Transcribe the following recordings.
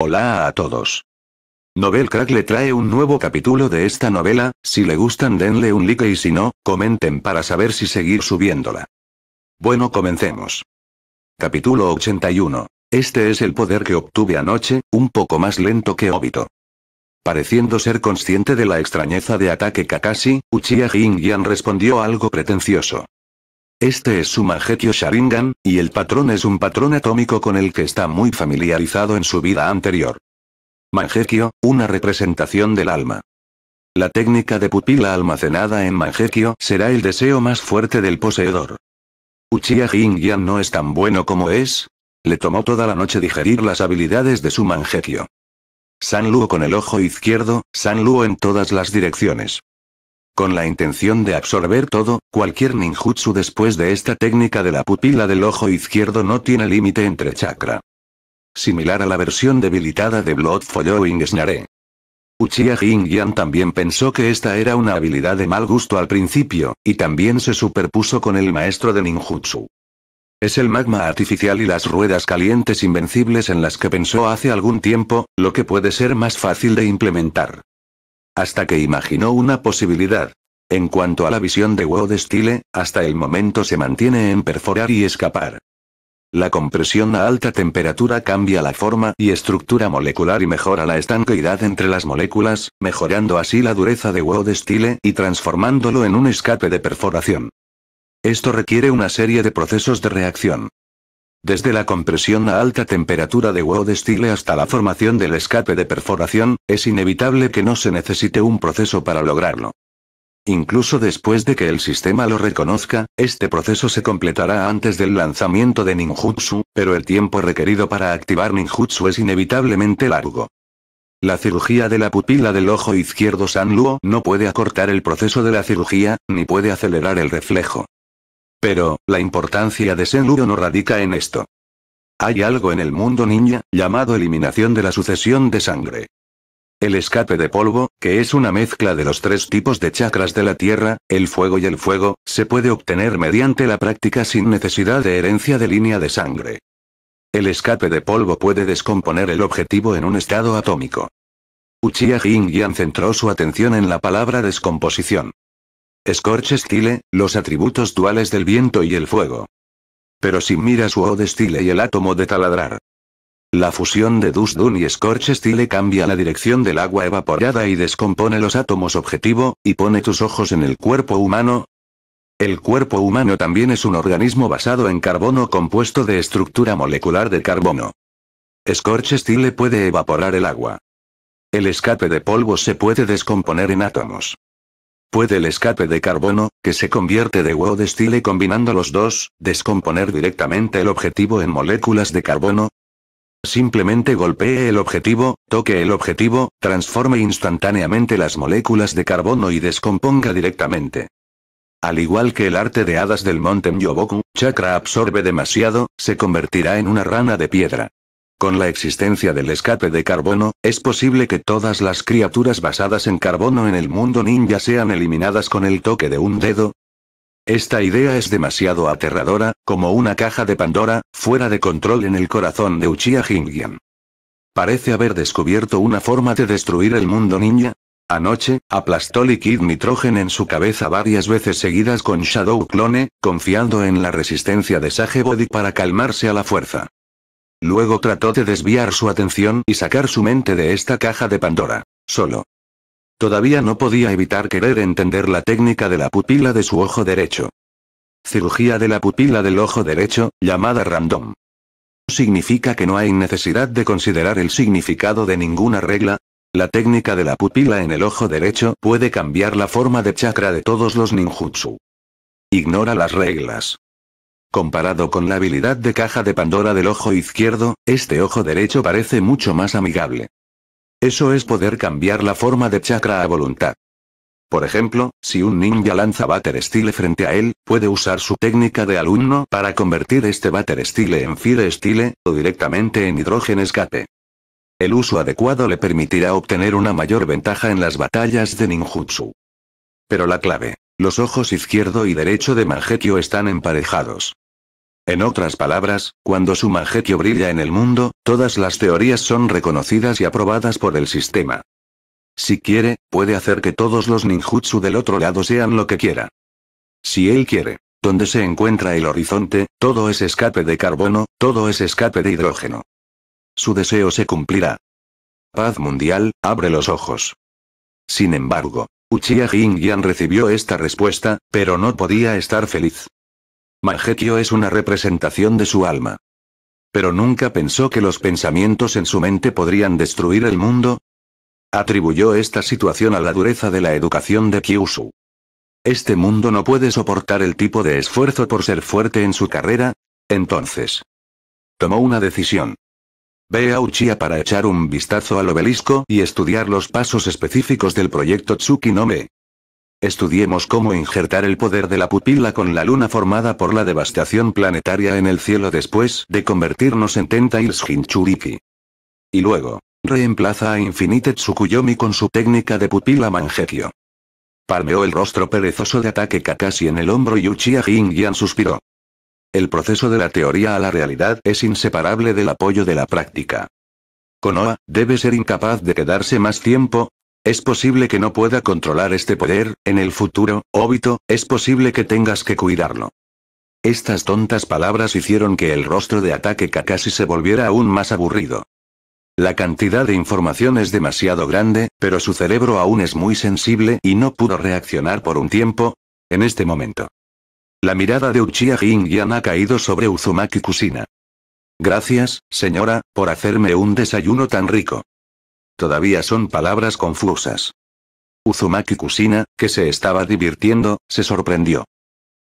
Hola a todos. Novel Crack le trae un nuevo capítulo de esta novela, si le gustan denle un like y si no, comenten para saber si seguir subiéndola. Bueno comencemos. Capítulo 81. Este es el poder que obtuve anoche, un poco más lento que Obito. Pareciendo ser consciente de la extrañeza de ataque Kakashi, Uchiha Yan respondió algo pretencioso. Este es su Mangekyo Sharingan, y el patrón es un patrón atómico con el que está muy familiarizado en su vida anterior. Manjekio, una representación del alma. La técnica de pupila almacenada en Mangekyo será el deseo más fuerte del poseedor. Uchiha Yan no es tan bueno como es. Le tomó toda la noche digerir las habilidades de su San Sanluo con el ojo izquierdo, Sanluo en todas las direcciones. Con la intención de absorber todo, cualquier ninjutsu después de esta técnica de la pupila del ojo izquierdo no tiene límite entre chakra. Similar a la versión debilitada de Blood Following Snare. Uchiha jin también pensó que esta era una habilidad de mal gusto al principio, y también se superpuso con el maestro de ninjutsu. Es el magma artificial y las ruedas calientes invencibles en las que pensó hace algún tiempo, lo que puede ser más fácil de implementar hasta que imaginó una posibilidad. En cuanto a la visión de Wood hasta el momento se mantiene en perforar y escapar. La compresión a alta temperatura cambia la forma y estructura molecular y mejora la estanqueidad entre las moléculas, mejorando así la dureza de Wood Stile y transformándolo en un escape de perforación. Esto requiere una serie de procesos de reacción. Desde la compresión a alta temperatura de huevo de hasta la formación del escape de perforación, es inevitable que no se necesite un proceso para lograrlo. Incluso después de que el sistema lo reconozca, este proceso se completará antes del lanzamiento de ninjutsu, pero el tiempo requerido para activar ninjutsu es inevitablemente largo. La cirugía de la pupila del ojo izquierdo San Luo no puede acortar el proceso de la cirugía, ni puede acelerar el reflejo. Pero, la importancia de Ludo no radica en esto. Hay algo en el mundo ninja, llamado eliminación de la sucesión de sangre. El escape de polvo, que es una mezcla de los tres tipos de chakras de la Tierra, el fuego y el fuego, se puede obtener mediante la práctica sin necesidad de herencia de línea de sangre. El escape de polvo puede descomponer el objetivo en un estado atómico. Uchiha Jin centró su atención en la palabra descomposición. Scorch Style, los atributos duales del viento y el fuego. Pero si miras o Style y el átomo de taladrar. La fusión de Dusdun y Scorch Style cambia la dirección del agua evaporada y descompone los átomos objetivo, y pone tus ojos en el cuerpo humano. El cuerpo humano también es un organismo basado en carbono compuesto de estructura molecular de carbono. Scorch Style puede evaporar el agua. El escape de polvo se puede descomponer en átomos. Puede el escape de carbono, que se convierte de estilo estile combinando los dos, descomponer directamente el objetivo en moléculas de carbono. Simplemente golpee el objetivo, toque el objetivo, transforme instantáneamente las moléculas de carbono y descomponga directamente. Al igual que el arte de hadas del monte Myoboku, Chakra absorbe demasiado, se convertirá en una rana de piedra. Con la existencia del escape de carbono, es posible que todas las criaturas basadas en carbono en el mundo ninja sean eliminadas con el toque de un dedo. Esta idea es demasiado aterradora, como una caja de Pandora, fuera de control en el corazón de Uchiha Parece haber descubierto una forma de destruir el mundo ninja. Anoche, aplastó líquido nitrógeno en su cabeza varias veces seguidas con Shadow Clone, confiando en la resistencia de Sage Body para calmarse a la fuerza. Luego trató de desviar su atención y sacar su mente de esta caja de Pandora. Solo. Todavía no podía evitar querer entender la técnica de la pupila de su ojo derecho. Cirugía de la pupila del ojo derecho, llamada random. Significa que no hay necesidad de considerar el significado de ninguna regla, la técnica de la pupila en el ojo derecho puede cambiar la forma de chakra de todos los ninjutsu. Ignora las reglas. Comparado con la habilidad de caja de Pandora del ojo izquierdo, este ojo derecho parece mucho más amigable. Eso es poder cambiar la forma de chakra a voluntad. Por ejemplo, si un ninja lanza Batter Style frente a él, puede usar su técnica de alumno para convertir este Batter Style en Fire Style, o directamente en hidrógeno escape. El uso adecuado le permitirá obtener una mayor ventaja en las batallas de ninjutsu. Pero la clave los ojos izquierdo y derecho de Mangekyo están emparejados. En otras palabras, cuando su Mangekyo brilla en el mundo, todas las teorías son reconocidas y aprobadas por el sistema. Si quiere, puede hacer que todos los ninjutsu del otro lado sean lo que quiera. Si él quiere. Donde se encuentra el horizonte, todo es escape de carbono, todo es escape de hidrógeno. Su deseo se cumplirá. Paz mundial, abre los ojos. Sin embargo, Uchiha Yan recibió esta respuesta, pero no podía estar feliz. Mangekyo es una representación de su alma. Pero nunca pensó que los pensamientos en su mente podrían destruir el mundo. Atribuyó esta situación a la dureza de la educación de Kyushu. Este mundo no puede soportar el tipo de esfuerzo por ser fuerte en su carrera. Entonces. Tomó una decisión. Ve a Uchiha para echar un vistazo al obelisco y estudiar los pasos específicos del proyecto Tsukinome. Estudiemos cómo injertar el poder de la pupila con la luna formada por la devastación planetaria en el cielo después de convertirnos en Tentails Hinchuriki. Y luego, reemplaza a Infinite Tsukuyomi con su técnica de pupila Mangekyo. Palmeó el rostro perezoso de ataque Kakashi en el hombro y Uchiha Yan suspiró. El proceso de la teoría a la realidad es inseparable del apoyo de la práctica. ¿Konoa, debe ser incapaz de quedarse más tiempo. Es posible que no pueda controlar este poder, en el futuro, Obito, es posible que tengas que cuidarlo. Estas tontas palabras hicieron que el rostro de ataque Kakashi se volviera aún más aburrido. La cantidad de información es demasiado grande, pero su cerebro aún es muy sensible y no pudo reaccionar por un tiempo, en este momento. La mirada de Uchiha Hin-yan ha caído sobre Uzumaki Kusina. Gracias, señora, por hacerme un desayuno tan rico. Todavía son palabras confusas. Uzumaki Kusina, que se estaba divirtiendo, se sorprendió.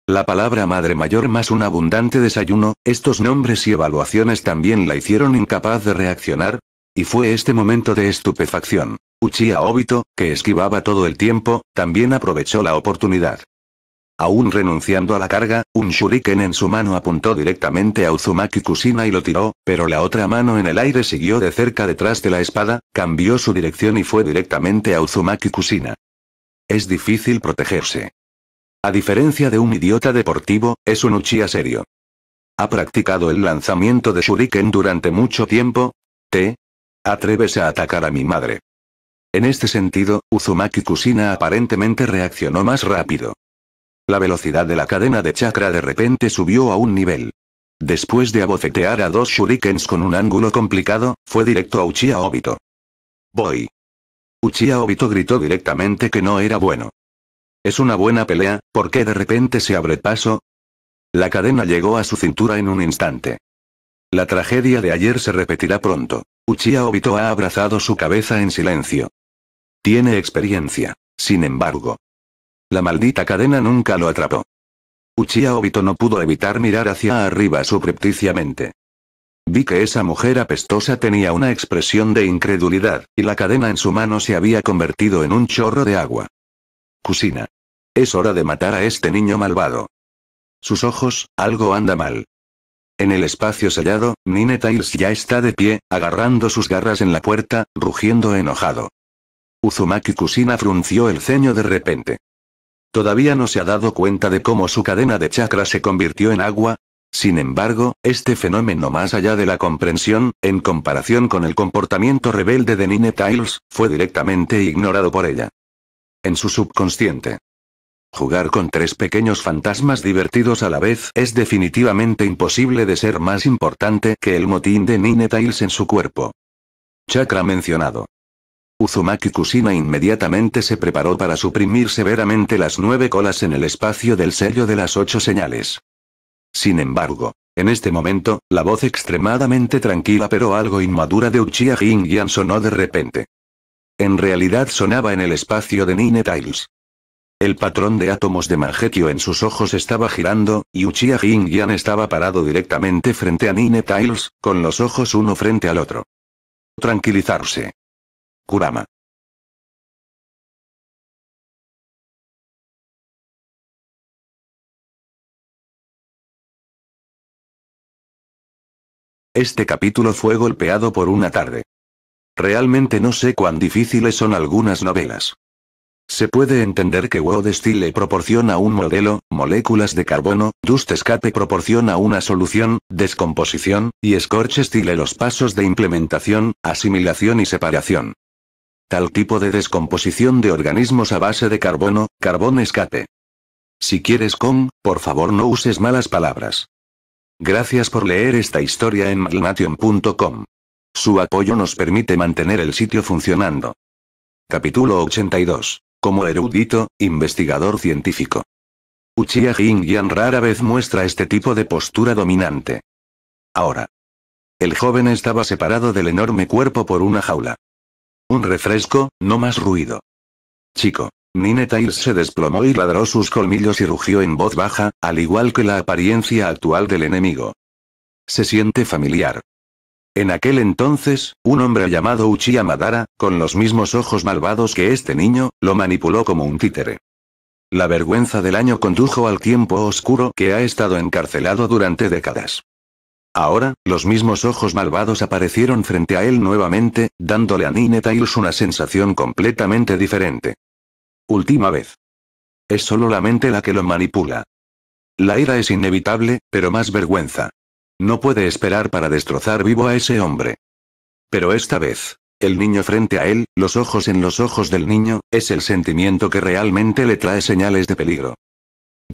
La palabra madre mayor más un abundante desayuno, estos nombres y evaluaciones también la hicieron incapaz de reaccionar. Y fue este momento de estupefacción. Uchiha Obito, que esquivaba todo el tiempo, también aprovechó la oportunidad. Aún renunciando a la carga, un shuriken en su mano apuntó directamente a Uzumaki Kusina y lo tiró, pero la otra mano en el aire siguió de cerca detrás de la espada, cambió su dirección y fue directamente a Uzumaki Kusina. Es difícil protegerse. A diferencia de un idiota deportivo, es un Uchiha serio. Ha practicado el lanzamiento de shuriken durante mucho tiempo. ¿Te atreves a atacar a mi madre? En este sentido, Uzumaki Kusina aparentemente reaccionó más rápido. La velocidad de la cadena de chakra de repente subió a un nivel. Después de abofetear a dos shurikens con un ángulo complicado, fue directo a Uchiha Obito. Voy. Uchiha Obito gritó directamente que no era bueno. Es una buena pelea, ¿por qué de repente se abre paso? La cadena llegó a su cintura en un instante. La tragedia de ayer se repetirá pronto. Uchiha Obito ha abrazado su cabeza en silencio. Tiene experiencia. Sin embargo, la maldita cadena nunca lo atrapó. Uchiha Obito no pudo evitar mirar hacia arriba suprepticiamente. Vi que esa mujer apestosa tenía una expresión de incredulidad, y la cadena en su mano se había convertido en un chorro de agua. Kusina. Es hora de matar a este niño malvado. Sus ojos, algo anda mal. En el espacio sellado, Nine Tails ya está de pie, agarrando sus garras en la puerta, rugiendo enojado. Uzumaki Kusina frunció el ceño de repente. ¿Todavía no se ha dado cuenta de cómo su cadena de chakras se convirtió en agua? Sin embargo, este fenómeno más allá de la comprensión, en comparación con el comportamiento rebelde de Nine Tiles, fue directamente ignorado por ella. En su subconsciente. Jugar con tres pequeños fantasmas divertidos a la vez es definitivamente imposible de ser más importante que el motín de Nine Tiles en su cuerpo. Chakra mencionado. Uzumaki Kusina inmediatamente se preparó para suprimir severamente las nueve colas en el espacio del sello de las ocho señales. Sin embargo, en este momento, la voz extremadamente tranquila pero algo inmadura de Uchiha Yan sonó de repente. En realidad sonaba en el espacio de Nine Tiles. El patrón de átomos de Mangekyo en sus ojos estaba girando, y Uchiha Yan estaba parado directamente frente a Nine Tiles, con los ojos uno frente al otro. Tranquilizarse. Kurama. Este capítulo fue golpeado por una tarde. Realmente no sé cuán difíciles son algunas novelas. Se puede entender que Wode proporciona un modelo, moléculas de carbono, Dust Escape proporciona una solución, descomposición, y Scorch los pasos de implementación, asimilación y separación. Tal tipo de descomposición de organismos a base de carbono, carbón escape. Si quieres con, por favor no uses malas palabras. Gracias por leer esta historia en malnation.com. Su apoyo nos permite mantener el sitio funcionando. Capítulo 82. Como erudito, investigador científico. Uchiha Yan rara vez muestra este tipo de postura dominante. Ahora. El joven estaba separado del enorme cuerpo por una jaula. Un refresco, no más ruido. Chico. Nine se desplomó y ladró sus colmillos y rugió en voz baja, al igual que la apariencia actual del enemigo. Se siente familiar. En aquel entonces, un hombre llamado Uchiha Madara, con los mismos ojos malvados que este niño, lo manipuló como un títere. La vergüenza del año condujo al tiempo oscuro que ha estado encarcelado durante décadas. Ahora, los mismos ojos malvados aparecieron frente a él nuevamente, dándole a Nine Tails una sensación completamente diferente. Última vez. Es solo la mente la que lo manipula. La ira es inevitable, pero más vergüenza. No puede esperar para destrozar vivo a ese hombre. Pero esta vez, el niño frente a él, los ojos en los ojos del niño, es el sentimiento que realmente le trae señales de peligro.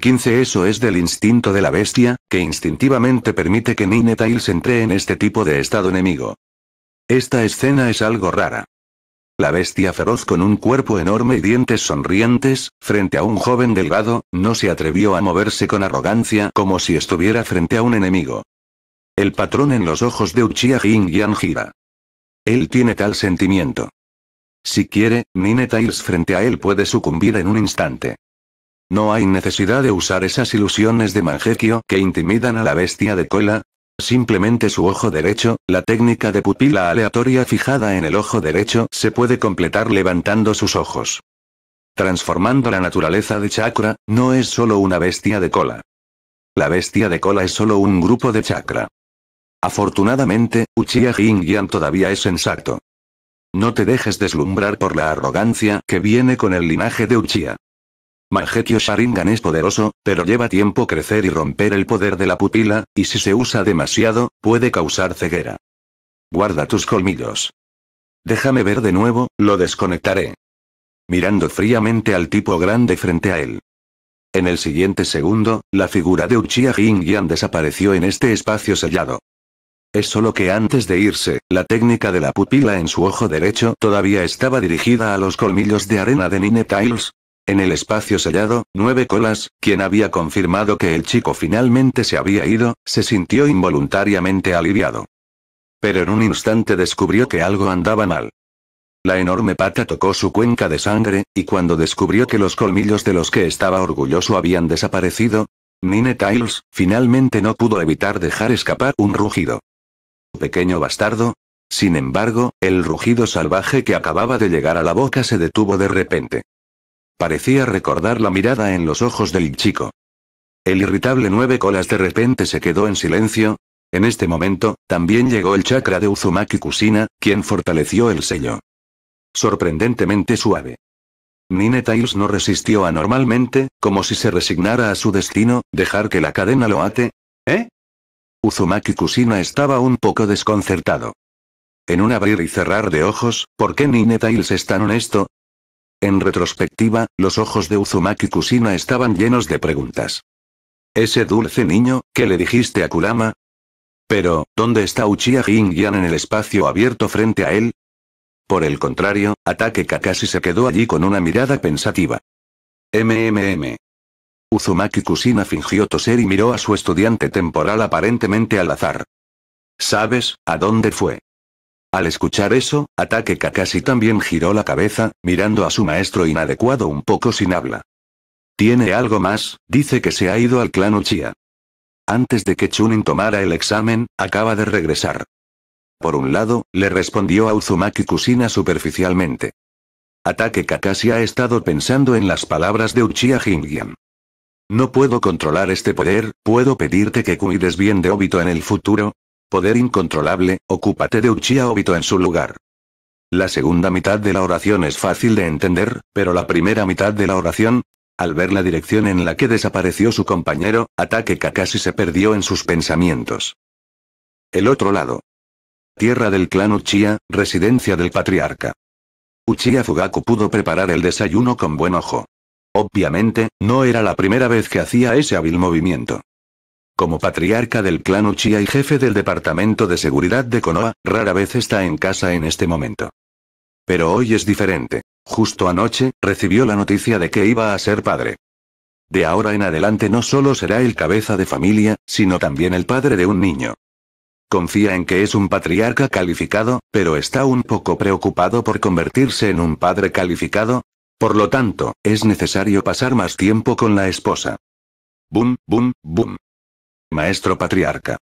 15 Eso es del instinto de la bestia, que instintivamente permite que Nine Tails entre en este tipo de estado enemigo. Esta escena es algo rara. La bestia feroz con un cuerpo enorme y dientes sonrientes, frente a un joven delgado, no se atrevió a moverse con arrogancia como si estuviera frente a un enemigo. El patrón en los ojos de Uchiha Yang gira. Él tiene tal sentimiento. Si quiere, Nine frente a él puede sucumbir en un instante. No hay necesidad de usar esas ilusiones de manjequio que intimidan a la bestia de cola. Simplemente su ojo derecho, la técnica de pupila aleatoria fijada en el ojo derecho se puede completar levantando sus ojos. Transformando la naturaleza de chakra, no es solo una bestia de cola. La bestia de cola es solo un grupo de chakra. Afortunadamente, Uchiha Yan todavía es sensato. No te dejes deslumbrar por la arrogancia que viene con el linaje de Uchiha. Mangekyo Sharingan es poderoso, pero lleva tiempo crecer y romper el poder de la pupila, y si se usa demasiado, puede causar ceguera. Guarda tus colmillos. Déjame ver de nuevo, lo desconectaré. Mirando fríamente al tipo grande frente a él. En el siguiente segundo, la figura de Uchiha Hingyan desapareció en este espacio sellado. Es solo que antes de irse, la técnica de la pupila en su ojo derecho todavía estaba dirigida a los colmillos de arena de Nine Tiles, en el espacio sellado, Nueve Colas, quien había confirmado que el chico finalmente se había ido, se sintió involuntariamente aliviado. Pero en un instante descubrió que algo andaba mal. La enorme pata tocó su cuenca de sangre, y cuando descubrió que los colmillos de los que estaba orgulloso habían desaparecido, Nine Tiles, finalmente no pudo evitar dejar escapar un rugido. Pequeño bastardo. Sin embargo, el rugido salvaje que acababa de llegar a la boca se detuvo de repente. Parecía recordar la mirada en los ojos del chico. El irritable nueve colas de repente se quedó en silencio. En este momento, también llegó el chakra de Uzumaki Kusina, quien fortaleció el sello. Sorprendentemente suave. Nine no resistió anormalmente, como si se resignara a su destino, dejar que la cadena lo ate. ¿Eh? Uzumaki Kusina estaba un poco desconcertado. En un abrir y cerrar de ojos, ¿por qué Nine es tan honesto? En retrospectiva, los ojos de Uzumaki Kusina estaban llenos de preguntas. Ese dulce niño, ¿qué le dijiste a Kurama? Pero, ¿dónde está Uchiha Hin-Yan en el espacio abierto frente a él? Por el contrario, Atake Kakashi se quedó allí con una mirada pensativa. MMM. Uzumaki Kusina fingió toser y miró a su estudiante temporal aparentemente al azar. ¿Sabes, a dónde fue? Al escuchar eso, Ataque Kakashi también giró la cabeza, mirando a su maestro inadecuado un poco sin habla. Tiene algo más, dice que se ha ido al clan Uchiha. Antes de que Chunin tomara el examen, acaba de regresar. Por un lado, le respondió a Uzumaki Kusina superficialmente. Ataque Kakashi ha estado pensando en las palabras de Uchiha Hingian. No puedo controlar este poder, ¿puedo pedirte que cuides bien de Obito en el futuro? Poder incontrolable, ocúpate de Uchiha Obito en su lugar. La segunda mitad de la oración es fácil de entender, pero la primera mitad de la oración, al ver la dirección en la que desapareció su compañero, Ataque Kakashi se perdió en sus pensamientos. El otro lado. Tierra del clan Uchiha, residencia del patriarca. Uchiha Fugaku pudo preparar el desayuno con buen ojo. Obviamente, no era la primera vez que hacía ese hábil movimiento. Como patriarca del clan Uchiha y jefe del departamento de seguridad de Konoha, rara vez está en casa en este momento. Pero hoy es diferente. Justo anoche, recibió la noticia de que iba a ser padre. De ahora en adelante no solo será el cabeza de familia, sino también el padre de un niño. Confía en que es un patriarca calificado, pero está un poco preocupado por convertirse en un padre calificado. Por lo tanto, es necesario pasar más tiempo con la esposa. Boom, boom, boom. Maestro patriarca.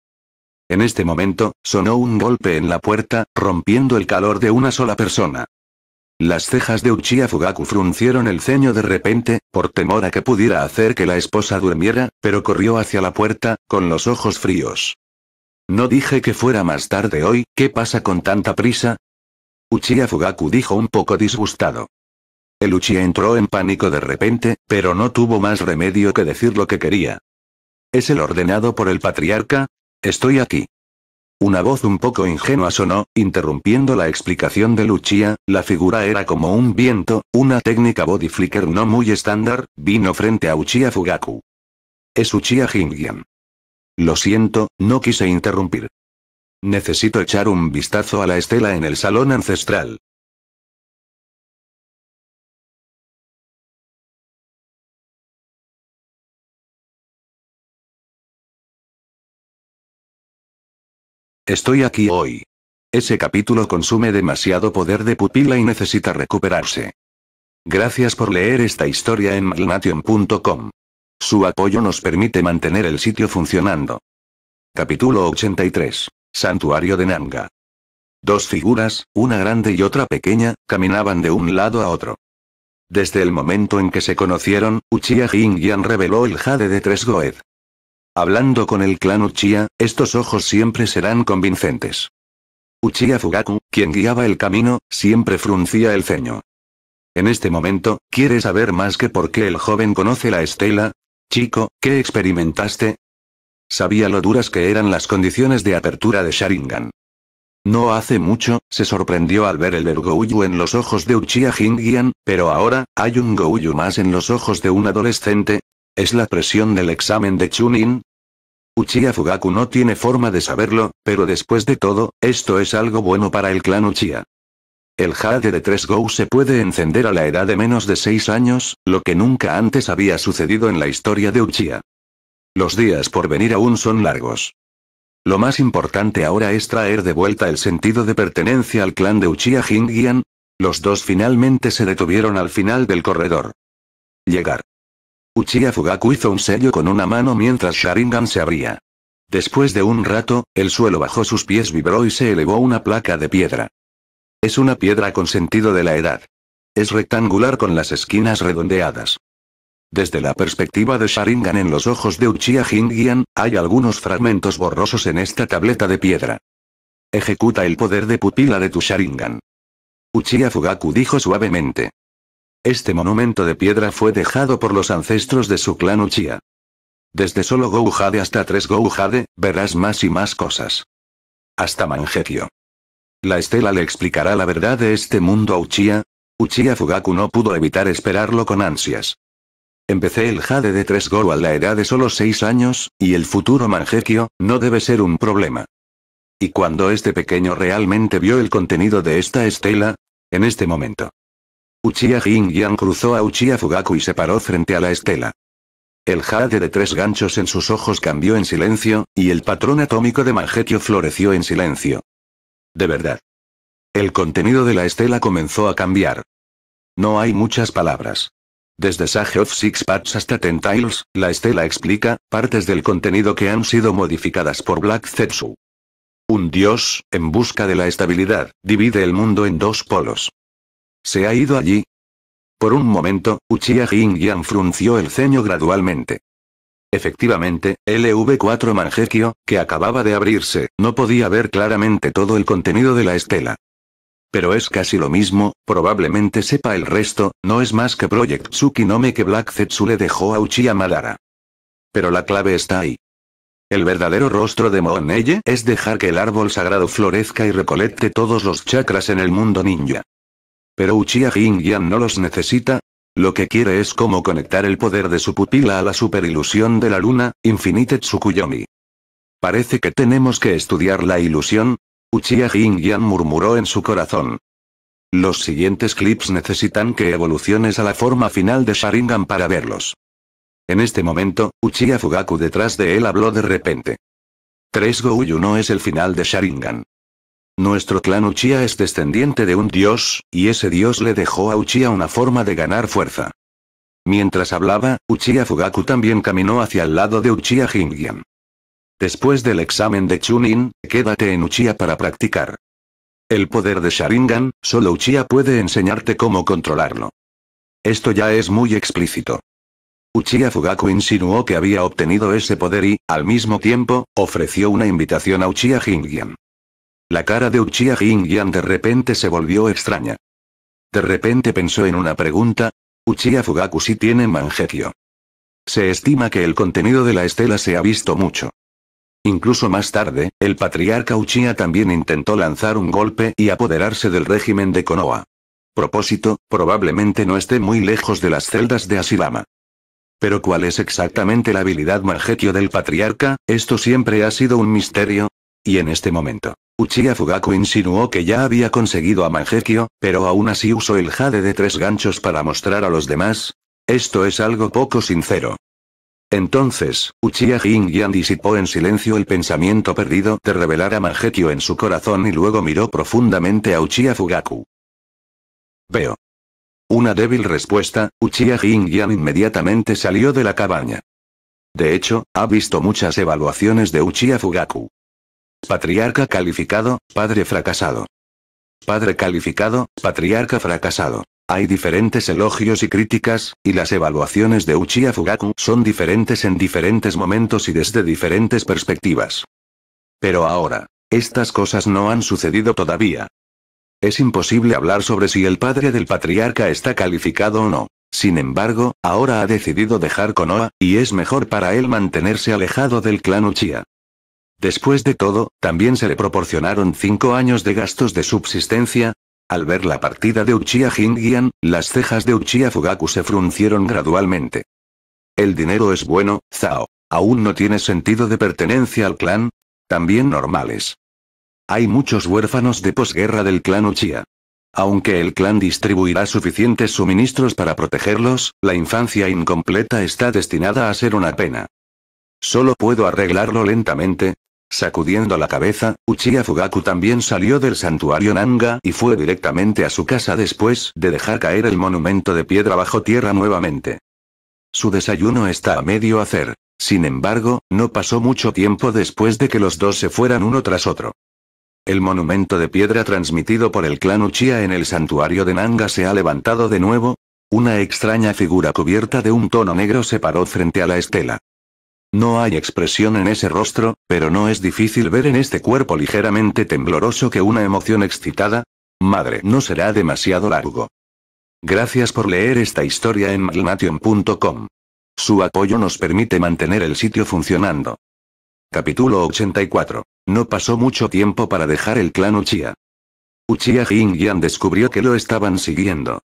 En este momento, sonó un golpe en la puerta, rompiendo el calor de una sola persona. Las cejas de Uchiha Fugaku fruncieron el ceño de repente, por temor a que pudiera hacer que la esposa durmiera, pero corrió hacia la puerta, con los ojos fríos. No dije que fuera más tarde hoy, ¿qué pasa con tanta prisa? Uchiha Fugaku dijo un poco disgustado. El Uchiha entró en pánico de repente, pero no tuvo más remedio que decir lo que quería. Es el ordenado por el patriarca. Estoy aquí. Una voz un poco ingenua sonó, interrumpiendo la explicación de Lucia, la figura era como un viento, una técnica body flicker no muy estándar, vino frente a Uchiha Fugaku. Es Uchiha Jingian. Lo siento, no quise interrumpir. Necesito echar un vistazo a la estela en el salón ancestral. Estoy aquí hoy. Ese capítulo consume demasiado poder de pupila y necesita recuperarse. Gracias por leer esta historia en Malmation.com. Su apoyo nos permite mantener el sitio funcionando. Capítulo 83. Santuario de Nanga. Dos figuras, una grande y otra pequeña, caminaban de un lado a otro. Desde el momento en que se conocieron, Uchiha Hingyan reveló el jade de tres Goed. Hablando con el clan Uchiha, estos ojos siempre serán convincentes. Uchiha Fugaku, quien guiaba el camino, siempre fruncía el ceño. En este momento, ¿quiere saber más que por qué el joven conoce la estela? Chico, ¿qué experimentaste? Sabía lo duras que eran las condiciones de apertura de Sharingan. No hace mucho, se sorprendió al ver el Ergouyu en los ojos de Uchiha Jingian, pero ahora, hay un Gouyu más en los ojos de un adolescente, ¿Es la presión del examen de Chunin? Uchiha Fugaku no tiene forma de saberlo, pero después de todo, esto es algo bueno para el clan Uchiha. El jade de 3 Go se puede encender a la edad de menos de 6 años, lo que nunca antes había sucedido en la historia de Uchiha. Los días por venir aún son largos. Lo más importante ahora es traer de vuelta el sentido de pertenencia al clan de Uchiha Hingyan. Los dos finalmente se detuvieron al final del corredor. Llegar. Uchiha Fugaku hizo un sello con una mano mientras Sharingan se abría. Después de un rato, el suelo bajo sus pies vibró y se elevó una placa de piedra. Es una piedra con sentido de la edad. Es rectangular con las esquinas redondeadas. Desde la perspectiva de Sharingan en los ojos de Uchiha Jingian, hay algunos fragmentos borrosos en esta tableta de piedra. Ejecuta el poder de pupila de tu Sharingan. Uchiha Fugaku dijo suavemente. Este monumento de piedra fue dejado por los ancestros de su clan Uchiha. Desde solo Gouhade hasta tres Gouhade, verás más y más cosas. Hasta Mangekyo. La estela le explicará la verdad de este mundo a Uchiha. Uchiha Fugaku no pudo evitar esperarlo con ansias. Empecé el Jade de tres Gou a la edad de solo seis años, y el futuro Mangekyo, no debe ser un problema. Y cuando este pequeño realmente vio el contenido de esta estela, en este momento. Uchiha Yan cruzó a Uchiha Fugaku y se paró frente a la estela. El jade de tres ganchos en sus ojos cambió en silencio, y el patrón atómico de Mangekyo floreció en silencio. De verdad. El contenido de la estela comenzó a cambiar. No hay muchas palabras. Desde Sage of Six Paths hasta Tentails, la estela explica, partes del contenido que han sido modificadas por Black Zetsu. Un dios, en busca de la estabilidad, divide el mundo en dos polos. ¿Se ha ido allí? Por un momento, Uchiha Hingyan frunció el ceño gradualmente. Efectivamente, LV4 Mangekyo, que acababa de abrirse, no podía ver claramente todo el contenido de la estela. Pero es casi lo mismo, probablemente sepa el resto, no es más que Project Tsukinome que Black Zetsu le dejó a Uchiha Madara. Pero la clave está ahí. El verdadero rostro de Mooneye es dejar que el árbol sagrado florezca y recolecte todos los chakras en el mundo ninja. Pero Uchiha Jin-Yan no los necesita. Lo que quiere es cómo conectar el poder de su pupila a la superilusión de la luna, Infinite Tsukuyomi. Parece que tenemos que estudiar la ilusión. Uchiha Jin-Yan murmuró en su corazón. Los siguientes clips necesitan que evoluciones a la forma final de Sharingan para verlos. En este momento, Uchiha Fugaku detrás de él habló de repente. Tres Goyu no es el final de Sharingan. Nuestro clan Uchiha es descendiente de un dios, y ese dios le dejó a Uchiha una forma de ganar fuerza. Mientras hablaba, Uchiha Fugaku también caminó hacia el lado de Uchiha Jingian. Después del examen de Chunin, quédate en Uchiha para practicar. El poder de Sharingan, solo Uchiha puede enseñarte cómo controlarlo. Esto ya es muy explícito. Uchiha Fugaku insinuó que había obtenido ese poder y, al mismo tiempo, ofreció una invitación a Uchiha Hingian. La cara de Uchiha Jin de repente se volvió extraña. De repente pensó en una pregunta. Uchiha Fugaku sí tiene Mangekyo. Se estima que el contenido de la estela se ha visto mucho. Incluso más tarde, el patriarca Uchiha también intentó lanzar un golpe y apoderarse del régimen de Konoha. Propósito, probablemente no esté muy lejos de las celdas de Asilama. Pero ¿cuál es exactamente la habilidad manjequio del patriarca? Esto siempre ha sido un misterio. Y en este momento. Uchiha Fugaku insinuó que ya había conseguido a Mangekyo, pero aún así usó el jade de tres ganchos para mostrar a los demás. Esto es algo poco sincero. Entonces, Uchiha disipó en silencio el pensamiento perdido de revelar a Mangekyo en su corazón y luego miró profundamente a Uchiha Fugaku. Veo. Una débil respuesta, Uchiha inmediatamente salió de la cabaña. De hecho, ha visto muchas evaluaciones de Uchiha Fugaku. Patriarca calificado, padre fracasado. Padre calificado, patriarca fracasado. Hay diferentes elogios y críticas, y las evaluaciones de Uchiha Fugaku son diferentes en diferentes momentos y desde diferentes perspectivas. Pero ahora, estas cosas no han sucedido todavía. Es imposible hablar sobre si el padre del patriarca está calificado o no. Sin embargo, ahora ha decidido dejar Konoha, y es mejor para él mantenerse alejado del clan Uchiha. Después de todo, también se le proporcionaron cinco años de gastos de subsistencia. Al ver la partida de Uchiha Jingian, las cejas de Uchiha Fugaku se fruncieron gradualmente. El dinero es bueno, Zao. Aún no tiene sentido de pertenencia al clan. También normales. Hay muchos huérfanos de posguerra del clan Uchiha. Aunque el clan distribuirá suficientes suministros para protegerlos, la infancia incompleta está destinada a ser una pena. Solo puedo arreglarlo lentamente, Sacudiendo la cabeza, Uchiha Fugaku también salió del santuario Nanga y fue directamente a su casa después de dejar caer el monumento de piedra bajo tierra nuevamente. Su desayuno está a medio hacer. Sin embargo, no pasó mucho tiempo después de que los dos se fueran uno tras otro. El monumento de piedra transmitido por el clan Uchiha en el santuario de Nanga se ha levantado de nuevo. Una extraña figura cubierta de un tono negro se paró frente a la estela. No hay expresión en ese rostro, pero no es difícil ver en este cuerpo ligeramente tembloroso que una emoción excitada. Madre, no será demasiado largo. Gracias por leer esta historia en malnation.com. Su apoyo nos permite mantener el sitio funcionando. Capítulo 84. No pasó mucho tiempo para dejar el clan Uchiha. Uchiha Yan descubrió que lo estaban siguiendo.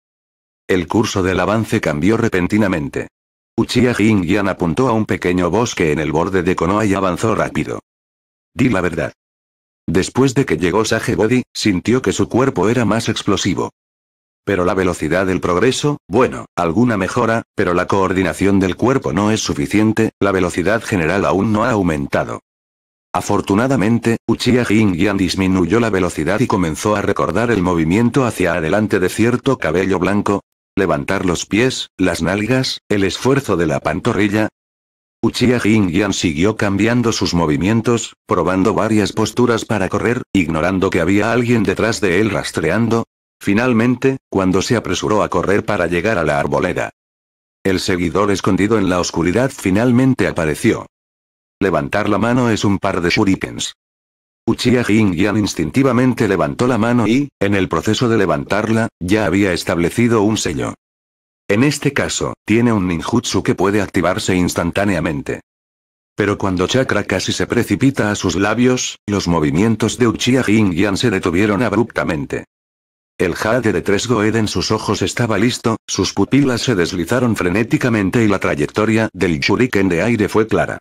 El curso del avance cambió repentinamente. Uchiha Yan apuntó a un pequeño bosque en el borde de Konoha y avanzó rápido. Di la verdad. Después de que llegó Sage Body, sintió que su cuerpo era más explosivo. Pero la velocidad del progreso, bueno, alguna mejora, pero la coordinación del cuerpo no es suficiente, la velocidad general aún no ha aumentado. Afortunadamente, Uchiha Yan disminuyó la velocidad y comenzó a recordar el movimiento hacia adelante de cierto cabello blanco, levantar los pies, las nalgas, el esfuerzo de la pantorrilla. Uchiha Yan siguió cambiando sus movimientos, probando varias posturas para correr, ignorando que había alguien detrás de él rastreando. Finalmente, cuando se apresuró a correr para llegar a la arboleda. El seguidor escondido en la oscuridad finalmente apareció. Levantar la mano es un par de shurikens. Uchiha Hingyan instintivamente levantó la mano y, en el proceso de levantarla, ya había establecido un sello. En este caso, tiene un ninjutsu que puede activarse instantáneamente. Pero cuando Chakra casi se precipita a sus labios, los movimientos de Uchiha Hingyan se detuvieron abruptamente. El jade de tres Goed en sus ojos estaba listo, sus pupilas se deslizaron frenéticamente y la trayectoria del shuriken de aire fue clara.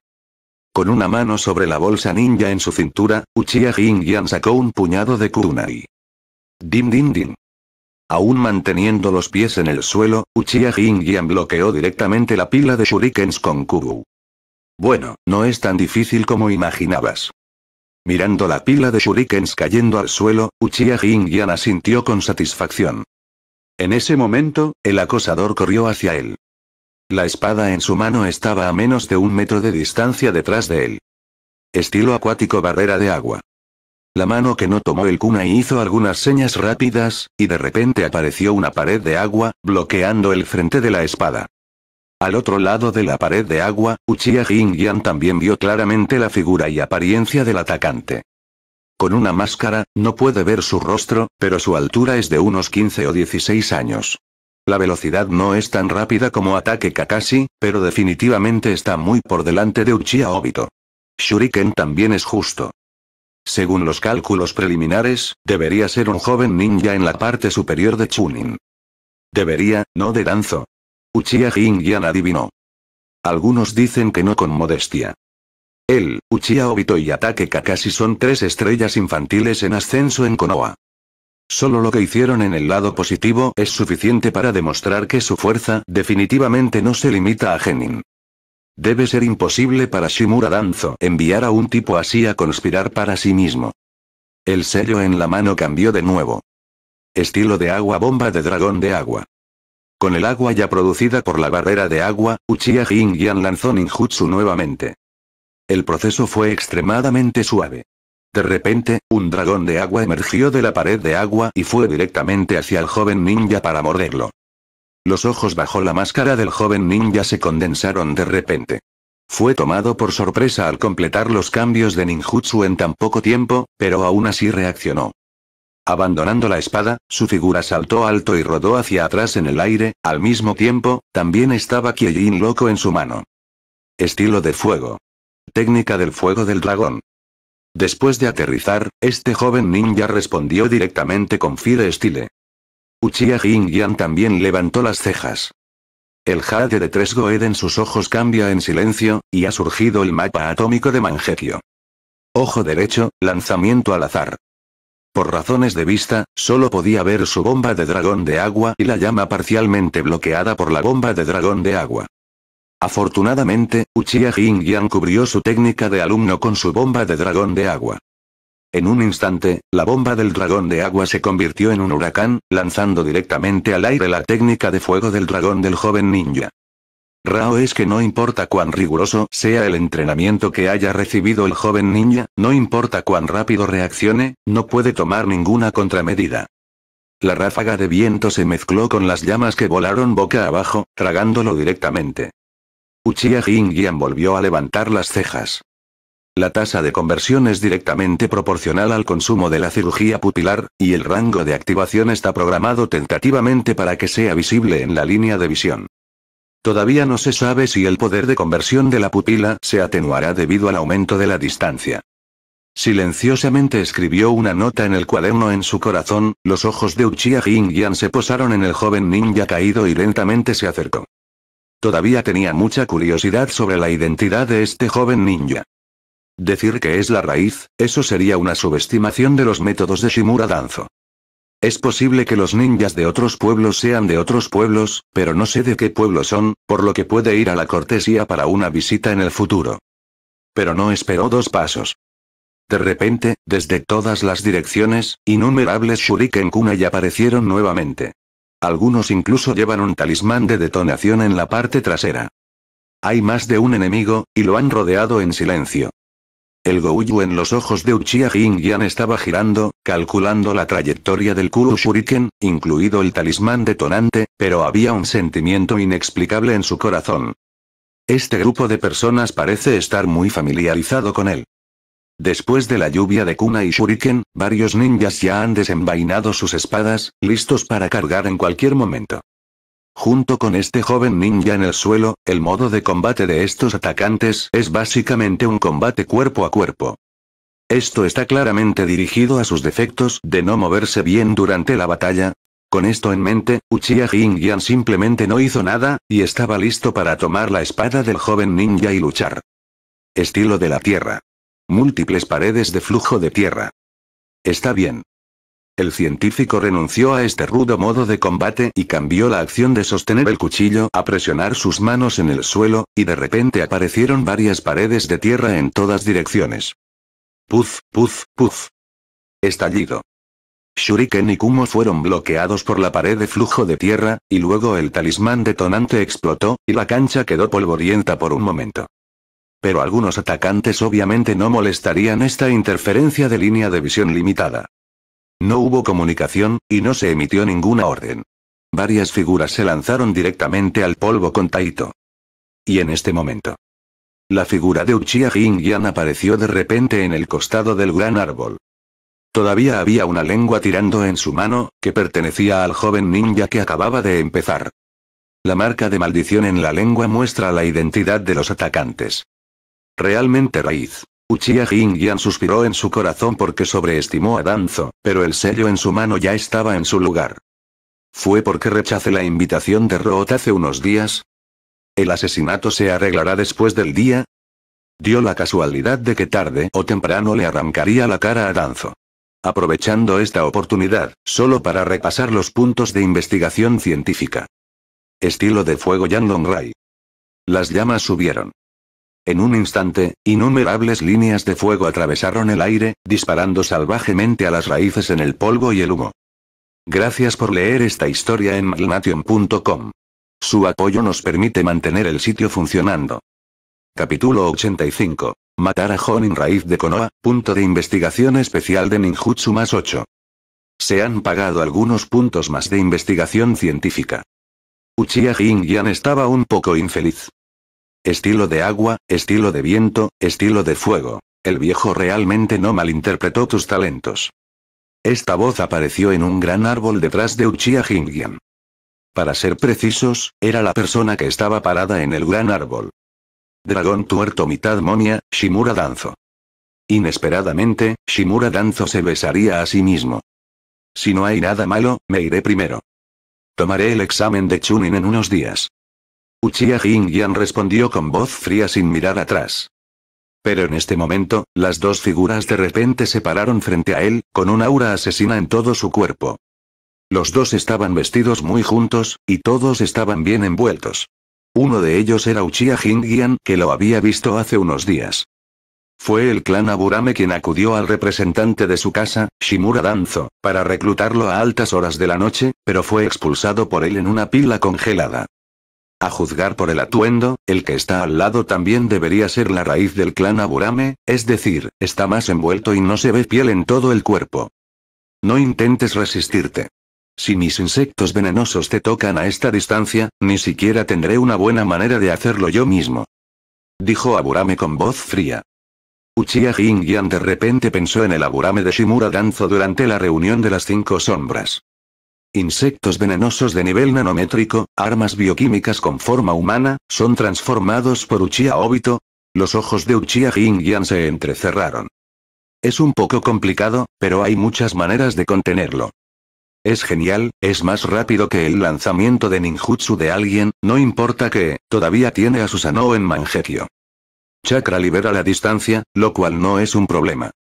Con una mano sobre la bolsa ninja en su cintura, Uchiha Hingyan sacó un puñado de kunai. Dim din din. Aún manteniendo los pies en el suelo, Uchiha Hingyan bloqueó directamente la pila de shurikens con Kubu. Bueno, no es tan difícil como imaginabas. Mirando la pila de shurikens cayendo al suelo, Uchiha Hingyan asintió con satisfacción. En ese momento, el acosador corrió hacia él. La espada en su mano estaba a menos de un metro de distancia detrás de él. Estilo acuático barrera de agua. La mano que no tomó el cuna hizo algunas señas rápidas, y de repente apareció una pared de agua, bloqueando el frente de la espada. Al otro lado de la pared de agua, Uchiha Hingyan también vio claramente la figura y apariencia del atacante. Con una máscara, no puede ver su rostro, pero su altura es de unos 15 o 16 años. La velocidad no es tan rápida como ataque Kakashi, pero definitivamente está muy por delante de Uchiha Obito. Shuriken también es justo. Según los cálculos preliminares, debería ser un joven ninja en la parte superior de Chunin. Debería, no de Danzo. Uchiha Jinyan adivinó. Algunos dicen que no con modestia. Él, Uchiha Obito y Ataque Kakashi son tres estrellas infantiles en ascenso en Konoha. Solo lo que hicieron en el lado positivo es suficiente para demostrar que su fuerza definitivamente no se limita a Genin. Debe ser imposible para Shimura Danzo enviar a un tipo así a conspirar para sí mismo. El sello en la mano cambió de nuevo. Estilo de agua bomba de dragón de agua. Con el agua ya producida por la barrera de agua, Uchiha Yan lanzó ninjutsu nuevamente. El proceso fue extremadamente suave. De repente, un dragón de agua emergió de la pared de agua y fue directamente hacia el joven ninja para morderlo. Los ojos bajo la máscara del joven ninja se condensaron de repente. Fue tomado por sorpresa al completar los cambios de ninjutsu en tan poco tiempo, pero aún así reaccionó. Abandonando la espada, su figura saltó alto y rodó hacia atrás en el aire, al mismo tiempo, también estaba Kyojin loco en su mano. Estilo de fuego. Técnica del fuego del dragón. Después de aterrizar, este joven ninja respondió directamente con Fire Style. Uchiha Yan también levantó las cejas. El jade de tres Goed en sus ojos cambia en silencio, y ha surgido el mapa atómico de Mangekyo. Ojo derecho, lanzamiento al azar. Por razones de vista, solo podía ver su bomba de dragón de agua y la llama parcialmente bloqueada por la bomba de dragón de agua. Afortunadamente, Uchiha Jin-Yan cubrió su técnica de alumno con su bomba de dragón de agua. En un instante, la bomba del dragón de agua se convirtió en un huracán, lanzando directamente al aire la técnica de fuego del dragón del joven ninja. Rao es que no importa cuán riguroso sea el entrenamiento que haya recibido el joven ninja, no importa cuán rápido reaccione, no puede tomar ninguna contramedida. La ráfaga de viento se mezcló con las llamas que volaron boca abajo, tragándolo directamente. Uchiha Jinjian volvió a levantar las cejas. La tasa de conversión es directamente proporcional al consumo de la cirugía pupilar, y el rango de activación está programado tentativamente para que sea visible en la línea de visión. Todavía no se sabe si el poder de conversión de la pupila se atenuará debido al aumento de la distancia. Silenciosamente escribió una nota en el cuaderno en su corazón, los ojos de Uchiha Jinyan se posaron en el joven ninja caído y lentamente se acercó. Todavía tenía mucha curiosidad sobre la identidad de este joven ninja. Decir que es la raíz, eso sería una subestimación de los métodos de Shimura Danzo. Es posible que los ninjas de otros pueblos sean de otros pueblos, pero no sé de qué pueblo son, por lo que puede ir a la cortesía para una visita en el futuro. Pero no esperó dos pasos. De repente, desde todas las direcciones, innumerables shuriken ya aparecieron nuevamente. Algunos incluso llevan un talismán de detonación en la parte trasera. Hay más de un enemigo, y lo han rodeado en silencio. El Goju en los ojos de Uchiha Hingyan estaba girando, calculando la trayectoria del Kuru Shuriken, incluido el talismán detonante, pero había un sentimiento inexplicable en su corazón. Este grupo de personas parece estar muy familiarizado con él. Después de la lluvia de Kuna y Shuriken, varios ninjas ya han desenvainado sus espadas, listos para cargar en cualquier momento. Junto con este joven ninja en el suelo, el modo de combate de estos atacantes es básicamente un combate cuerpo a cuerpo. Esto está claramente dirigido a sus defectos de no moverse bien durante la batalla. Con esto en mente, Uchiha Ying-yan simplemente no hizo nada, y estaba listo para tomar la espada del joven ninja y luchar. Estilo de la tierra múltiples paredes de flujo de tierra. Está bien. El científico renunció a este rudo modo de combate y cambió la acción de sostener el cuchillo a presionar sus manos en el suelo, y de repente aparecieron varias paredes de tierra en todas direcciones. Puf, puf, puf. Estallido. Shuriken y Kumo fueron bloqueados por la pared de flujo de tierra, y luego el talismán detonante explotó, y la cancha quedó polvorienta por un momento pero algunos atacantes obviamente no molestarían esta interferencia de línea de visión limitada. No hubo comunicación, y no se emitió ninguna orden. Varias figuras se lanzaron directamente al polvo con Taito. Y en este momento. La figura de Uchiha Yan apareció de repente en el costado del gran árbol. Todavía había una lengua tirando en su mano, que pertenecía al joven ninja que acababa de empezar. La marca de maldición en la lengua muestra la identidad de los atacantes. Realmente raíz. Uchiha yan suspiró en su corazón porque sobreestimó a Danzo, pero el sello en su mano ya estaba en su lugar. ¿Fue porque rechace la invitación de Root hace unos días? ¿El asesinato se arreglará después del día? Dio la casualidad de que tarde o temprano le arrancaría la cara a Danzo. Aprovechando esta oportunidad, solo para repasar los puntos de investigación científica. Estilo de fuego Long Rai. Las llamas subieron. En un instante, innumerables líneas de fuego atravesaron el aire, disparando salvajemente a las raíces en el polvo y el humo. Gracias por leer esta historia en malnation.com. Su apoyo nos permite mantener el sitio funcionando. Capítulo 85. Matar a Honin Raíz de Konoha, punto de investigación especial de Ninjutsu más 8. Se han pagado algunos puntos más de investigación científica. Uchiha Jin-yan estaba un poco infeliz estilo de agua, estilo de viento, estilo de fuego. El viejo realmente no malinterpretó tus talentos. Esta voz apareció en un gran árbol detrás de Uchiha Jingyan. Para ser precisos, era la persona que estaba parada en el gran árbol. Dragón tuerto mitad momia, Shimura Danzo. Inesperadamente, Shimura Danzo se besaría a sí mismo. Si no hay nada malo, me iré primero. Tomaré el examen de Chunin en unos días. Uchiha gian respondió con voz fría sin mirar atrás. Pero en este momento, las dos figuras de repente se pararon frente a él, con un aura asesina en todo su cuerpo. Los dos estaban vestidos muy juntos, y todos estaban bien envueltos. Uno de ellos era Uchiha Hin-Gian, que lo había visto hace unos días. Fue el clan Aburame quien acudió al representante de su casa, Shimura Danzo, para reclutarlo a altas horas de la noche, pero fue expulsado por él en una pila congelada. A juzgar por el atuendo, el que está al lado también debería ser la raíz del clan Aburame, es decir, está más envuelto y no se ve piel en todo el cuerpo. No intentes resistirte. Si mis insectos venenosos te tocan a esta distancia, ni siquiera tendré una buena manera de hacerlo yo mismo. Dijo Aburame con voz fría. Uchiha yan de repente pensó en el Aburame de Shimura Danzo durante la reunión de las cinco sombras insectos venenosos de nivel nanométrico, armas bioquímicas con forma humana, son transformados por Uchiha Obito. Los ojos de Uchiha Yan se entrecerraron. Es un poco complicado, pero hay muchas maneras de contenerlo. Es genial, es más rápido que el lanzamiento de ninjutsu de alguien, no importa que, todavía tiene a Susanoo en Mangekyo. Chakra libera la distancia, lo cual no es un problema.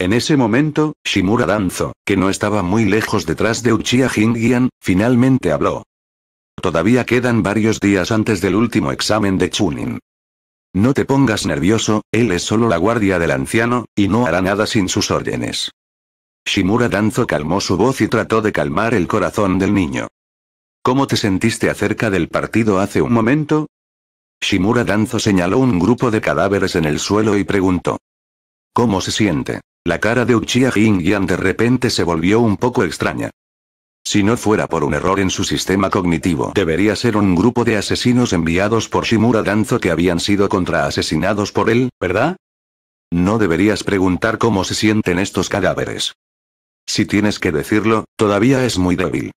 En ese momento, Shimura Danzo, que no estaba muy lejos detrás de Uchiha Jingian, finalmente habló. Todavía quedan varios días antes del último examen de Chunin. No te pongas nervioso, él es solo la guardia del anciano, y no hará nada sin sus órdenes. Shimura Danzo calmó su voz y trató de calmar el corazón del niño. ¿Cómo te sentiste acerca del partido hace un momento? Shimura Danzo señaló un grupo de cadáveres en el suelo y preguntó. ¿Cómo se siente? La cara de Uchiha Jin de repente se volvió un poco extraña. Si no fuera por un error en su sistema cognitivo, debería ser un grupo de asesinos enviados por Shimura Danzo que habían sido asesinados por él, ¿verdad? No deberías preguntar cómo se sienten estos cadáveres. Si tienes que decirlo, todavía es muy débil.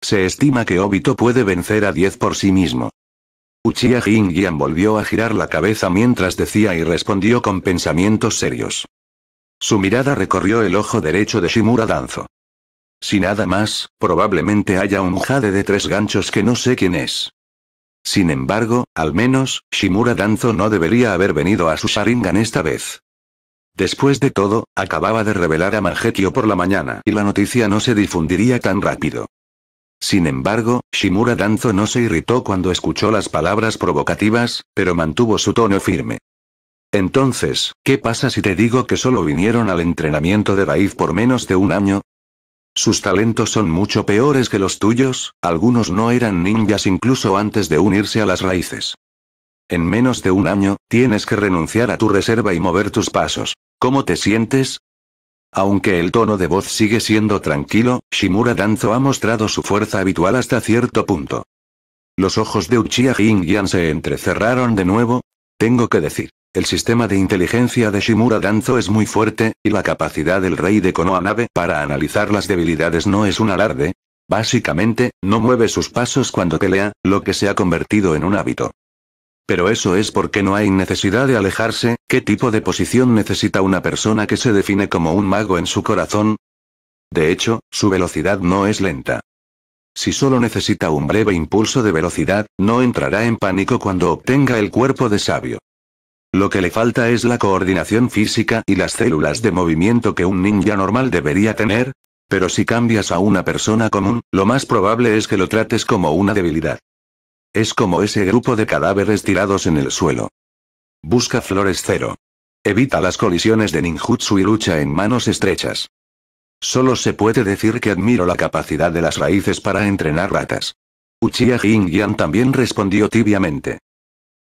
Se estima que Obito puede vencer a 10 por sí mismo. Uchiha Yan volvió a girar la cabeza mientras decía y respondió con pensamientos serios. Su mirada recorrió el ojo derecho de Shimura Danzo. Si nada más, probablemente haya un jade de tres ganchos que no sé quién es. Sin embargo, al menos, Shimura Danzo no debería haber venido a su Sharingan esta vez. Después de todo, acababa de revelar a Manhetio por la mañana y la noticia no se difundiría tan rápido. Sin embargo, Shimura Danzo no se irritó cuando escuchó las palabras provocativas, pero mantuvo su tono firme. Entonces, ¿qué pasa si te digo que solo vinieron al entrenamiento de raíz por menos de un año? Sus talentos son mucho peores que los tuyos, algunos no eran ninjas incluso antes de unirse a las raíces. En menos de un año, tienes que renunciar a tu reserva y mover tus pasos. ¿Cómo te sientes? Aunque el tono de voz sigue siendo tranquilo, Shimura Danzo ha mostrado su fuerza habitual hasta cierto punto. Los ojos de Uchiha Yan se entrecerraron de nuevo. Tengo que decir, el sistema de inteligencia de Shimura Danzo es muy fuerte, y la capacidad del rey de Konohanabe para analizar las debilidades no es un alarde. Básicamente, no mueve sus pasos cuando pelea, lo que se ha convertido en un hábito. Pero eso es porque no hay necesidad de alejarse, ¿qué tipo de posición necesita una persona que se define como un mago en su corazón? De hecho, su velocidad no es lenta. Si solo necesita un breve impulso de velocidad, no entrará en pánico cuando obtenga el cuerpo de sabio. Lo que le falta es la coordinación física y las células de movimiento que un ninja normal debería tener, pero si cambias a una persona común, lo más probable es que lo trates como una debilidad. Es como ese grupo de cadáveres tirados en el suelo. Busca flores cero. Evita las colisiones de ninjutsu y lucha en manos estrechas. Solo se puede decir que admiro la capacidad de las raíces para entrenar ratas. Uchiha Yan también respondió tibiamente.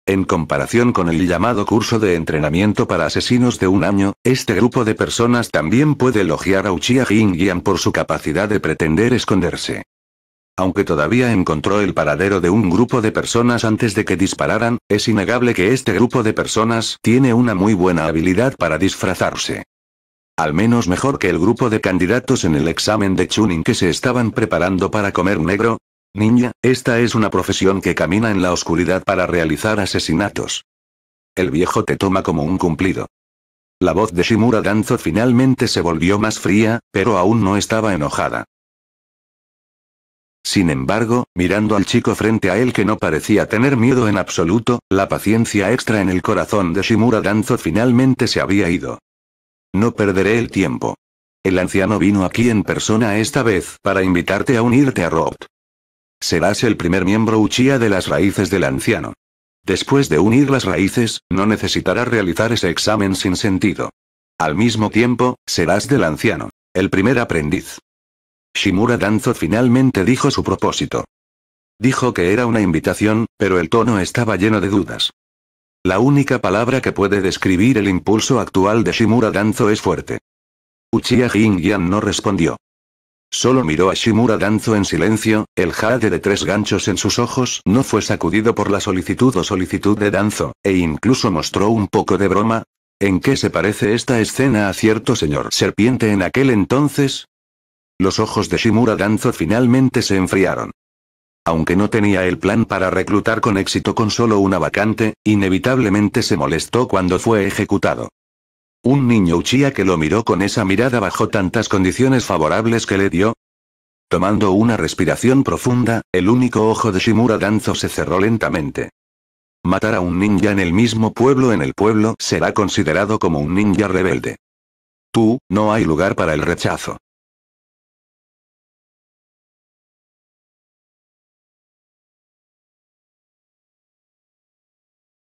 En comparación con el llamado curso de entrenamiento para asesinos de un año, este grupo de personas también puede elogiar a Uchiha Yian por su capacidad de pretender esconderse. Aunque todavía encontró el paradero de un grupo de personas antes de que dispararan, es innegable que este grupo de personas tiene una muy buena habilidad para disfrazarse. Al menos mejor que el grupo de candidatos en el examen de Chunin que se estaban preparando para comer negro, Niña, esta es una profesión que camina en la oscuridad para realizar asesinatos. El viejo te toma como un cumplido. La voz de Shimura Danzo finalmente se volvió más fría, pero aún no estaba enojada. Sin embargo, mirando al chico frente a él que no parecía tener miedo en absoluto, la paciencia extra en el corazón de Shimura Danzo finalmente se había ido. No perderé el tiempo. El anciano vino aquí en persona esta vez para invitarte a unirte a Rot. Serás el primer miembro Uchiha de las raíces del anciano. Después de unir las raíces, no necesitarás realizar ese examen sin sentido. Al mismo tiempo, serás del anciano, el primer aprendiz. Shimura Danzo finalmente dijo su propósito. Dijo que era una invitación, pero el tono estaba lleno de dudas. La única palabra que puede describir el impulso actual de Shimura Danzo es fuerte. Uchiha Jin no respondió. Solo miró a Shimura Danzo en silencio, el jade de tres ganchos en sus ojos no fue sacudido por la solicitud o solicitud de Danzo, e incluso mostró un poco de broma. ¿En qué se parece esta escena a cierto señor serpiente en aquel entonces? Los ojos de Shimura Danzo finalmente se enfriaron. Aunque no tenía el plan para reclutar con éxito con solo una vacante, inevitablemente se molestó cuando fue ejecutado. Un niño Uchiha que lo miró con esa mirada bajo tantas condiciones favorables que le dio. Tomando una respiración profunda, el único ojo de Shimura Danzo se cerró lentamente. Matar a un ninja en el mismo pueblo en el pueblo será considerado como un ninja rebelde. Tú, no hay lugar para el rechazo.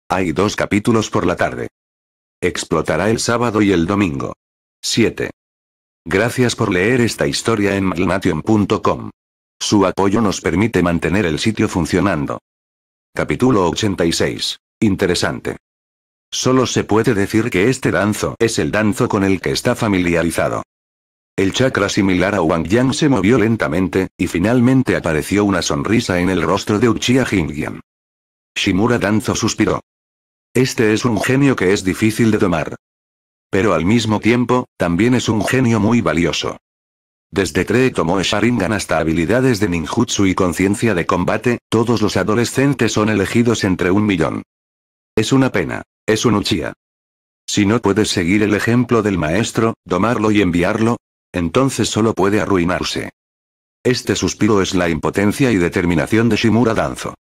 Hay dos capítulos por la tarde. Explotará el sábado y el domingo. 7. Gracias por leer esta historia en Malmation.com. Su apoyo nos permite mantener el sitio funcionando. Capítulo 86. Interesante. Solo se puede decir que este danzo es el danzo con el que está familiarizado. El chakra similar a Wang Yang se movió lentamente, y finalmente apareció una sonrisa en el rostro de Uchiha Jingian. Shimura Danzo suspiró. Este es un genio que es difícil de domar. Pero al mismo tiempo, también es un genio muy valioso. Desde Tre tomó Sharingan hasta habilidades de ninjutsu y conciencia de combate, todos los adolescentes son elegidos entre un millón. Es una pena. Es un Uchiha. Si no puedes seguir el ejemplo del maestro, domarlo y enviarlo, entonces solo puede arruinarse. Este suspiro es la impotencia y determinación de Shimura Danzo.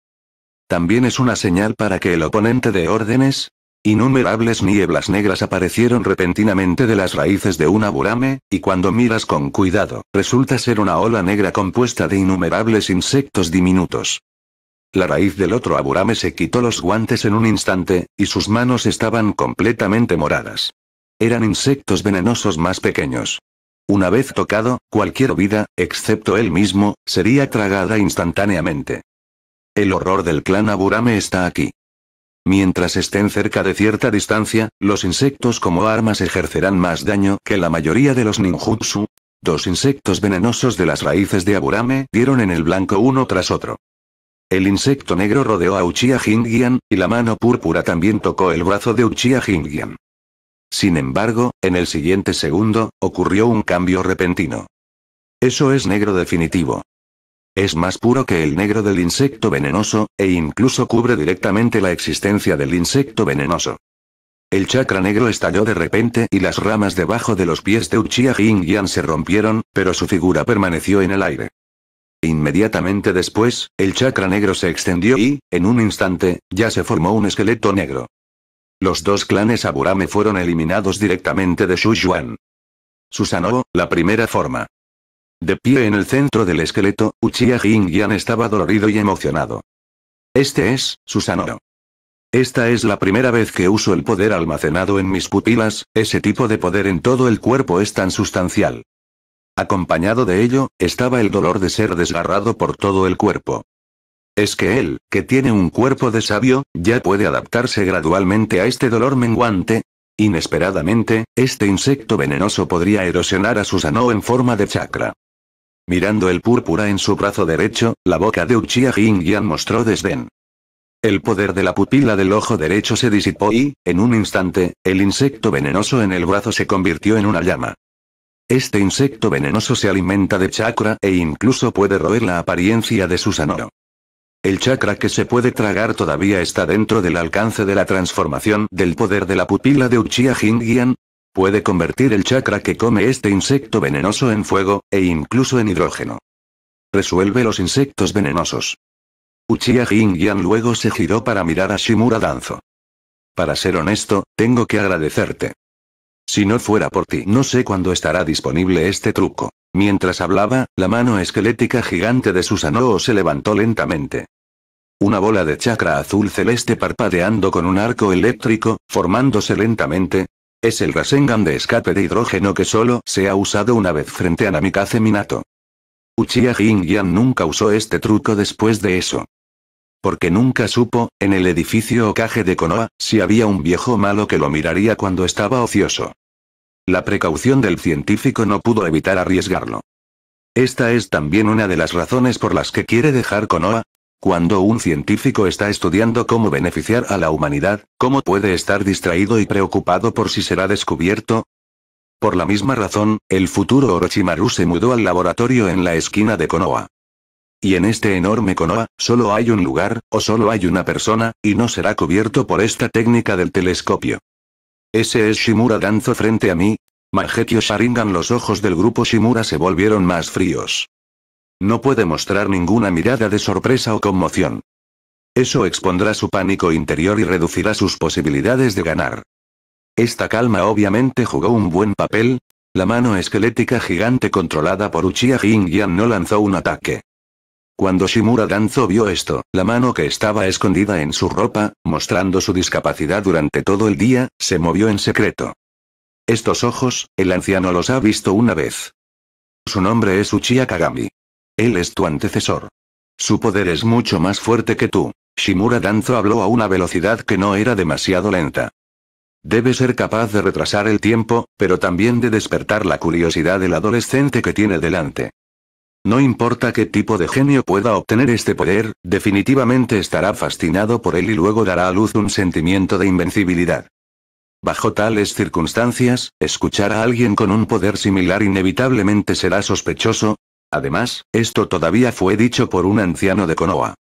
También es una señal para que el oponente de órdenes, Innumerables nieblas negras aparecieron repentinamente de las raíces de un aburame, y cuando miras con cuidado, resulta ser una ola negra compuesta de innumerables insectos diminutos. La raíz del otro aburame se quitó los guantes en un instante, y sus manos estaban completamente moradas. Eran insectos venenosos más pequeños. Una vez tocado, cualquier vida, excepto él mismo, sería tragada instantáneamente. El horror del clan Aburame está aquí. Mientras estén cerca de cierta distancia, los insectos como armas ejercerán más daño que la mayoría de los ninjutsu. Dos insectos venenosos de las raíces de Aburame dieron en el blanco uno tras otro. El insecto negro rodeó a Uchiha Jingyan, y la mano púrpura también tocó el brazo de Uchiha yan Sin embargo, en el siguiente segundo, ocurrió un cambio repentino. Eso es negro definitivo. Es más puro que el negro del insecto venenoso, e incluso cubre directamente la existencia del insecto venenoso. El chakra negro estalló de repente y las ramas debajo de los pies de Uchiha Yan se rompieron, pero su figura permaneció en el aire. Inmediatamente después, el chakra negro se extendió y, en un instante, ya se formó un esqueleto negro. Los dos clanes Aburame fueron eliminados directamente de Yuan. Susanoo, la primera forma. De pie en el centro del esqueleto, Uchiha Hingyan estaba dolorido y emocionado. Este es, Susanoo. Esta es la primera vez que uso el poder almacenado en mis pupilas, ese tipo de poder en todo el cuerpo es tan sustancial. Acompañado de ello, estaba el dolor de ser desgarrado por todo el cuerpo. Es que él, que tiene un cuerpo de sabio, ya puede adaptarse gradualmente a este dolor menguante. Inesperadamente, este insecto venenoso podría erosionar a Susanoo en forma de chakra. Mirando el púrpura en su brazo derecho, la boca de Uchiha Jingyan mostró desdén. El poder de la pupila del ojo derecho se disipó y, en un instante, el insecto venenoso en el brazo se convirtió en una llama. Este insecto venenoso se alimenta de chakra e incluso puede roer la apariencia de Susanoo. El chakra que se puede tragar todavía está dentro del alcance de la transformación del poder de la pupila de Uchiha Jingyan, puede convertir el chakra que come este insecto venenoso en fuego, e incluso en hidrógeno. Resuelve los insectos venenosos. Uchiha Hingyan luego se giró para mirar a Shimura Danzo. Para ser honesto, tengo que agradecerte. Si no fuera por ti, no sé cuándo estará disponible este truco. Mientras hablaba, la mano esquelética gigante de Susanoo se levantó lentamente. Una bola de chakra azul celeste parpadeando con un arco eléctrico, formándose lentamente, es el Rasengan de escape de hidrógeno que solo se ha usado una vez frente a Namikaze Minato. Uchiha Yan nunca usó este truco después de eso. Porque nunca supo, en el edificio o caje de Konoha, si había un viejo malo que lo miraría cuando estaba ocioso. La precaución del científico no pudo evitar arriesgarlo. Esta es también una de las razones por las que quiere dejar Konoha, cuando un científico está estudiando cómo beneficiar a la humanidad, ¿cómo puede estar distraído y preocupado por si será descubierto? Por la misma razón, el futuro Orochimaru se mudó al laboratorio en la esquina de Konoha. Y en este enorme Konoha, solo hay un lugar, o solo hay una persona, y no será cubierto por esta técnica del telescopio. Ese es Shimura Danzo frente a mí. o Sharingan Los ojos del grupo Shimura se volvieron más fríos. No puede mostrar ninguna mirada de sorpresa o conmoción. Eso expondrá su pánico interior y reducirá sus posibilidades de ganar. Esta calma obviamente jugó un buen papel. La mano esquelética gigante controlada por Uchiha Jin-Yan no lanzó un ataque. Cuando Shimura Danzo vio esto, la mano que estaba escondida en su ropa, mostrando su discapacidad durante todo el día, se movió en secreto. Estos ojos, el anciano los ha visto una vez. Su nombre es Uchiha Kagami. Él es tu antecesor. Su poder es mucho más fuerte que tú. Shimura Danzo habló a una velocidad que no era demasiado lenta. Debe ser capaz de retrasar el tiempo, pero también de despertar la curiosidad del adolescente que tiene delante. No importa qué tipo de genio pueda obtener este poder, definitivamente estará fascinado por él y luego dará a luz un sentimiento de invencibilidad. Bajo tales circunstancias, escuchar a alguien con un poder similar inevitablemente será sospechoso, Además, esto todavía fue dicho por un anciano de Konoha.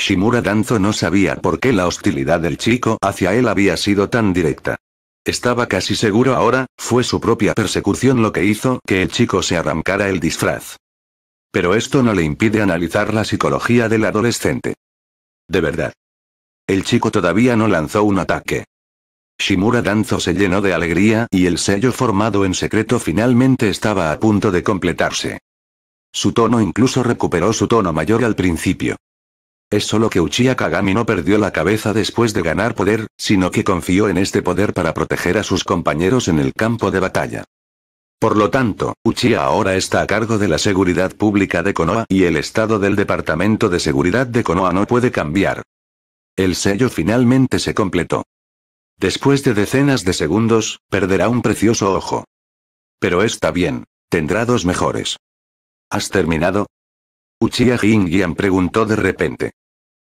Shimura Danzo no sabía por qué la hostilidad del chico hacia él había sido tan directa. Estaba casi seguro ahora, fue su propia persecución lo que hizo que el chico se arrancara el disfraz. Pero esto no le impide analizar la psicología del adolescente. De verdad. El chico todavía no lanzó un ataque. Shimura Danzo se llenó de alegría y el sello formado en secreto finalmente estaba a punto de completarse. Su tono incluso recuperó su tono mayor al principio. Es solo que Uchiha Kagami no perdió la cabeza después de ganar poder, sino que confió en este poder para proteger a sus compañeros en el campo de batalla. Por lo tanto, Uchiha ahora está a cargo de la seguridad pública de Konoha y el estado del Departamento de Seguridad de Konoha no puede cambiar. El sello finalmente se completó. Después de decenas de segundos, perderá un precioso ojo. Pero está bien, tendrá dos mejores. ¿Has terminado? Uchiha Hingyan preguntó de repente.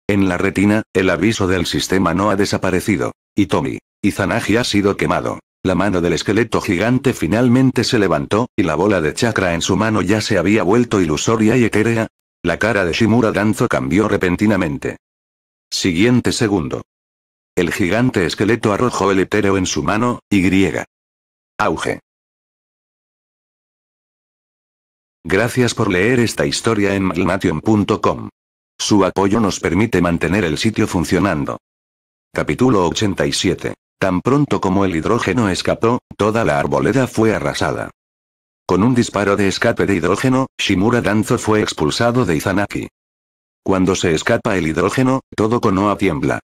En la retina, el aviso del sistema no ha desaparecido. Y Tommy Izanagi ha sido quemado. La mano del esqueleto gigante finalmente se levantó, y la bola de chakra en su mano ya se había vuelto ilusoria y etérea. La cara de Shimura Danzo cambió repentinamente. Siguiente segundo. El gigante esqueleto arrojó el etéreo en su mano, y griega. Auge. Gracias por leer esta historia en malmation.com. Su apoyo nos permite mantener el sitio funcionando. Capítulo 87. Tan pronto como el hidrógeno escapó, toda la arboleda fue arrasada. Con un disparo de escape de hidrógeno, Shimura Danzo fue expulsado de Izanaki. Cuando se escapa el hidrógeno, todo a tiembla.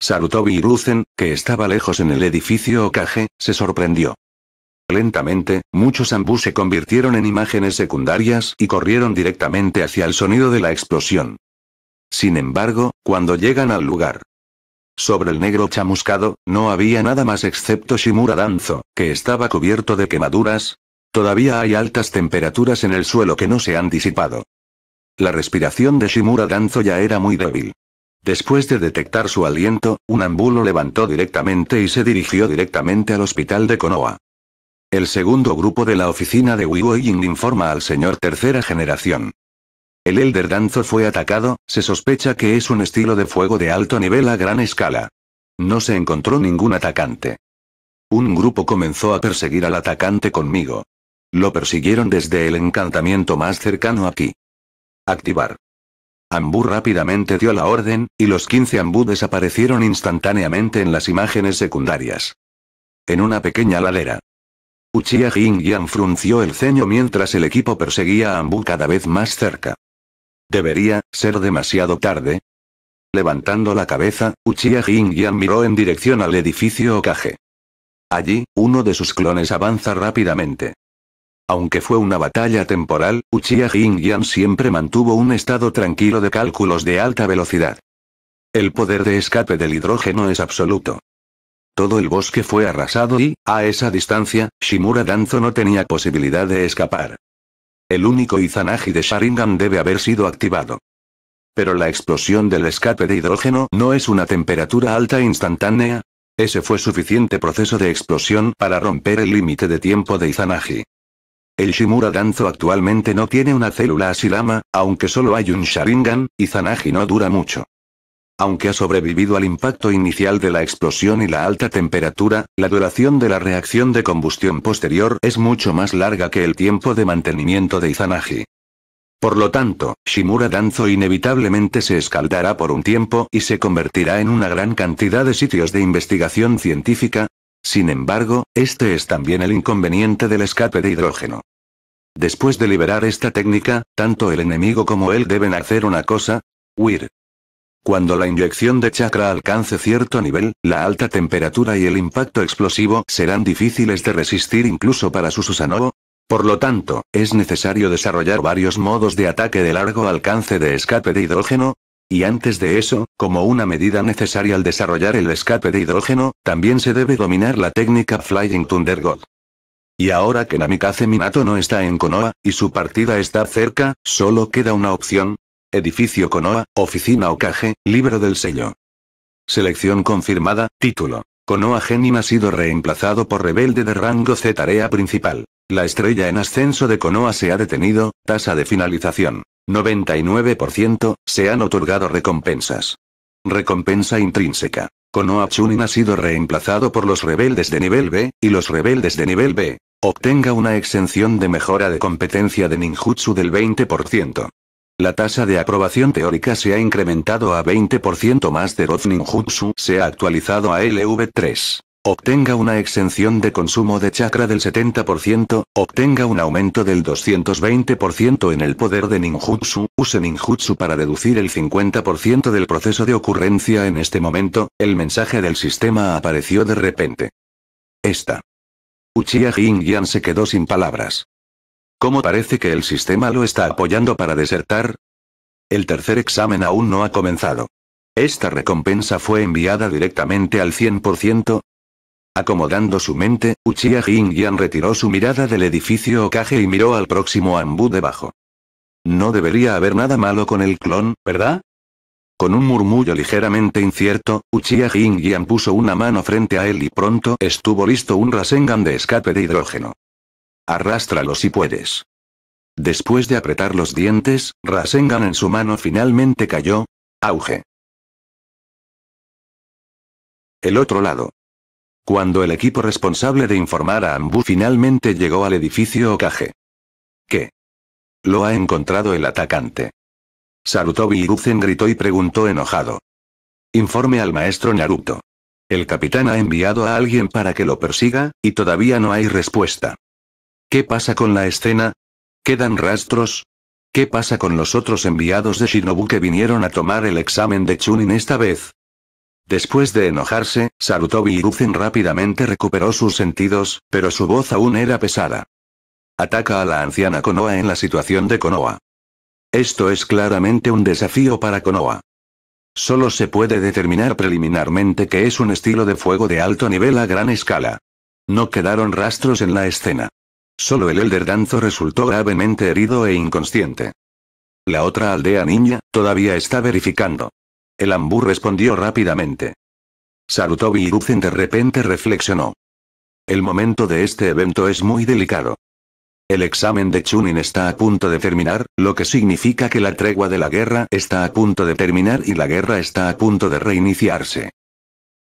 Sarutobi Iruzen, que estaba lejos en el edificio Okage, se sorprendió. Lentamente, muchos ambú se convirtieron en imágenes secundarias y corrieron directamente hacia el sonido de la explosión. Sin embargo, cuando llegan al lugar, sobre el negro chamuscado, no había nada más excepto Shimura Danzo, que estaba cubierto de quemaduras. Todavía hay altas temperaturas en el suelo que no se han disipado. La respiración de Shimura Danzo ya era muy débil. Después de detectar su aliento, un ambulo levantó directamente y se dirigió directamente al hospital de Konoha. El segundo grupo de la oficina de Ying informa al señor tercera generación. El Elder Danzo fue atacado, se sospecha que es un estilo de fuego de alto nivel a gran escala. No se encontró ningún atacante. Un grupo comenzó a perseguir al atacante conmigo. Lo persiguieron desde el encantamiento más cercano aquí. Activar. Ambu rápidamente dio la orden, y los 15 Ambu desaparecieron instantáneamente en las imágenes secundarias. En una pequeña ladera. Uchiha jin frunció el ceño mientras el equipo perseguía a Ambu cada vez más cerca. Debería, ser demasiado tarde. Levantando la cabeza, Uchiha jin miró en dirección al edificio Okage. Allí, uno de sus clones avanza rápidamente. Aunque fue una batalla temporal, Uchiha jin siempre mantuvo un estado tranquilo de cálculos de alta velocidad. El poder de escape del hidrógeno es absoluto. Todo el bosque fue arrasado y, a esa distancia, Shimura Danzo no tenía posibilidad de escapar. El único Izanagi de Sharingan debe haber sido activado. Pero la explosión del escape de hidrógeno no es una temperatura alta e instantánea. Ese fue suficiente proceso de explosión para romper el límite de tiempo de Izanagi. El Shimura Danzo actualmente no tiene una célula Asilama, aunque solo hay un Sharingan, Izanagi no dura mucho. Aunque ha sobrevivido al impacto inicial de la explosión y la alta temperatura, la duración de la reacción de combustión posterior es mucho más larga que el tiempo de mantenimiento de Izanagi. Por lo tanto, Shimura Danzo inevitablemente se escaldará por un tiempo y se convertirá en una gran cantidad de sitios de investigación científica. Sin embargo, este es también el inconveniente del escape de hidrógeno. Después de liberar esta técnica, tanto el enemigo como él deben hacer una cosa, huir. Cuando la inyección de chakra alcance cierto nivel, la alta temperatura y el impacto explosivo serán difíciles de resistir incluso para su Susanoo. Por lo tanto, es necesario desarrollar varios modos de ataque de largo alcance de escape de hidrógeno, y antes de eso, como una medida necesaria al desarrollar el escape de hidrógeno, también se debe dominar la técnica Flying Thunder God. Y ahora que Namikaze Minato no está en Konoha, y su partida está cerca, solo queda una opción, Edificio Konoa, Oficina Okage, Libro del Sello. Selección confirmada, título. Konoa Genin ha sido reemplazado por rebelde de rango C. Tarea principal. La estrella en ascenso de Konoa se ha detenido, tasa de finalización. 99%, se han otorgado recompensas. Recompensa intrínseca. Konoa Chunin ha sido reemplazado por los rebeldes de nivel B, y los rebeldes de nivel B, obtenga una exención de mejora de competencia de ninjutsu del 20%. La tasa de aprobación teórica se ha incrementado a 20% más de Ninjutsu se ha actualizado a LV3. Obtenga una exención de consumo de chakra del 70%, obtenga un aumento del 220% en el poder de ninjutsu, use ninjutsu para deducir el 50% del proceso de ocurrencia en este momento, el mensaje del sistema apareció de repente. Esta. Uchiha Jin se quedó sin palabras. ¿Cómo parece que el sistema lo está apoyando para desertar? El tercer examen aún no ha comenzado. Esta recompensa fue enviada directamente al 100%. Acomodando su mente, Uchiha Jinyan retiró su mirada del edificio ocaje y miró al próximo Ambú debajo. No debería haber nada malo con el clon, ¿verdad? Con un murmullo ligeramente incierto, Uchiha Jinyan puso una mano frente a él y pronto estuvo listo un Rasengan de escape de hidrógeno. Arrástralo si puedes. Después de apretar los dientes, Rasengan en su mano finalmente cayó. Auge. El otro lado. Cuando el equipo responsable de informar a Ambu finalmente llegó al edificio Okage. ¿Qué? Lo ha encontrado el atacante. Sarutobi Iruzen gritó y preguntó enojado. Informe al maestro Naruto. El capitán ha enviado a alguien para que lo persiga, y todavía no hay respuesta. ¿Qué pasa con la escena? ¿Quedan rastros? ¿Qué pasa con los otros enviados de Shinobu que vinieron a tomar el examen de Chunin esta vez? Después de enojarse, Sarutobi Hiruzen rápidamente recuperó sus sentidos, pero su voz aún era pesada. Ataca a la anciana Konoha en la situación de Konoa. Esto es claramente un desafío para Konoha. Solo se puede determinar preliminarmente que es un estilo de fuego de alto nivel a gran escala. No quedaron rastros en la escena. Solo el Elder Danzo resultó gravemente herido e inconsciente. La otra aldea niña, todavía está verificando. El Ambú respondió rápidamente. Sarutobi Iruzen de repente reflexionó. El momento de este evento es muy delicado. El examen de Chunin está a punto de terminar, lo que significa que la tregua de la guerra está a punto de terminar y la guerra está a punto de reiniciarse.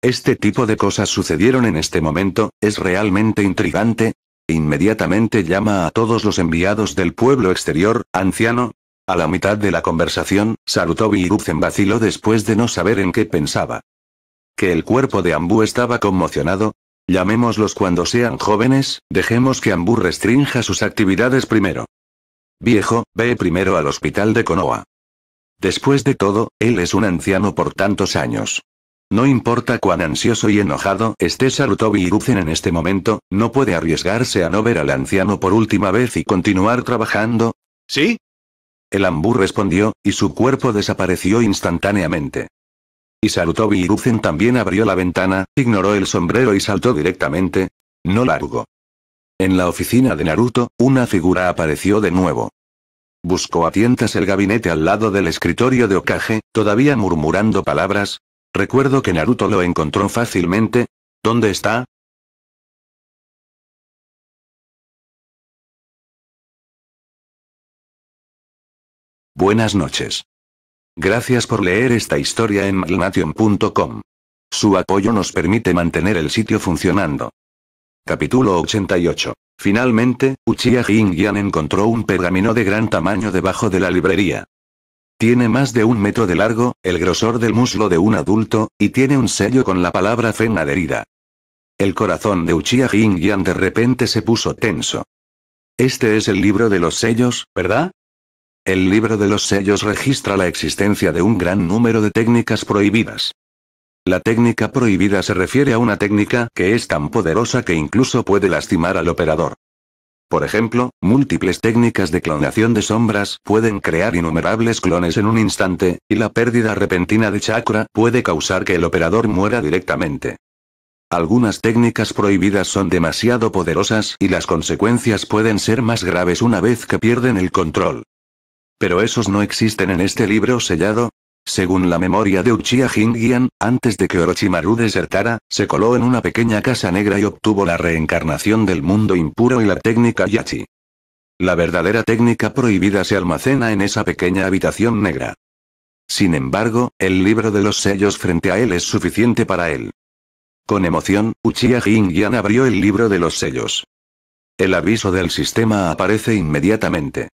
Este tipo de cosas sucedieron en este momento, es realmente intrigante, Inmediatamente llama a todos los enviados del pueblo exterior, anciano. A la mitad de la conversación, Sarutobi en vaciló después de no saber en qué pensaba. Que el cuerpo de Ambu estaba conmocionado. Llamémoslos cuando sean jóvenes, dejemos que Ambu restrinja sus actividades primero. Viejo, ve primero al hospital de Konoha. Después de todo, él es un anciano por tantos años. No importa cuán ansioso y enojado esté Sarutobi Hiruzen en este momento, no puede arriesgarse a no ver al anciano por última vez y continuar trabajando. ¿Sí? El ambú respondió, y su cuerpo desapareció instantáneamente. Y Sarutobi Hiruzen también abrió la ventana, ignoró el sombrero y saltó directamente. No largo. En la oficina de Naruto, una figura apareció de nuevo. Buscó a tientas el gabinete al lado del escritorio de Okage, todavía murmurando palabras, Recuerdo que Naruto lo encontró fácilmente. ¿Dónde está? Buenas noches. Gracias por leer esta historia en malnation.com. Su apoyo nos permite mantener el sitio funcionando. Capítulo 88. Finalmente, Uchiha Yan encontró un pergamino de gran tamaño debajo de la librería. Tiene más de un metro de largo, el grosor del muslo de un adulto, y tiene un sello con la palabra Fen adherida. El corazón de Uchiha Jinyan de repente se puso tenso. Este es el libro de los sellos, ¿verdad? El libro de los sellos registra la existencia de un gran número de técnicas prohibidas. La técnica prohibida se refiere a una técnica que es tan poderosa que incluso puede lastimar al operador. Por ejemplo, múltiples técnicas de clonación de sombras pueden crear innumerables clones en un instante, y la pérdida repentina de chakra puede causar que el operador muera directamente. Algunas técnicas prohibidas son demasiado poderosas y las consecuencias pueden ser más graves una vez que pierden el control. Pero esos no existen en este libro sellado, según la memoria de Uchiha Jingian, antes de que Orochimaru desertara, se coló en una pequeña casa negra y obtuvo la reencarnación del mundo impuro y la técnica Yachi. La verdadera técnica prohibida se almacena en esa pequeña habitación negra. Sin embargo, el libro de los sellos frente a él es suficiente para él. Con emoción, Uchiha Jingian abrió el libro de los sellos. El aviso del sistema aparece inmediatamente.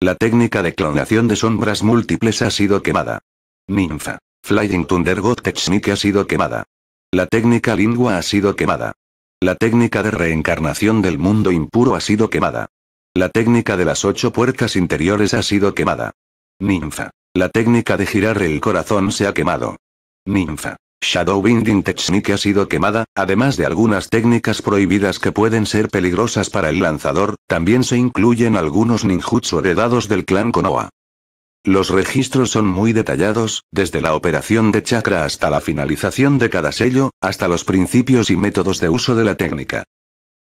La técnica de clonación de sombras múltiples ha sido quemada. Ninfa. Flying Thunder God Technique ha sido quemada. La técnica lingua ha sido quemada. La técnica de reencarnación del mundo impuro ha sido quemada. La técnica de las ocho puertas interiores ha sido quemada. Ninfa. La técnica de girar el corazón se ha quemado. Ninfa. Shadow Binding Technique ha sido quemada, además de algunas técnicas prohibidas que pueden ser peligrosas para el lanzador, también se incluyen algunos ninjutsu heredados del clan Konoha. Los registros son muy detallados, desde la operación de chakra hasta la finalización de cada sello, hasta los principios y métodos de uso de la técnica.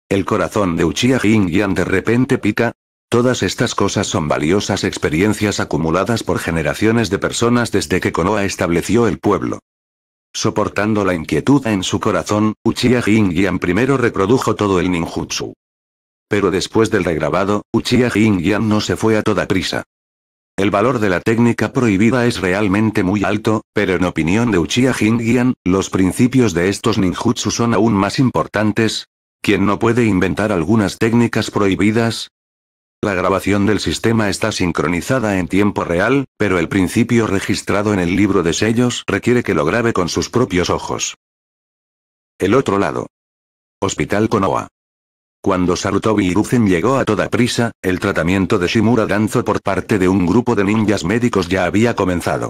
El corazón de Uchiha Jin de repente pica. Todas estas cosas son valiosas experiencias acumuladas por generaciones de personas desde que Konoha estableció el pueblo. Soportando la inquietud en su corazón, Uchiha Jin primero reprodujo todo el ninjutsu. Pero después del regrabado, Uchiha Jin no se fue a toda prisa. El valor de la técnica prohibida es realmente muy alto, pero en opinión de Uchiha Hingian, los principios de estos ninjutsu son aún más importantes. ¿Quién no puede inventar algunas técnicas prohibidas? La grabación del sistema está sincronizada en tiempo real, pero el principio registrado en el libro de sellos requiere que lo grabe con sus propios ojos. El otro lado. Hospital Konoha. Cuando Sarutobi Hiruzen llegó a toda prisa, el tratamiento de Shimura Danzo por parte de un grupo de ninjas médicos ya había comenzado.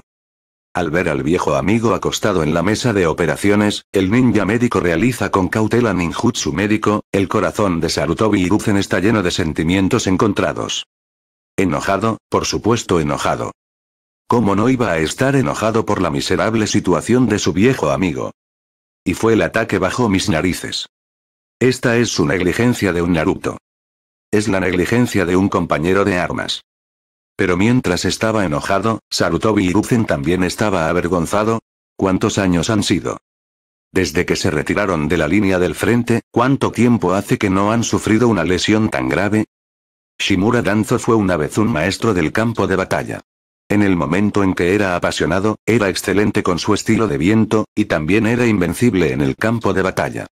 Al ver al viejo amigo acostado en la mesa de operaciones, el ninja médico realiza con cautela ninjutsu médico, el corazón de Sarutobi Hiruzen está lleno de sentimientos encontrados. Enojado, por supuesto enojado. ¿Cómo no iba a estar enojado por la miserable situación de su viejo amigo? Y fue el ataque bajo mis narices. Esta es su negligencia de un Naruto. Es la negligencia de un compañero de armas. Pero mientras estaba enojado, Sarutobi Hiruzen también estaba avergonzado. ¿Cuántos años han sido? Desde que se retiraron de la línea del frente, ¿cuánto tiempo hace que no han sufrido una lesión tan grave? Shimura Danzo fue una vez un maestro del campo de batalla. En el momento en que era apasionado, era excelente con su estilo de viento, y también era invencible en el campo de batalla.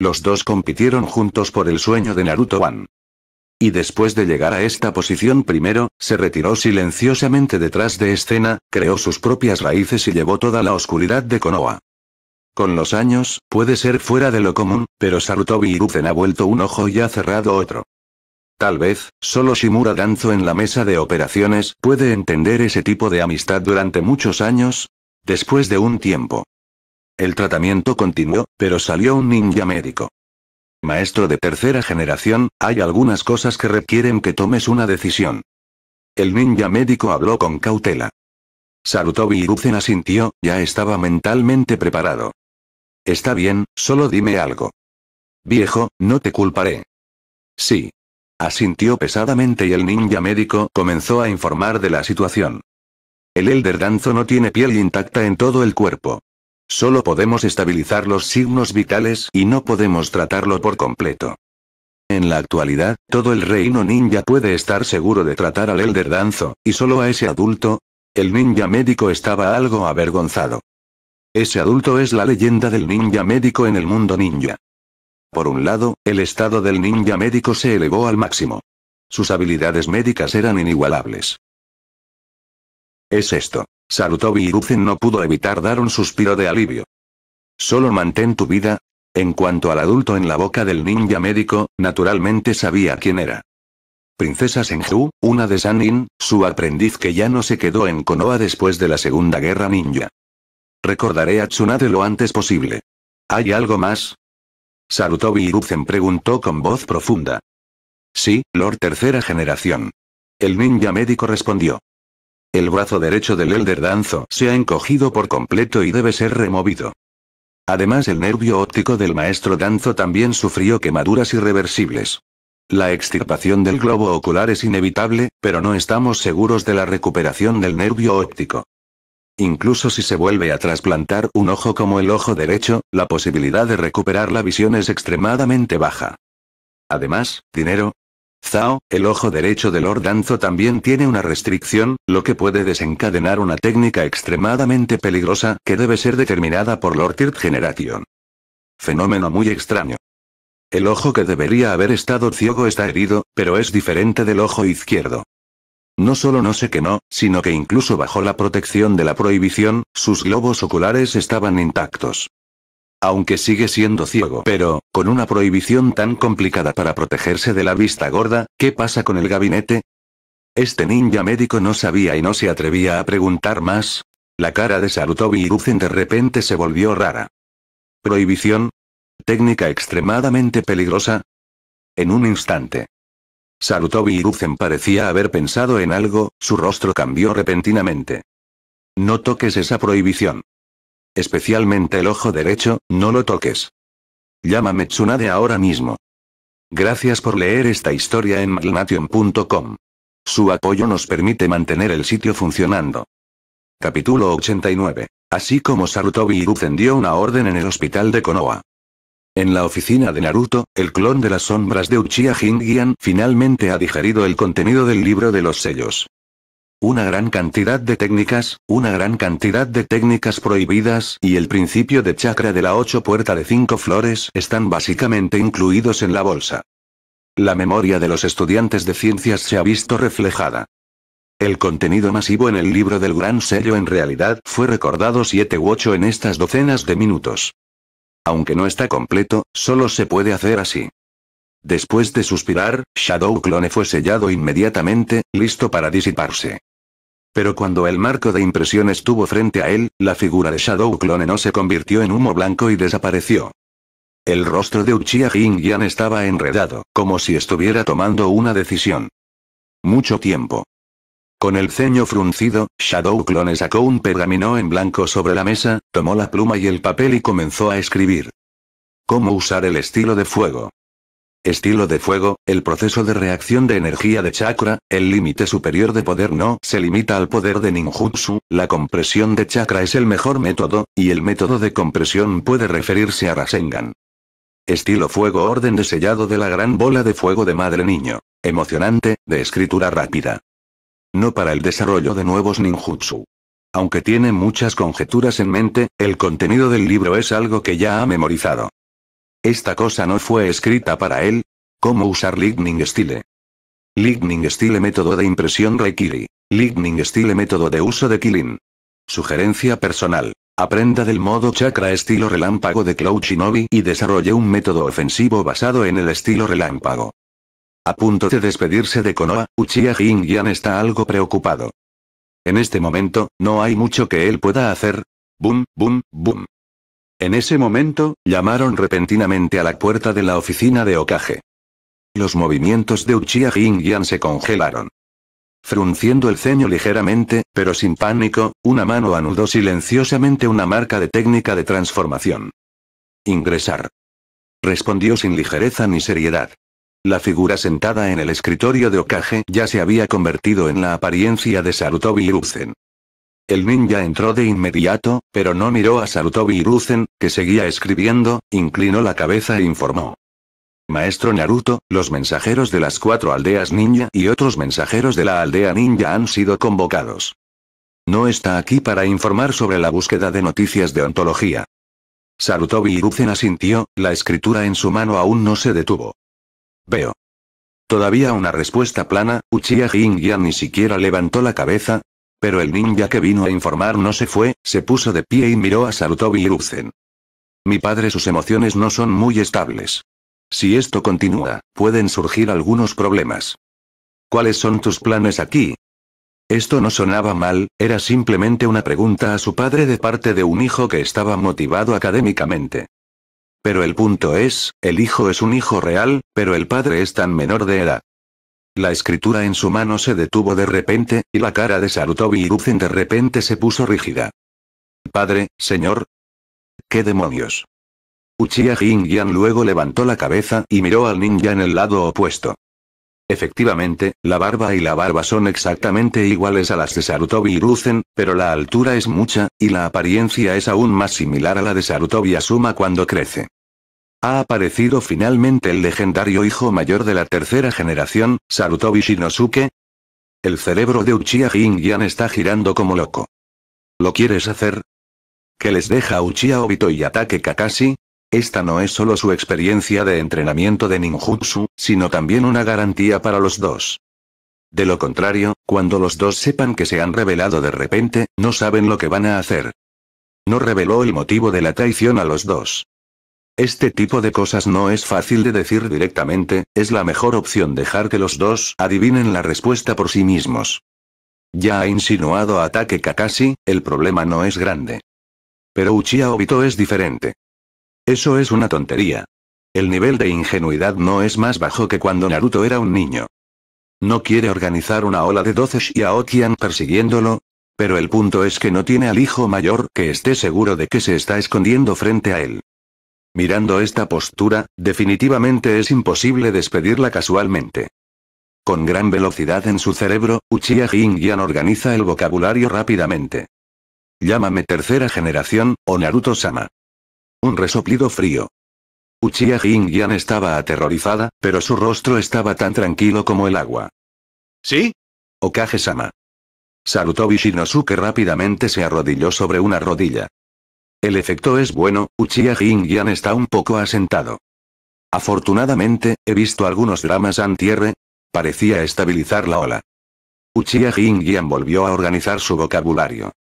Los dos compitieron juntos por el sueño de Naruto wan Y después de llegar a esta posición primero, se retiró silenciosamente detrás de escena, creó sus propias raíces y llevó toda la oscuridad de Konoha. Con los años, puede ser fuera de lo común, pero Sarutobi Hiruzen ha vuelto un ojo y ha cerrado otro. Tal vez, solo Shimura Danzo en la mesa de operaciones puede entender ese tipo de amistad durante muchos años. Después de un tiempo, el tratamiento continuó, pero salió un ninja médico. Maestro de tercera generación, hay algunas cosas que requieren que tomes una decisión. El ninja médico habló con cautela. Sarutobi Hiruzen asintió, ya estaba mentalmente preparado. Está bien, solo dime algo. Viejo, no te culparé. Sí. Asintió pesadamente y el ninja médico comenzó a informar de la situación. El Elder Danzo no tiene piel intacta en todo el cuerpo. Solo podemos estabilizar los signos vitales y no podemos tratarlo por completo. En la actualidad, todo el reino ninja puede estar seguro de tratar al Elder Danzo, y solo a ese adulto. El ninja médico estaba algo avergonzado. Ese adulto es la leyenda del ninja médico en el mundo ninja. Por un lado, el estado del ninja médico se elevó al máximo. Sus habilidades médicas eran inigualables. Es esto. Sarutobi Hiruzen no pudo evitar dar un suspiro de alivio. Solo mantén tu vida. En cuanto al adulto en la boca del ninja médico, naturalmente sabía quién era. Princesa Senju, una de Sanin, su aprendiz que ya no se quedó en Konoha después de la Segunda Guerra Ninja. Recordaré a Tsunade lo antes posible. ¿Hay algo más? Sarutobi Hiruzen preguntó con voz profunda. Sí, Lord Tercera Generación. El ninja médico respondió. El brazo derecho del Elder Danzo se ha encogido por completo y debe ser removido. Además el nervio óptico del maestro Danzo también sufrió quemaduras irreversibles. La extirpación del globo ocular es inevitable, pero no estamos seguros de la recuperación del nervio óptico. Incluso si se vuelve a trasplantar un ojo como el ojo derecho, la posibilidad de recuperar la visión es extremadamente baja. Además, dinero, Zhao, el ojo derecho de Lord Danzo también tiene una restricción, lo que puede desencadenar una técnica extremadamente peligrosa que debe ser determinada por Lord Third Generation. Fenómeno muy extraño. El ojo que debería haber estado ciego está herido, pero es diferente del ojo izquierdo. No solo no sé que no, sino que incluso bajo la protección de la prohibición, sus globos oculares estaban intactos aunque sigue siendo ciego. Pero, con una prohibición tan complicada para protegerse de la vista gorda, ¿qué pasa con el gabinete? Este ninja médico no sabía y no se atrevía a preguntar más. La cara de Sarutobi Hiruzen de repente se volvió rara. Prohibición. Técnica extremadamente peligrosa. En un instante. Sarutobi Hiruzen parecía haber pensado en algo, su rostro cambió repentinamente. No toques esa prohibición. Especialmente el ojo derecho, no lo toques. Llámame Tsunade ahora mismo. Gracias por leer esta historia en malnation.com. Su apoyo nos permite mantener el sitio funcionando. Capítulo 89. Así como Sarutobi Iruzen dio una orden en el hospital de Konoha. En la oficina de Naruto, el clon de las sombras de Uchiha Jingian finalmente ha digerido el contenido del libro de los sellos. Una gran cantidad de técnicas, una gran cantidad de técnicas prohibidas y el principio de chakra de la ocho puerta de cinco flores están básicamente incluidos en la bolsa. La memoria de los estudiantes de ciencias se ha visto reflejada. El contenido masivo en el libro del gran sello en realidad fue recordado siete u ocho en estas docenas de minutos. Aunque no está completo, solo se puede hacer así. Después de suspirar, Shadow Clone fue sellado inmediatamente, listo para disiparse. Pero cuando el marco de impresión estuvo frente a él, la figura de Shadow Clone no se convirtió en humo blanco y desapareció. El rostro de Uchiha Yan estaba enredado, como si estuviera tomando una decisión. Mucho tiempo. Con el ceño fruncido, Shadow Clone sacó un pergamino en blanco sobre la mesa, tomó la pluma y el papel y comenzó a escribir. ¿Cómo usar el estilo de fuego? Estilo de fuego, el proceso de reacción de energía de chakra, el límite superior de poder no se limita al poder de ninjutsu, la compresión de chakra es el mejor método, y el método de compresión puede referirse a Rasengan. Estilo fuego orden de sellado de la gran bola de fuego de madre niño. Emocionante, de escritura rápida. No para el desarrollo de nuevos ninjutsu. Aunque tiene muchas conjeturas en mente, el contenido del libro es algo que ya ha memorizado. Esta cosa no fue escrita para él. ¿Cómo usar Lightning Style? Lightning Style método de impresión Reiki Lightning Style método de uso de Killing. Sugerencia personal. Aprenda del modo chakra estilo relámpago de Cloud Shinobi y desarrolle un método ofensivo basado en el estilo relámpago. A punto de despedirse de Konoha, Uchiha Jing-yan está algo preocupado. En este momento, no hay mucho que él pueda hacer. Boom, boom, boom. En ese momento, llamaron repentinamente a la puerta de la oficina de Okage. Los movimientos de Uchiha Jinyan se congelaron. Frunciendo el ceño ligeramente, pero sin pánico, una mano anudó silenciosamente una marca de técnica de transformación. Ingresar. Respondió sin ligereza ni seriedad. La figura sentada en el escritorio de Okage ya se había convertido en la apariencia de Sarutobi Hiruzen. El ninja entró de inmediato, pero no miró a Sarutobi Hiruzen, que seguía escribiendo, inclinó la cabeza e informó. Maestro Naruto, los mensajeros de las cuatro aldeas ninja y otros mensajeros de la aldea ninja han sido convocados. No está aquí para informar sobre la búsqueda de noticias de ontología. Sarutobi Hiruzen asintió, la escritura en su mano aún no se detuvo. Veo. Todavía una respuesta plana, Uchiha Hingyan ni siquiera levantó la cabeza, pero el ninja que vino a informar no se fue, se puso de pie y miró a Sarutobi y Mi padre sus emociones no son muy estables. Si esto continúa, pueden surgir algunos problemas. ¿Cuáles son tus planes aquí? Esto no sonaba mal, era simplemente una pregunta a su padre de parte de un hijo que estaba motivado académicamente. Pero el punto es, el hijo es un hijo real, pero el padre es tan menor de edad. La escritura en su mano se detuvo de repente, y la cara de Sarutobi Hiruzen de repente se puso rígida. Padre, señor. ¿Qué demonios? Uchiha yan luego levantó la cabeza y miró al ninja en el lado opuesto. Efectivamente, la barba y la barba son exactamente iguales a las de Sarutobi Hiruzen, pero la altura es mucha, y la apariencia es aún más similar a la de Sarutobi Asuma cuando crece. Ha aparecido finalmente el legendario hijo mayor de la tercera generación, Sarutobi Shinosuke. El cerebro de Uchiha Jin-Yan está girando como loco. ¿Lo quieres hacer? ¿Que les deja Uchiha Obito y ataque Kakashi? Esta no es solo su experiencia de entrenamiento de ninjutsu, sino también una garantía para los dos. De lo contrario, cuando los dos sepan que se han revelado de repente, no saben lo que van a hacer. No reveló el motivo de la traición a los dos. Este tipo de cosas no es fácil de decir directamente, es la mejor opción dejar que los dos adivinen la respuesta por sí mismos. Ya ha insinuado ataque Kakashi, el problema no es grande. Pero Uchiha Obito es diferente. Eso es una tontería. El nivel de ingenuidad no es más bajo que cuando Naruto era un niño. No quiere organizar una ola de 12 Shiaokian persiguiéndolo, pero el punto es que no tiene al hijo mayor que esté seguro de que se está escondiendo frente a él. Mirando esta postura, definitivamente es imposible despedirla casualmente. Con gran velocidad en su cerebro, Uchiha yan organiza el vocabulario rápidamente. Llámame tercera generación, o Naruto-sama. Un resoplido frío. Uchiha yan estaba aterrorizada, pero su rostro estaba tan tranquilo como el agua. ¿Sí? Okage-sama. Sarutobi Shinosuke rápidamente se arrodilló sobre una rodilla. El efecto es bueno, Uchiha Jinyan está un poco asentado. Afortunadamente, he visto algunos dramas antierre. Parecía estabilizar la ola. Uchiha Jinyan volvió a organizar su vocabulario.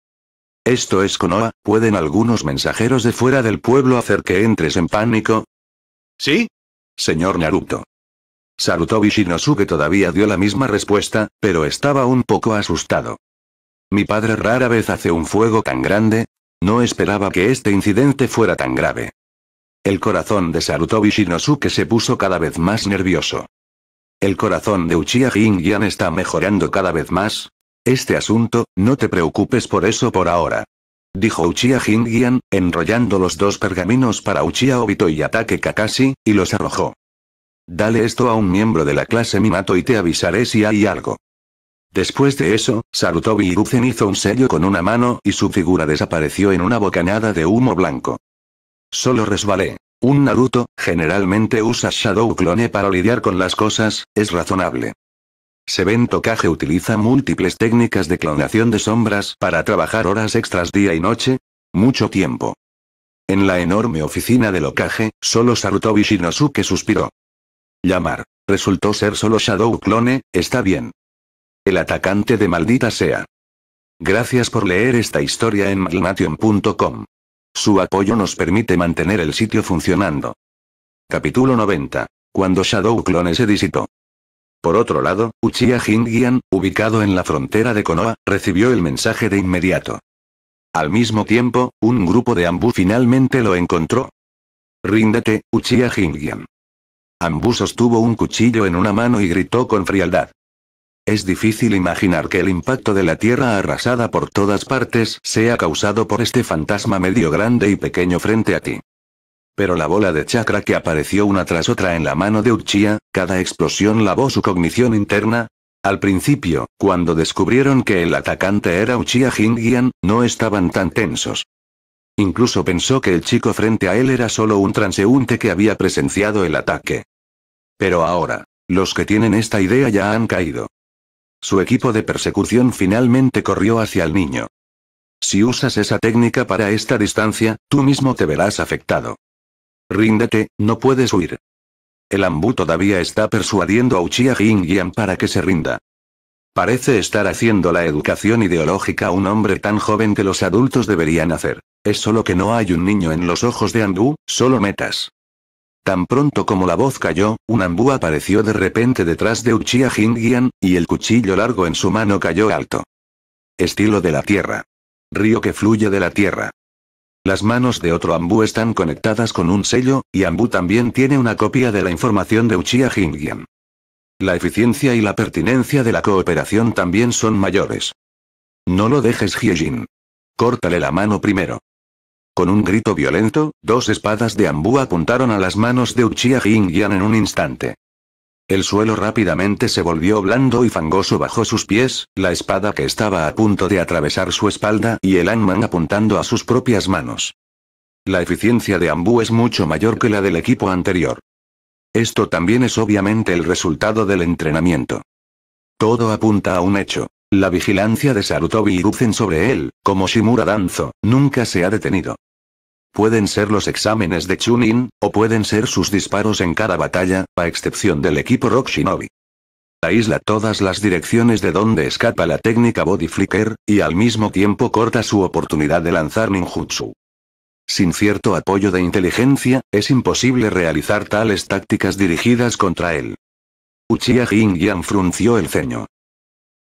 Esto es Konoha, ¿pueden algunos mensajeros de fuera del pueblo hacer que entres en pánico? ¿Sí? Señor Naruto. Sarutobi Shinosuke todavía dio la misma respuesta, pero estaba un poco asustado. Mi padre rara vez hace un fuego tan grande, no esperaba que este incidente fuera tan grave. El corazón de Sarutobi Shinosuke se puso cada vez más nervioso. El corazón de Uchiha Jinyan está mejorando cada vez más. Este asunto, no te preocupes por eso por ahora. Dijo Uchiha Jinyan, enrollando los dos pergaminos para Uchiha Obito y Ataque Kakashi, y los arrojó. Dale esto a un miembro de la clase Minato y te avisaré si hay algo. Después de eso, Sarutobi Iruzen hizo un sello con una mano y su figura desapareció en una bocanada de humo blanco. Solo resbalé. Un Naruto, generalmente usa Shadow Clone para lidiar con las cosas, es razonable. Seven Tokage utiliza múltiples técnicas de clonación de sombras para trabajar horas extras día y noche. Mucho tiempo. En la enorme oficina del Okage, solo Sarutobi Shinosuke suspiró. Llamar. Resultó ser solo Shadow Clone, está bien. El atacante de maldita sea. Gracias por leer esta historia en malnation.com. Su apoyo nos permite mantener el sitio funcionando. Capítulo 90. Cuando Shadow Clone se disipó. Por otro lado, Uchiha Jingian, ubicado en la frontera de Konoha, recibió el mensaje de inmediato. Al mismo tiempo, un grupo de Ambu finalmente lo encontró. Ríndete, Uchiha Jingian. Ambu sostuvo un cuchillo en una mano y gritó con frialdad. Es difícil imaginar que el impacto de la Tierra arrasada por todas partes sea causado por este fantasma medio grande y pequeño frente a ti. Pero la bola de chakra que apareció una tras otra en la mano de Uchiha, cada explosión lavó su cognición interna. Al principio, cuando descubrieron que el atacante era Uchiha Jingyan, no estaban tan tensos. Incluso pensó que el chico frente a él era solo un transeúnte que había presenciado el ataque. Pero ahora, los que tienen esta idea ya han caído. Su equipo de persecución finalmente corrió hacia el niño. Si usas esa técnica para esta distancia, tú mismo te verás afectado. Ríndete, no puedes huir. El Ambu todavía está persuadiendo a Uchiha Jinjian para que se rinda. Parece estar haciendo la educación ideológica a un hombre tan joven que los adultos deberían hacer. Es solo que no hay un niño en los ojos de Andu, solo metas. Tan pronto como la voz cayó, un ambú apareció de repente detrás de Uchiha Jingyan, y el cuchillo largo en su mano cayó alto. Estilo de la tierra. Río que fluye de la tierra. Las manos de otro ambú están conectadas con un sello, y ambú también tiene una copia de la información de Uchiha Jingyan. La eficiencia y la pertinencia de la cooperación también son mayores. No lo dejes jing Córtale la mano primero. Con un grito violento, dos espadas de Ambu apuntaron a las manos de Uchiha Jinyan en un instante. El suelo rápidamente se volvió blando y fangoso bajo sus pies, la espada que estaba a punto de atravesar su espalda y el Anman apuntando a sus propias manos. La eficiencia de Ambu es mucho mayor que la del equipo anterior. Esto también es obviamente el resultado del entrenamiento. Todo apunta a un hecho. La vigilancia de Sarutobi y sobre él, como Shimura Danzo, nunca se ha detenido. Pueden ser los exámenes de Chunin, o pueden ser sus disparos en cada batalla, a excepción del equipo Rock Shinobi. Aísla todas las direcciones de donde escapa la técnica Body Flicker, y al mismo tiempo corta su oportunidad de lanzar ninjutsu. Sin cierto apoyo de inteligencia, es imposible realizar tales tácticas dirigidas contra él. Uchiha Jin-Yan frunció el ceño.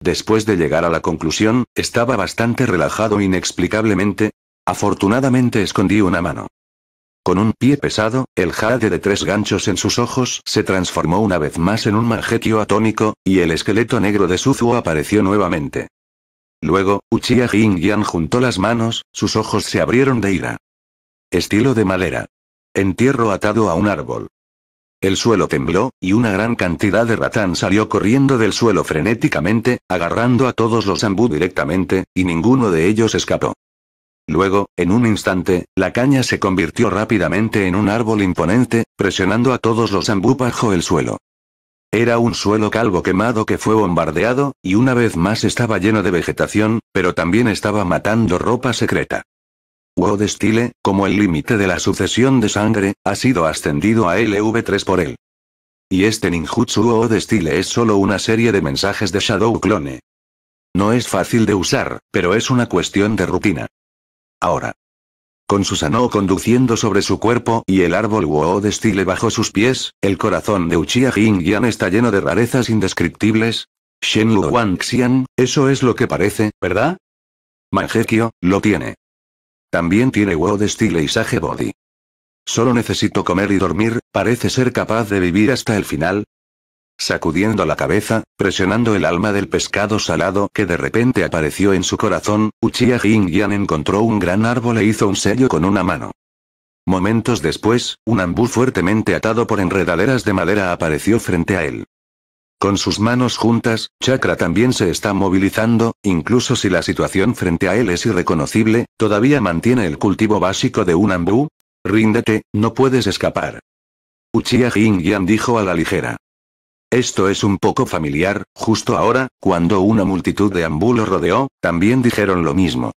Después de llegar a la conclusión, estaba bastante relajado inexplicablemente. Afortunadamente escondí una mano. Con un pie pesado, el jade de tres ganchos en sus ojos se transformó una vez más en un magetio atómico, y el esqueleto negro de Suzu apareció nuevamente. Luego, Uchiha jin juntó las manos, sus ojos se abrieron de ira. Estilo de madera. Entierro atado a un árbol. El suelo tembló, y una gran cantidad de ratán salió corriendo del suelo frenéticamente, agarrando a todos los ambú directamente, y ninguno de ellos escapó. Luego, en un instante, la caña se convirtió rápidamente en un árbol imponente, presionando a todos los ambú bajo el suelo. Era un suelo calvo quemado que fue bombardeado, y una vez más estaba lleno de vegetación, pero también estaba matando ropa secreta. Wo de como el límite de la sucesión de sangre, ha sido ascendido a LV3 por él. Y este ninjutsu o de es solo una serie de mensajes de Shadow Clone. No es fácil de usar, pero es una cuestión de rutina. Ahora. Con Susanoo conduciendo sobre su cuerpo y el árbol Wo de bajo sus pies, el corazón de Uchiha Jingyan está lleno de rarezas indescriptibles. Lu Wang Xian, eso es lo que parece, ¿verdad? Mangekyo, lo tiene. También tiene huevo de estilo y sage body. Solo necesito comer y dormir, parece ser capaz de vivir hasta el final. Sacudiendo la cabeza, presionando el alma del pescado salado que de repente apareció en su corazón, Uchiha Jin-Yan encontró un gran árbol e hizo un sello con una mano. Momentos después, un ambú fuertemente atado por enredaderas de madera apareció frente a él. Con sus manos juntas, Chakra también se está movilizando, incluso si la situación frente a él es irreconocible, todavía mantiene el cultivo básico de un ambú. Ríndete, no puedes escapar. Uchiha Yan dijo a la ligera. Esto es un poco familiar, justo ahora, cuando una multitud de ambú lo rodeó, también dijeron lo mismo.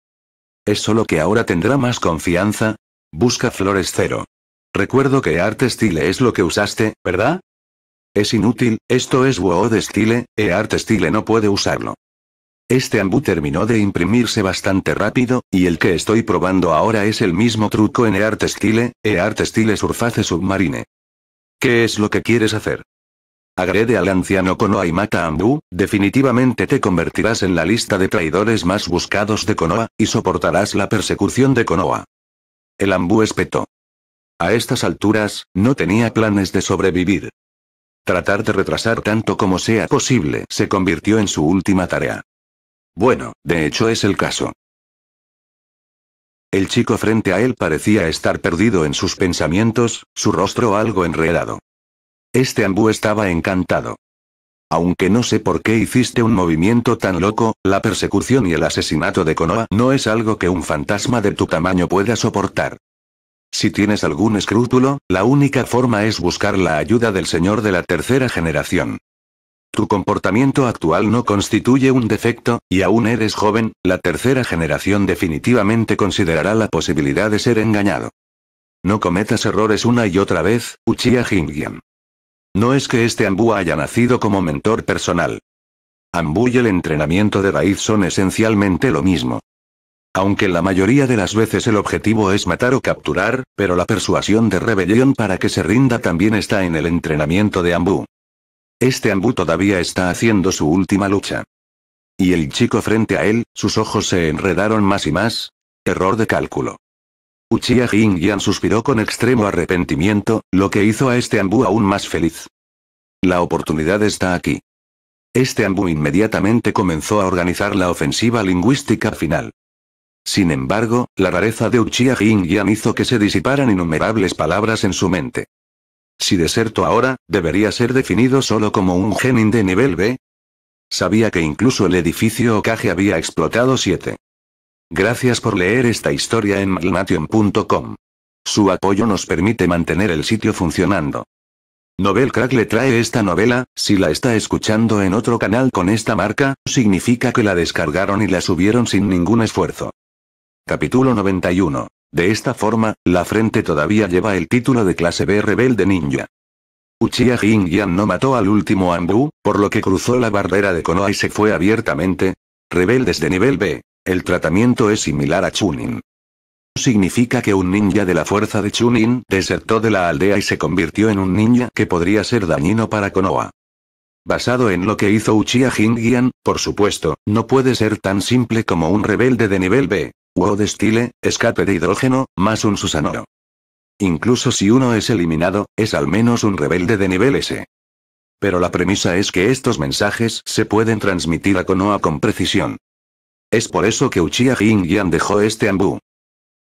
Es solo que ahora tendrá más confianza. Busca flores cero. Recuerdo que arte estile es lo que usaste, ¿verdad? Es inútil, esto es de Style, EART Stile no puede usarlo. Este ambu terminó de imprimirse bastante rápido, y el que estoy probando ahora es el mismo truco en EART Style, EART Stile Surface Submarine. ¿Qué es lo que quieres hacer? Agrede al anciano Konoha y mata a Ambu, definitivamente te convertirás en la lista de traidores más buscados de Konoha, y soportarás la persecución de Konoha. El Ambu espetó. A estas alturas, no tenía planes de sobrevivir. Tratar de retrasar tanto como sea posible se convirtió en su última tarea. Bueno, de hecho es el caso. El chico frente a él parecía estar perdido en sus pensamientos, su rostro algo enredado. Este ambú estaba encantado. Aunque no sé por qué hiciste un movimiento tan loco, la persecución y el asesinato de Konoha no es algo que un fantasma de tu tamaño pueda soportar. Si tienes algún escrúpulo, la única forma es buscar la ayuda del Señor de la tercera generación. Tu comportamiento actual no constituye un defecto, y aún eres joven, la tercera generación definitivamente considerará la posibilidad de ser engañado. No cometas errores una y otra vez, Uchiha Jingyan. No es que este Ambu haya nacido como mentor personal. Ambu y el entrenamiento de raíz son esencialmente lo mismo. Aunque la mayoría de las veces el objetivo es matar o capturar, pero la persuasión de rebelión para que se rinda también está en el entrenamiento de Ambu. Este Ambu todavía está haciendo su última lucha. Y el chico frente a él, sus ojos se enredaron más y más. Error de cálculo. Uchiha shin-yan suspiró con extremo arrepentimiento, lo que hizo a este Ambu aún más feliz. La oportunidad está aquí. Este Ambu inmediatamente comenzó a organizar la ofensiva lingüística final. Sin embargo, la rareza de Uchiha Hingyan hizo que se disiparan innumerables palabras en su mente. Si deserto ahora, debería ser definido solo como un genin de nivel B. Sabía que incluso el edificio Okage había explotado 7. Gracias por leer esta historia en Malmation.com. Su apoyo nos permite mantener el sitio funcionando. Novel Crack le trae esta novela, si la está escuchando en otro canal con esta marca, significa que la descargaron y la subieron sin ningún esfuerzo. Capítulo 91. De esta forma, la frente todavía lleva el título de clase B rebelde ninja. Uchiha Jinyan no mató al último Ambu, por lo que cruzó la barrera de Konoha y se fue abiertamente. Rebeldes de nivel B. El tratamiento es similar a Chunin. Significa que un ninja de la fuerza de Chunin desertó de la aldea y se convirtió en un ninja que podría ser dañino para Konoha. Basado en lo que hizo Uchiha Jinyan, por supuesto, no puede ser tan simple como un rebelde de nivel B, destile, escape de hidrógeno, más un Susanoro. Incluso si uno es eliminado, es al menos un rebelde de nivel S. Pero la premisa es que estos mensajes se pueden transmitir a Konoha con precisión. Es por eso que Uchiha Yan dejó este ambú.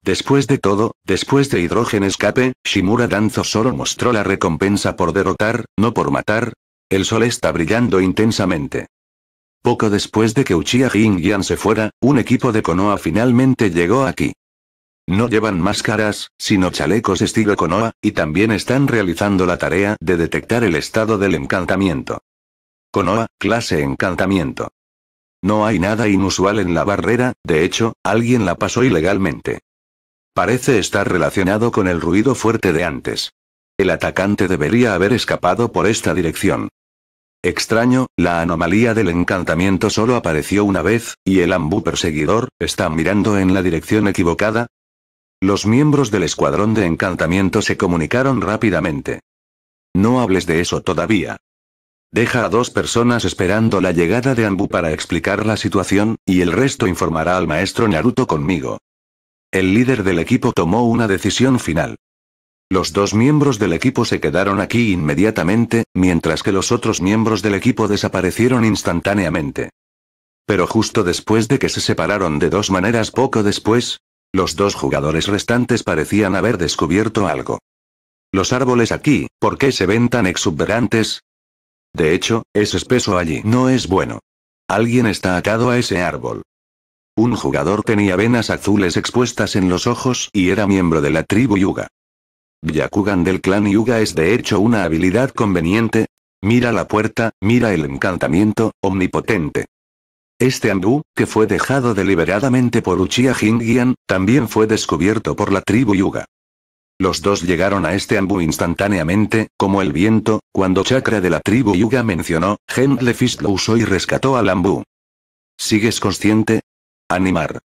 Después de todo, después de hidrógeno Escape, Shimura Danzo solo mostró la recompensa por derrotar, no por matar. El sol está brillando intensamente. Poco después de que Uchiha Yan se fuera, un equipo de Konoha finalmente llegó aquí. No llevan máscaras, sino chalecos estilo Konoha, y también están realizando la tarea de detectar el estado del encantamiento. Konoha, clase encantamiento. No hay nada inusual en la barrera, de hecho, alguien la pasó ilegalmente. Parece estar relacionado con el ruido fuerte de antes. El atacante debería haber escapado por esta dirección. Extraño, la anomalía del encantamiento solo apareció una vez, y el ambu perseguidor, ¿está mirando en la dirección equivocada? Los miembros del escuadrón de encantamiento se comunicaron rápidamente. No hables de eso todavía. Deja a dos personas esperando la llegada de Ambu para explicar la situación, y el resto informará al maestro Naruto conmigo. El líder del equipo tomó una decisión final. Los dos miembros del equipo se quedaron aquí inmediatamente, mientras que los otros miembros del equipo desaparecieron instantáneamente. Pero justo después de que se separaron de dos maneras poco después, los dos jugadores restantes parecían haber descubierto algo. Los árboles aquí, ¿por qué se ven tan exuberantes? De hecho, es espeso allí. No es bueno. Alguien está atado a ese árbol. Un jugador tenía venas azules expuestas en los ojos y era miembro de la tribu Yuga. Yakugan del clan Yuga es de hecho una habilidad conveniente. Mira la puerta, mira el encantamiento, omnipotente. Este ambu, que fue dejado deliberadamente por Uchiha Jingyan, también fue descubierto por la tribu Yuga. Los dos llegaron a este ambu instantáneamente, como el viento, cuando Chakra de la tribu Yuga mencionó, Gentle Fist lo usó y rescató al ambu. ¿Sigues consciente? Animar.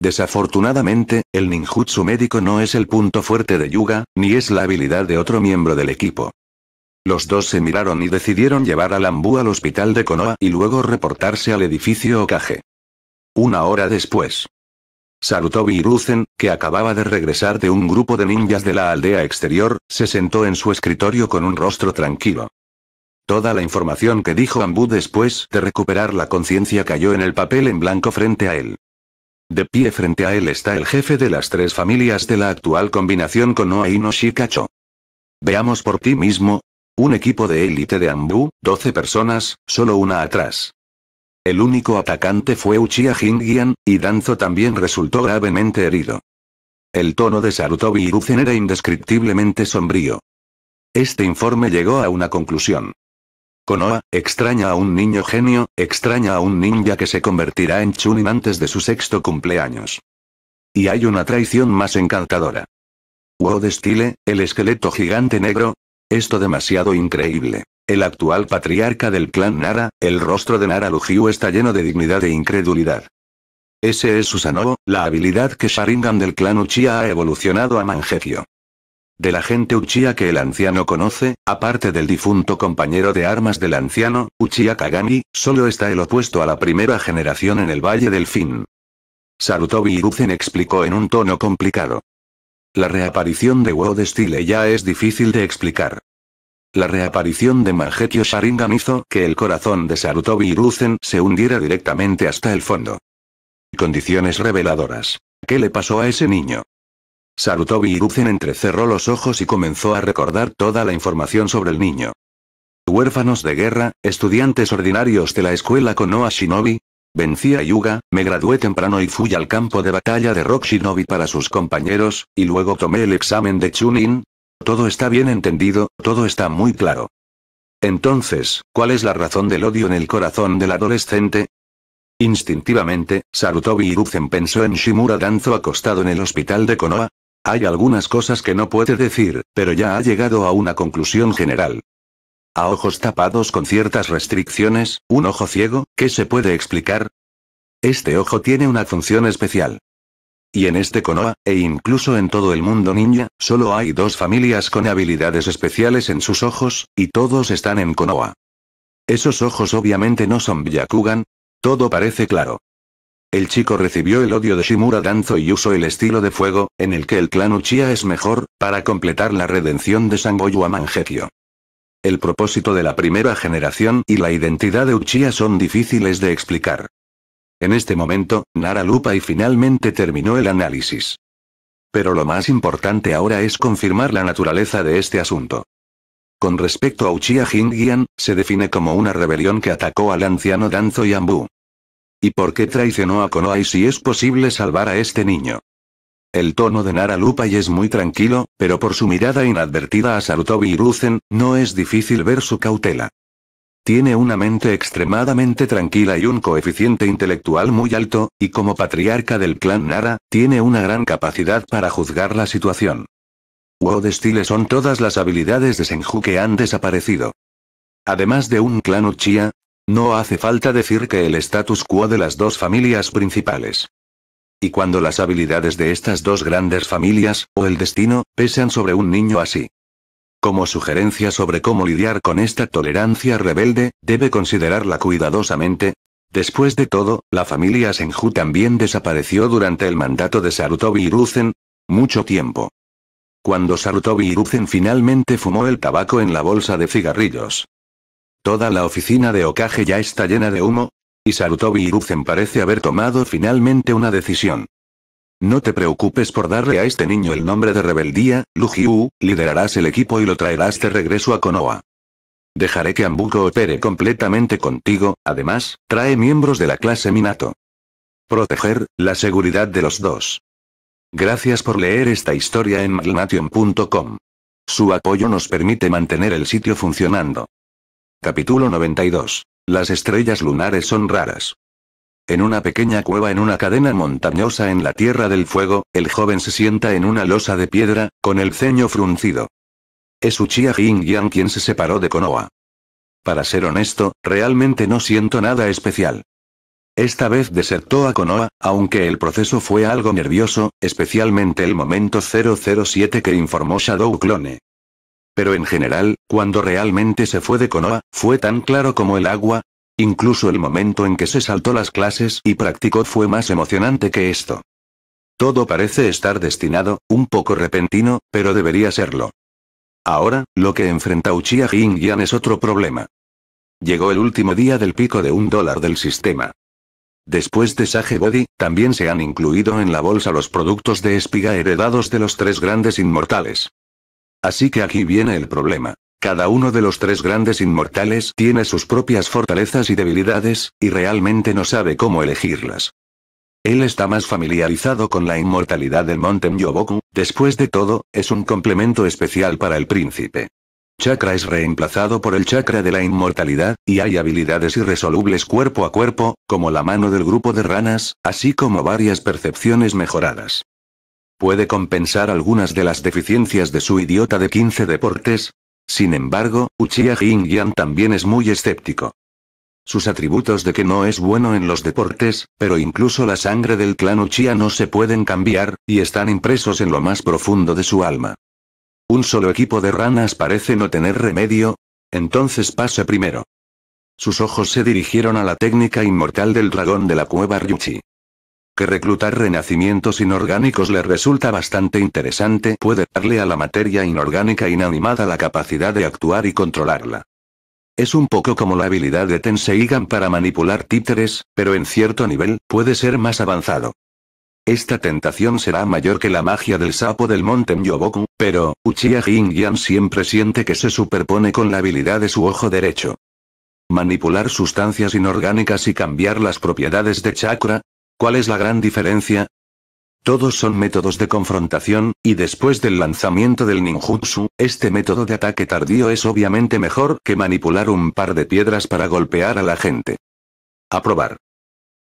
Desafortunadamente, el ninjutsu médico no es el punto fuerte de Yuga, ni es la habilidad de otro miembro del equipo. Los dos se miraron y decidieron llevar a Lambu al hospital de Konoha y luego reportarse al edificio Okage. Una hora después. Sarutobi Hiruzen, que acababa de regresar de un grupo de ninjas de la aldea exterior, se sentó en su escritorio con un rostro tranquilo. Toda la información que dijo Ambu después de recuperar la conciencia cayó en el papel en blanco frente a él. De pie frente a él está el jefe de las tres familias de la actual combinación con Oaino Shikacho. Veamos por ti mismo. Un equipo de élite de Ambu, 12 personas, solo una atrás. El único atacante fue Uchiha Jingian, y Danzo también resultó gravemente herido. El tono de Sarutobi y era indescriptiblemente sombrío. Este informe llegó a una conclusión. Konoha, extraña a un niño genio, extraña a un ninja que se convertirá en Chunin antes de su sexto cumpleaños. Y hay una traición más encantadora. Wow de el esqueleto gigante negro. Esto demasiado increíble. El actual patriarca del clan Nara, el rostro de Nara Lujiu está lleno de dignidad e incredulidad. Ese es Susanoo, la habilidad que Sharingan del clan Uchiha ha evolucionado a Mangekyo. De la gente Uchiha que el anciano conoce, aparte del difunto compañero de armas del anciano, Uchiha Kagami, solo está el opuesto a la primera generación en el Valle del Fin. Sarutobi Hiruzen explicó en un tono complicado. La reaparición de wode Style ya es difícil de explicar. La reaparición de Mangekyo Sharingan hizo que el corazón de Sarutobi Hiruzen se hundiera directamente hasta el fondo. Condiciones reveladoras. ¿Qué le pasó a ese niño? Sarutobi Iruzen entrecerró los ojos y comenzó a recordar toda la información sobre el niño. Huérfanos de guerra, estudiantes ordinarios de la escuela Konoha Shinobi. Vencí a Yuga, me gradué temprano y fui al campo de batalla de Rock Shinobi para sus compañeros, y luego tomé el examen de Chunin. Todo está bien entendido, todo está muy claro. Entonces, ¿cuál es la razón del odio en el corazón del adolescente? Instintivamente, Sarutobi Iruzen pensó en Shimura Danzo acostado en el hospital de Konoha, hay algunas cosas que no puede decir, pero ya ha llegado a una conclusión general. A ojos tapados con ciertas restricciones, un ojo ciego, ¿qué se puede explicar? Este ojo tiene una función especial. Y en este Konoha, e incluso en todo el mundo ninja, solo hay dos familias con habilidades especiales en sus ojos, y todos están en Konoha. Esos ojos obviamente no son Byakugan. Todo parece claro. El chico recibió el odio de Shimura Danzo y usó el estilo de fuego, en el que el clan Uchiha es mejor, para completar la redención de Sangoyu a El propósito de la primera generación y la identidad de Uchiha son difíciles de explicar. En este momento, Nara Lupa y finalmente terminó el análisis. Pero lo más importante ahora es confirmar la naturaleza de este asunto. Con respecto a Uchiha Jingyan, se define como una rebelión que atacó al anciano Danzo Yambu. ¿Y por qué traicionó a Konoha y si es posible salvar a este niño? El tono de Nara y es muy tranquilo, pero por su mirada inadvertida a Sarutobi y Ruzen, no es difícil ver su cautela. Tiene una mente extremadamente tranquila y un coeficiente intelectual muy alto, y como patriarca del clan Nara, tiene una gran capacidad para juzgar la situación. Wow de son todas las habilidades de Senju que han desaparecido. Además de un clan Uchiha, no hace falta decir que el status quo de las dos familias principales. Y cuando las habilidades de estas dos grandes familias, o el destino, pesan sobre un niño así. Como sugerencia sobre cómo lidiar con esta tolerancia rebelde, debe considerarla cuidadosamente. Después de todo, la familia Senju también desapareció durante el mandato de Sarutobi Hiruzen. Mucho tiempo. Cuando Sarutobi Hiruzen finalmente fumó el tabaco en la bolsa de cigarrillos, Toda la oficina de Okage ya está llena de humo. Y Sarutobi Hiruzen parece haber tomado finalmente una decisión. No te preocupes por darle a este niño el nombre de rebeldía, Lujiu, liderarás el equipo y lo traerás de regreso a Konoha. Dejaré que Ambuko opere completamente contigo, además, trae miembros de la clase Minato. Proteger, la seguridad de los dos. Gracias por leer esta historia en magnation.com. Su apoyo nos permite mantener el sitio funcionando. Capítulo 92. Las estrellas lunares son raras. En una pequeña cueva en una cadena montañosa en la Tierra del Fuego, el joven se sienta en una losa de piedra, con el ceño fruncido. Es Uchiha jin quien se separó de Konoha. Para ser honesto, realmente no siento nada especial. Esta vez desertó a Konoha, aunque el proceso fue algo nervioso, especialmente el momento 007 que informó Shadow Clone. Pero en general, cuando realmente se fue de Konoha, fue tan claro como el agua. Incluso el momento en que se saltó las clases y practicó fue más emocionante que esto. Todo parece estar destinado, un poco repentino, pero debería serlo. Ahora, lo que enfrenta Uchiha Yan es otro problema. Llegó el último día del pico de un dólar del sistema. Después de Sage Body, también se han incluido en la bolsa los productos de espiga heredados de los tres grandes inmortales. Así que aquí viene el problema. Cada uno de los tres grandes inmortales tiene sus propias fortalezas y debilidades, y realmente no sabe cómo elegirlas. Él está más familiarizado con la inmortalidad del monte Myoboku, después de todo, es un complemento especial para el príncipe. Chakra es reemplazado por el chakra de la inmortalidad, y hay habilidades irresolubles cuerpo a cuerpo, como la mano del grupo de ranas, así como varias percepciones mejoradas. Puede compensar algunas de las deficiencias de su idiota de 15 deportes. Sin embargo, Uchiha Yan también es muy escéptico. Sus atributos de que no es bueno en los deportes, pero incluso la sangre del clan Uchiha no se pueden cambiar, y están impresos en lo más profundo de su alma. Un solo equipo de ranas parece no tener remedio. Entonces pase primero. Sus ojos se dirigieron a la técnica inmortal del dragón de la cueva Ryuchi que reclutar renacimientos inorgánicos le resulta bastante interesante puede darle a la materia inorgánica inanimada la capacidad de actuar y controlarla. Es un poco como la habilidad de Tenseigan para manipular títeres, pero en cierto nivel, puede ser más avanzado. Esta tentación será mayor que la magia del sapo del monte Myoboku, pero, Uchiha Yan siempre siente que se superpone con la habilidad de su ojo derecho. Manipular sustancias inorgánicas y cambiar las propiedades de chakra, ¿Cuál es la gran diferencia? Todos son métodos de confrontación, y después del lanzamiento del ninjutsu, este método de ataque tardío es obviamente mejor que manipular un par de piedras para golpear a la gente. Aprobar.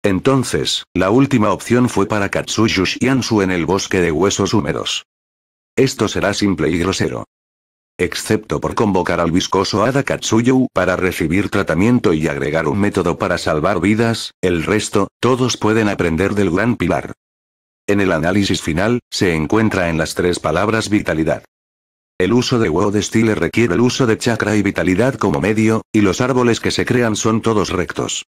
Entonces, la última opción fue para Katsuyu ansu en el bosque de huesos húmedos. Esto será simple y grosero excepto por convocar al viscoso Ada para recibir tratamiento y agregar un método para salvar vidas, el resto, todos pueden aprender del gran pilar. En el análisis final, se encuentra en las tres palabras vitalidad. El uso de de Style requiere el uso de chakra y vitalidad como medio, y los árboles que se crean son todos rectos.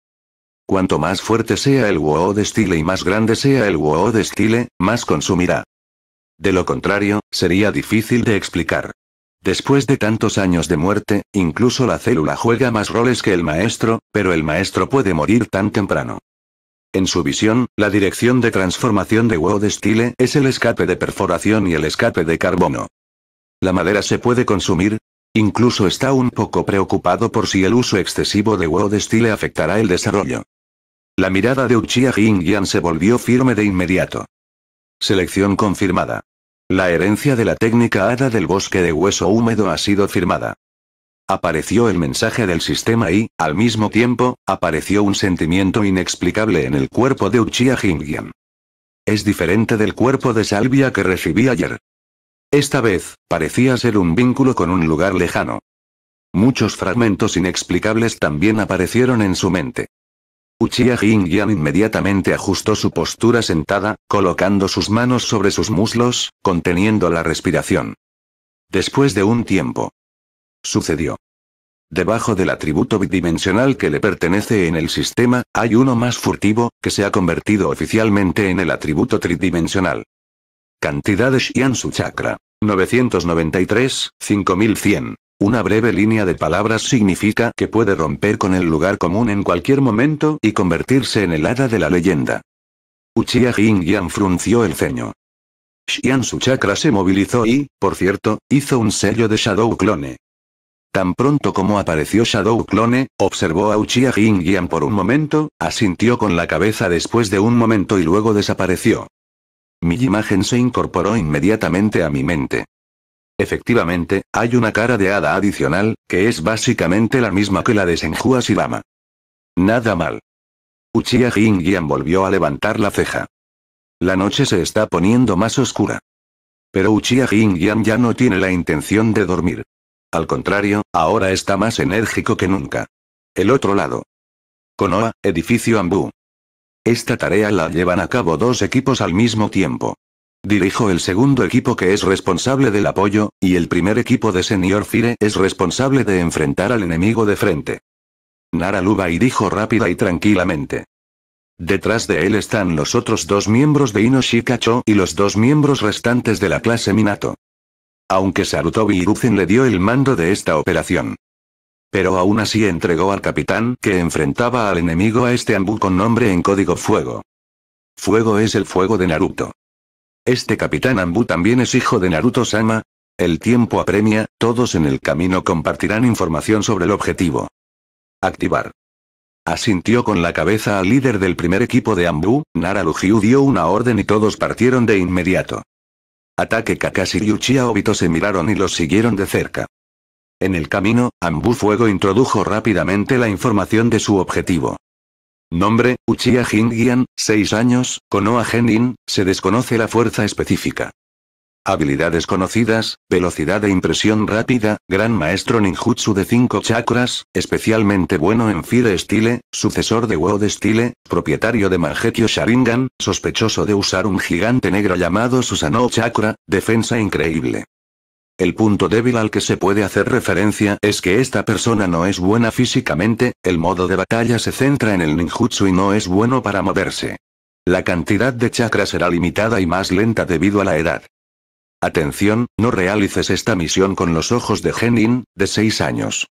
Cuanto más fuerte sea el de Style y más grande sea el de Style, más consumirá. De lo contrario, sería difícil de explicar. Después de tantos años de muerte, incluso la célula juega más roles que el maestro, pero el maestro puede morir tan temprano. En su visión, la dirección de transformación de de Style es el escape de perforación y el escape de carbono. La madera se puede consumir. Incluso está un poco preocupado por si el uso excesivo de de Style afectará el desarrollo. La mirada de Uchiha Hingyan se volvió firme de inmediato. Selección confirmada. La herencia de la técnica hada del bosque de hueso húmedo ha sido firmada. Apareció el mensaje del sistema y, al mismo tiempo, apareció un sentimiento inexplicable en el cuerpo de Uchiha Jingyan. Es diferente del cuerpo de Salvia que recibí ayer. Esta vez, parecía ser un vínculo con un lugar lejano. Muchos fragmentos inexplicables también aparecieron en su mente. Uchiha Yian inmediatamente ajustó su postura sentada, colocando sus manos sobre sus muslos, conteniendo la respiración. Después de un tiempo. Sucedió. Debajo del atributo bidimensional que le pertenece en el sistema, hay uno más furtivo, que se ha convertido oficialmente en el atributo tridimensional. Cantidades de su Chakra. 993, 5100. Una breve línea de palabras significa que puede romper con el lugar común en cualquier momento y convertirse en el hada de la leyenda. Uchiha Jinyan frunció el ceño. Xian su chakra se movilizó y, por cierto, hizo un sello de Shadow Clone. Tan pronto como apareció Shadow Clone, observó a Uchiha Jinyan por un momento, asintió con la cabeza después de un momento y luego desapareció. Mi imagen se incorporó inmediatamente a mi mente. Efectivamente, hay una cara de hada adicional, que es básicamente la misma que la de Senjua Shibama. Nada mal. Uchiha Jinjian volvió a levantar la ceja. La noche se está poniendo más oscura. Pero Uchiha Jinjian ya no tiene la intención de dormir. Al contrario, ahora está más enérgico que nunca. El otro lado. Konoha, edificio Ambu. Esta tarea la llevan a cabo dos equipos al mismo tiempo. Dirijo el segundo equipo que es responsable del apoyo, y el primer equipo de señor Fire es responsable de enfrentar al enemigo de frente. Nara y dijo rápida y tranquilamente. Detrás de él están los otros dos miembros de Inoshikacho y los dos miembros restantes de la clase Minato. Aunque Sarutobi Iruzen le dio el mando de esta operación. Pero aún así entregó al capitán que enfrentaba al enemigo a este Ambu con nombre en código Fuego. Fuego es el fuego de Naruto. Este capitán Ambu también es hijo de Naruto-sama. El tiempo apremia, todos en el camino compartirán información sobre el objetivo. Activar. Asintió con la cabeza al líder del primer equipo de Ambu, Nara Lugiu dio una orden y todos partieron de inmediato. Ataque Kakashi y Uchiha Obito se miraron y los siguieron de cerca. En el camino, Ambu Fuego introdujo rápidamente la información de su objetivo. Nombre, Uchiha Jingian, 6 años, Konoha Genin, se desconoce la fuerza específica. Habilidades conocidas, velocidad de impresión rápida, gran maestro ninjutsu de 5 chakras, especialmente bueno en Fire Style, sucesor de World Style, propietario de Mangekyo Sharingan, sospechoso de usar un gigante negro llamado Susanoo Chakra, defensa increíble. El punto débil al que se puede hacer referencia es que esta persona no es buena físicamente, el modo de batalla se centra en el ninjutsu y no es bueno para moverse. La cantidad de chakras será limitada y más lenta debido a la edad. Atención, no realices esta misión con los ojos de Genin, de 6 años.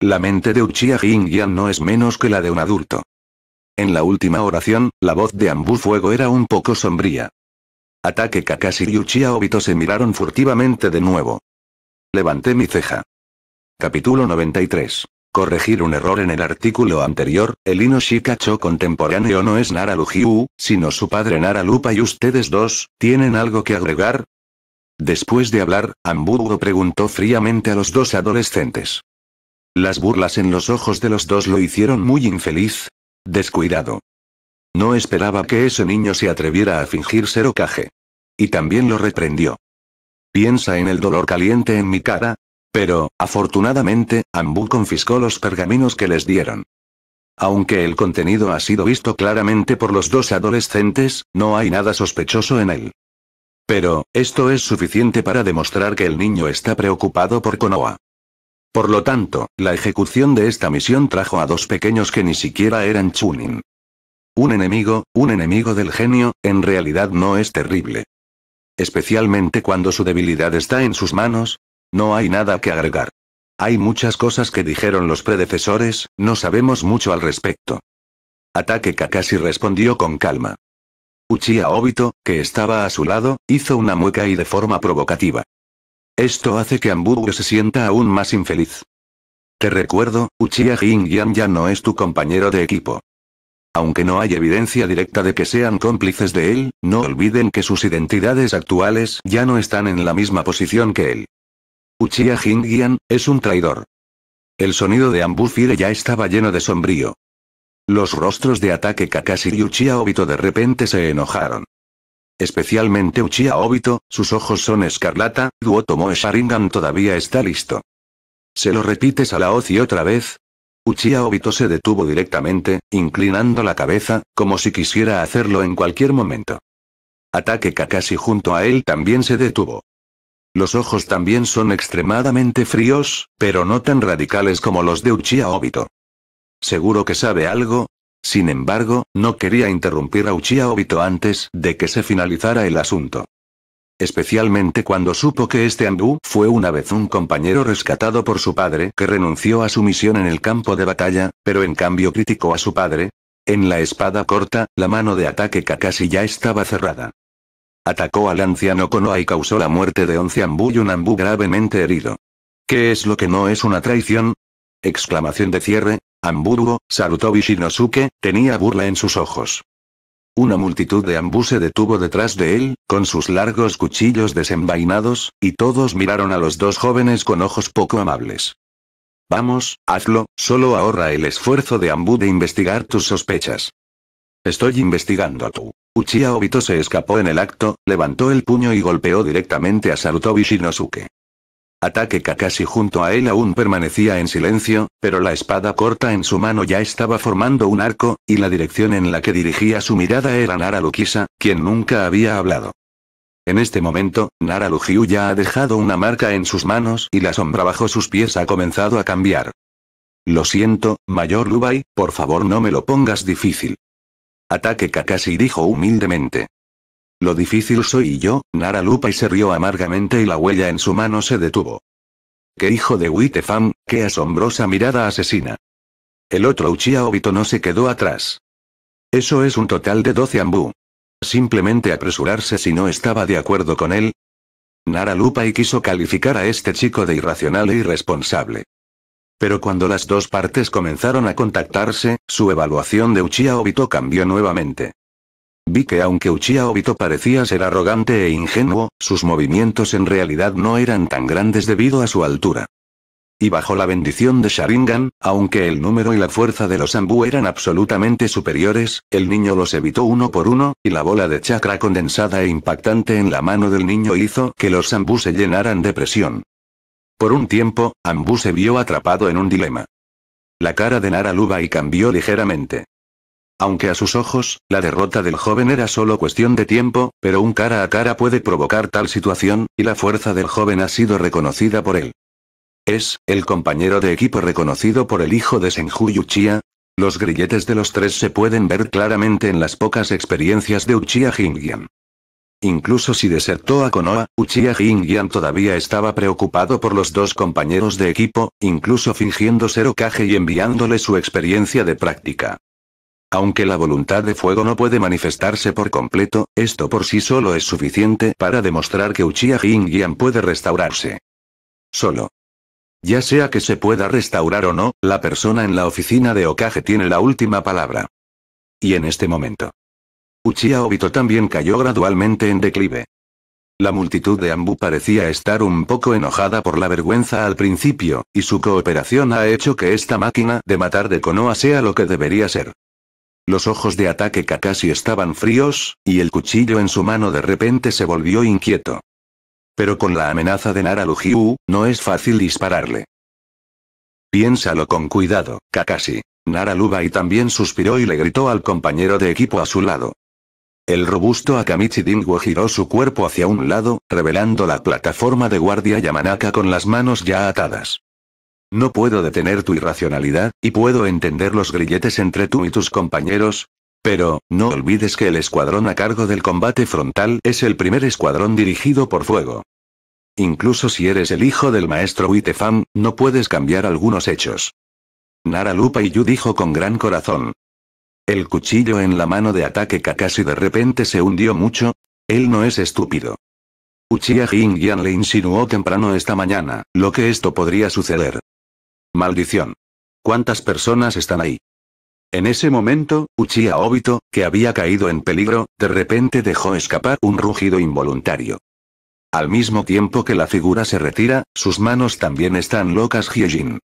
La mente de Uchiha Jinyan no es menos que la de un adulto. En la última oración, la voz de Ambu Fuego era un poco sombría. Ataque Kakashi y Uchiha Obito se miraron furtivamente de nuevo. Levanté mi ceja. Capítulo 93. Corregir un error en el artículo anterior, el Inoshikacho contemporáneo no es Nara sino su padre Nara Lupa y ustedes dos, ¿tienen algo que agregar? Después de hablar, Hamburgo preguntó fríamente a los dos adolescentes. Las burlas en los ojos de los dos lo hicieron muy infeliz. Descuidado. No esperaba que ese niño se atreviera a fingir ser Okage. Y también lo reprendió. Piensa en el dolor caliente en mi cara. Pero, afortunadamente, Ambu confiscó los pergaminos que les dieron. Aunque el contenido ha sido visto claramente por los dos adolescentes, no hay nada sospechoso en él. Pero, esto es suficiente para demostrar que el niño está preocupado por Konoha. Por lo tanto, la ejecución de esta misión trajo a dos pequeños que ni siquiera eran Chunin. Un enemigo, un enemigo del genio, en realidad no es terrible. Especialmente cuando su debilidad está en sus manos. No hay nada que agregar. Hay muchas cosas que dijeron los predecesores, no sabemos mucho al respecto. Ataque Kakashi respondió con calma. Uchiha Obito, que estaba a su lado, hizo una mueca y de forma provocativa. Esto hace que Hamburgo se sienta aún más infeliz. Te recuerdo, Uchiha yan ya no es tu compañero de equipo. Aunque no hay evidencia directa de que sean cómplices de él, no olviden que sus identidades actuales ya no están en la misma posición que él. Uchiha Jingian, es un traidor. El sonido de Ambufire ya estaba lleno de sombrío. Los rostros de ataque Kakashi y Uchiha Obito de repente se enojaron. Especialmente Uchiha Obito, sus ojos son escarlata, Duotomo Sharingan todavía está listo. Se lo repites a la y otra vez, Uchiha Obito se detuvo directamente, inclinando la cabeza, como si quisiera hacerlo en cualquier momento. Ataque Kakashi junto a él también se detuvo. Los ojos también son extremadamente fríos, pero no tan radicales como los de Uchiha Obito. Seguro que sabe algo. Sin embargo, no quería interrumpir a Uchiha Obito antes de que se finalizara el asunto especialmente cuando supo que este Andú fue una vez un compañero rescatado por su padre que renunció a su misión en el campo de batalla, pero en cambio criticó a su padre. En la espada corta, la mano de ataque Kakashi ya estaba cerrada. Atacó al anciano Konoha y causó la muerte de once Ambu y un Ambu gravemente herido. ¿Qué es lo que no es una traición? Exclamación de cierre, Hamburgo, Sarutobi Shinosuke, tenía burla en sus ojos. Una multitud de ambú se detuvo detrás de él, con sus largos cuchillos desenvainados, y todos miraron a los dos jóvenes con ojos poco amables. Vamos, hazlo, solo ahorra el esfuerzo de Ambu de investigar tus sospechas. Estoy investigando a tu. Uchiha Obito se escapó en el acto, levantó el puño y golpeó directamente a Sarutobi Shinosuke. Ataque Kakashi junto a él aún permanecía en silencio, pero la espada corta en su mano ya estaba formando un arco, y la dirección en la que dirigía su mirada era Nara Lukisa, quien nunca había hablado. En este momento, Nara Lujiu ya ha dejado una marca en sus manos y la sombra bajo sus pies ha comenzado a cambiar. Lo siento, Mayor Lubai, por favor no me lo pongas difícil. Ataque Kakashi dijo humildemente. Lo difícil soy yo, Nara Lupa y se rió amargamente y la huella en su mano se detuvo. ¡Qué hijo de Witefam, qué asombrosa mirada asesina! El otro Uchiha Obito no se quedó atrás. Eso es un total de 12 ambú. Simplemente apresurarse si no estaba de acuerdo con él. Nara Lupa y quiso calificar a este chico de irracional e irresponsable. Pero cuando las dos partes comenzaron a contactarse, su evaluación de Uchiha Obito cambió nuevamente. Vi que aunque Uchiha Obito parecía ser arrogante e ingenuo, sus movimientos en realidad no eran tan grandes debido a su altura. Y bajo la bendición de Sharingan, aunque el número y la fuerza de los Ambu eran absolutamente superiores, el niño los evitó uno por uno, y la bola de chakra condensada e impactante en la mano del niño hizo que los ambú se llenaran de presión. Por un tiempo, Ambu se vio atrapado en un dilema. La cara de y cambió ligeramente. Aunque a sus ojos, la derrota del joven era solo cuestión de tiempo, pero un cara a cara puede provocar tal situación, y la fuerza del joven ha sido reconocida por él. Es, el compañero de equipo reconocido por el hijo de Senju Uchiha. Los grilletes de los tres se pueden ver claramente en las pocas experiencias de Uchiha Jingyan. Incluso si desertó a Konoha, Uchiha Jingyan todavía estaba preocupado por los dos compañeros de equipo, incluso fingiendo ser Okage y enviándole su experiencia de práctica. Aunque la voluntad de fuego no puede manifestarse por completo, esto por sí solo es suficiente para demostrar que Uchiha Jinjian puede restaurarse. Solo. Ya sea que se pueda restaurar o no, la persona en la oficina de Okage tiene la última palabra. Y en este momento. Uchiha Obito también cayó gradualmente en declive. La multitud de Ambu parecía estar un poco enojada por la vergüenza al principio, y su cooperación ha hecho que esta máquina de matar de Konoha sea lo que debería ser. Los ojos de ataque Kakashi estaban fríos, y el cuchillo en su mano de repente se volvió inquieto. Pero con la amenaza de Nara no es fácil dispararle. Piénsalo con cuidado, Kakashi. Nara y también suspiró y le gritó al compañero de equipo a su lado. El robusto Akamichi Dingo giró su cuerpo hacia un lado, revelando la plataforma de guardia Yamanaka con las manos ya atadas. No puedo detener tu irracionalidad, y puedo entender los grilletes entre tú y tus compañeros. Pero, no olvides que el escuadrón a cargo del combate frontal es el primer escuadrón dirigido por fuego. Incluso si eres el hijo del maestro Witefam, no puedes cambiar algunos hechos. Nara Lupa y Yu dijo con gran corazón. El cuchillo en la mano de ataque Kakashi de repente se hundió mucho. Él no es estúpido. Uchiha Yan le insinuó temprano esta mañana, lo que esto podría suceder. Maldición. ¿Cuántas personas están ahí? En ese momento, Uchiha Obito, que había caído en peligro, de repente dejó escapar un rugido involuntario. Al mismo tiempo que la figura se retira, sus manos también están locas Jin.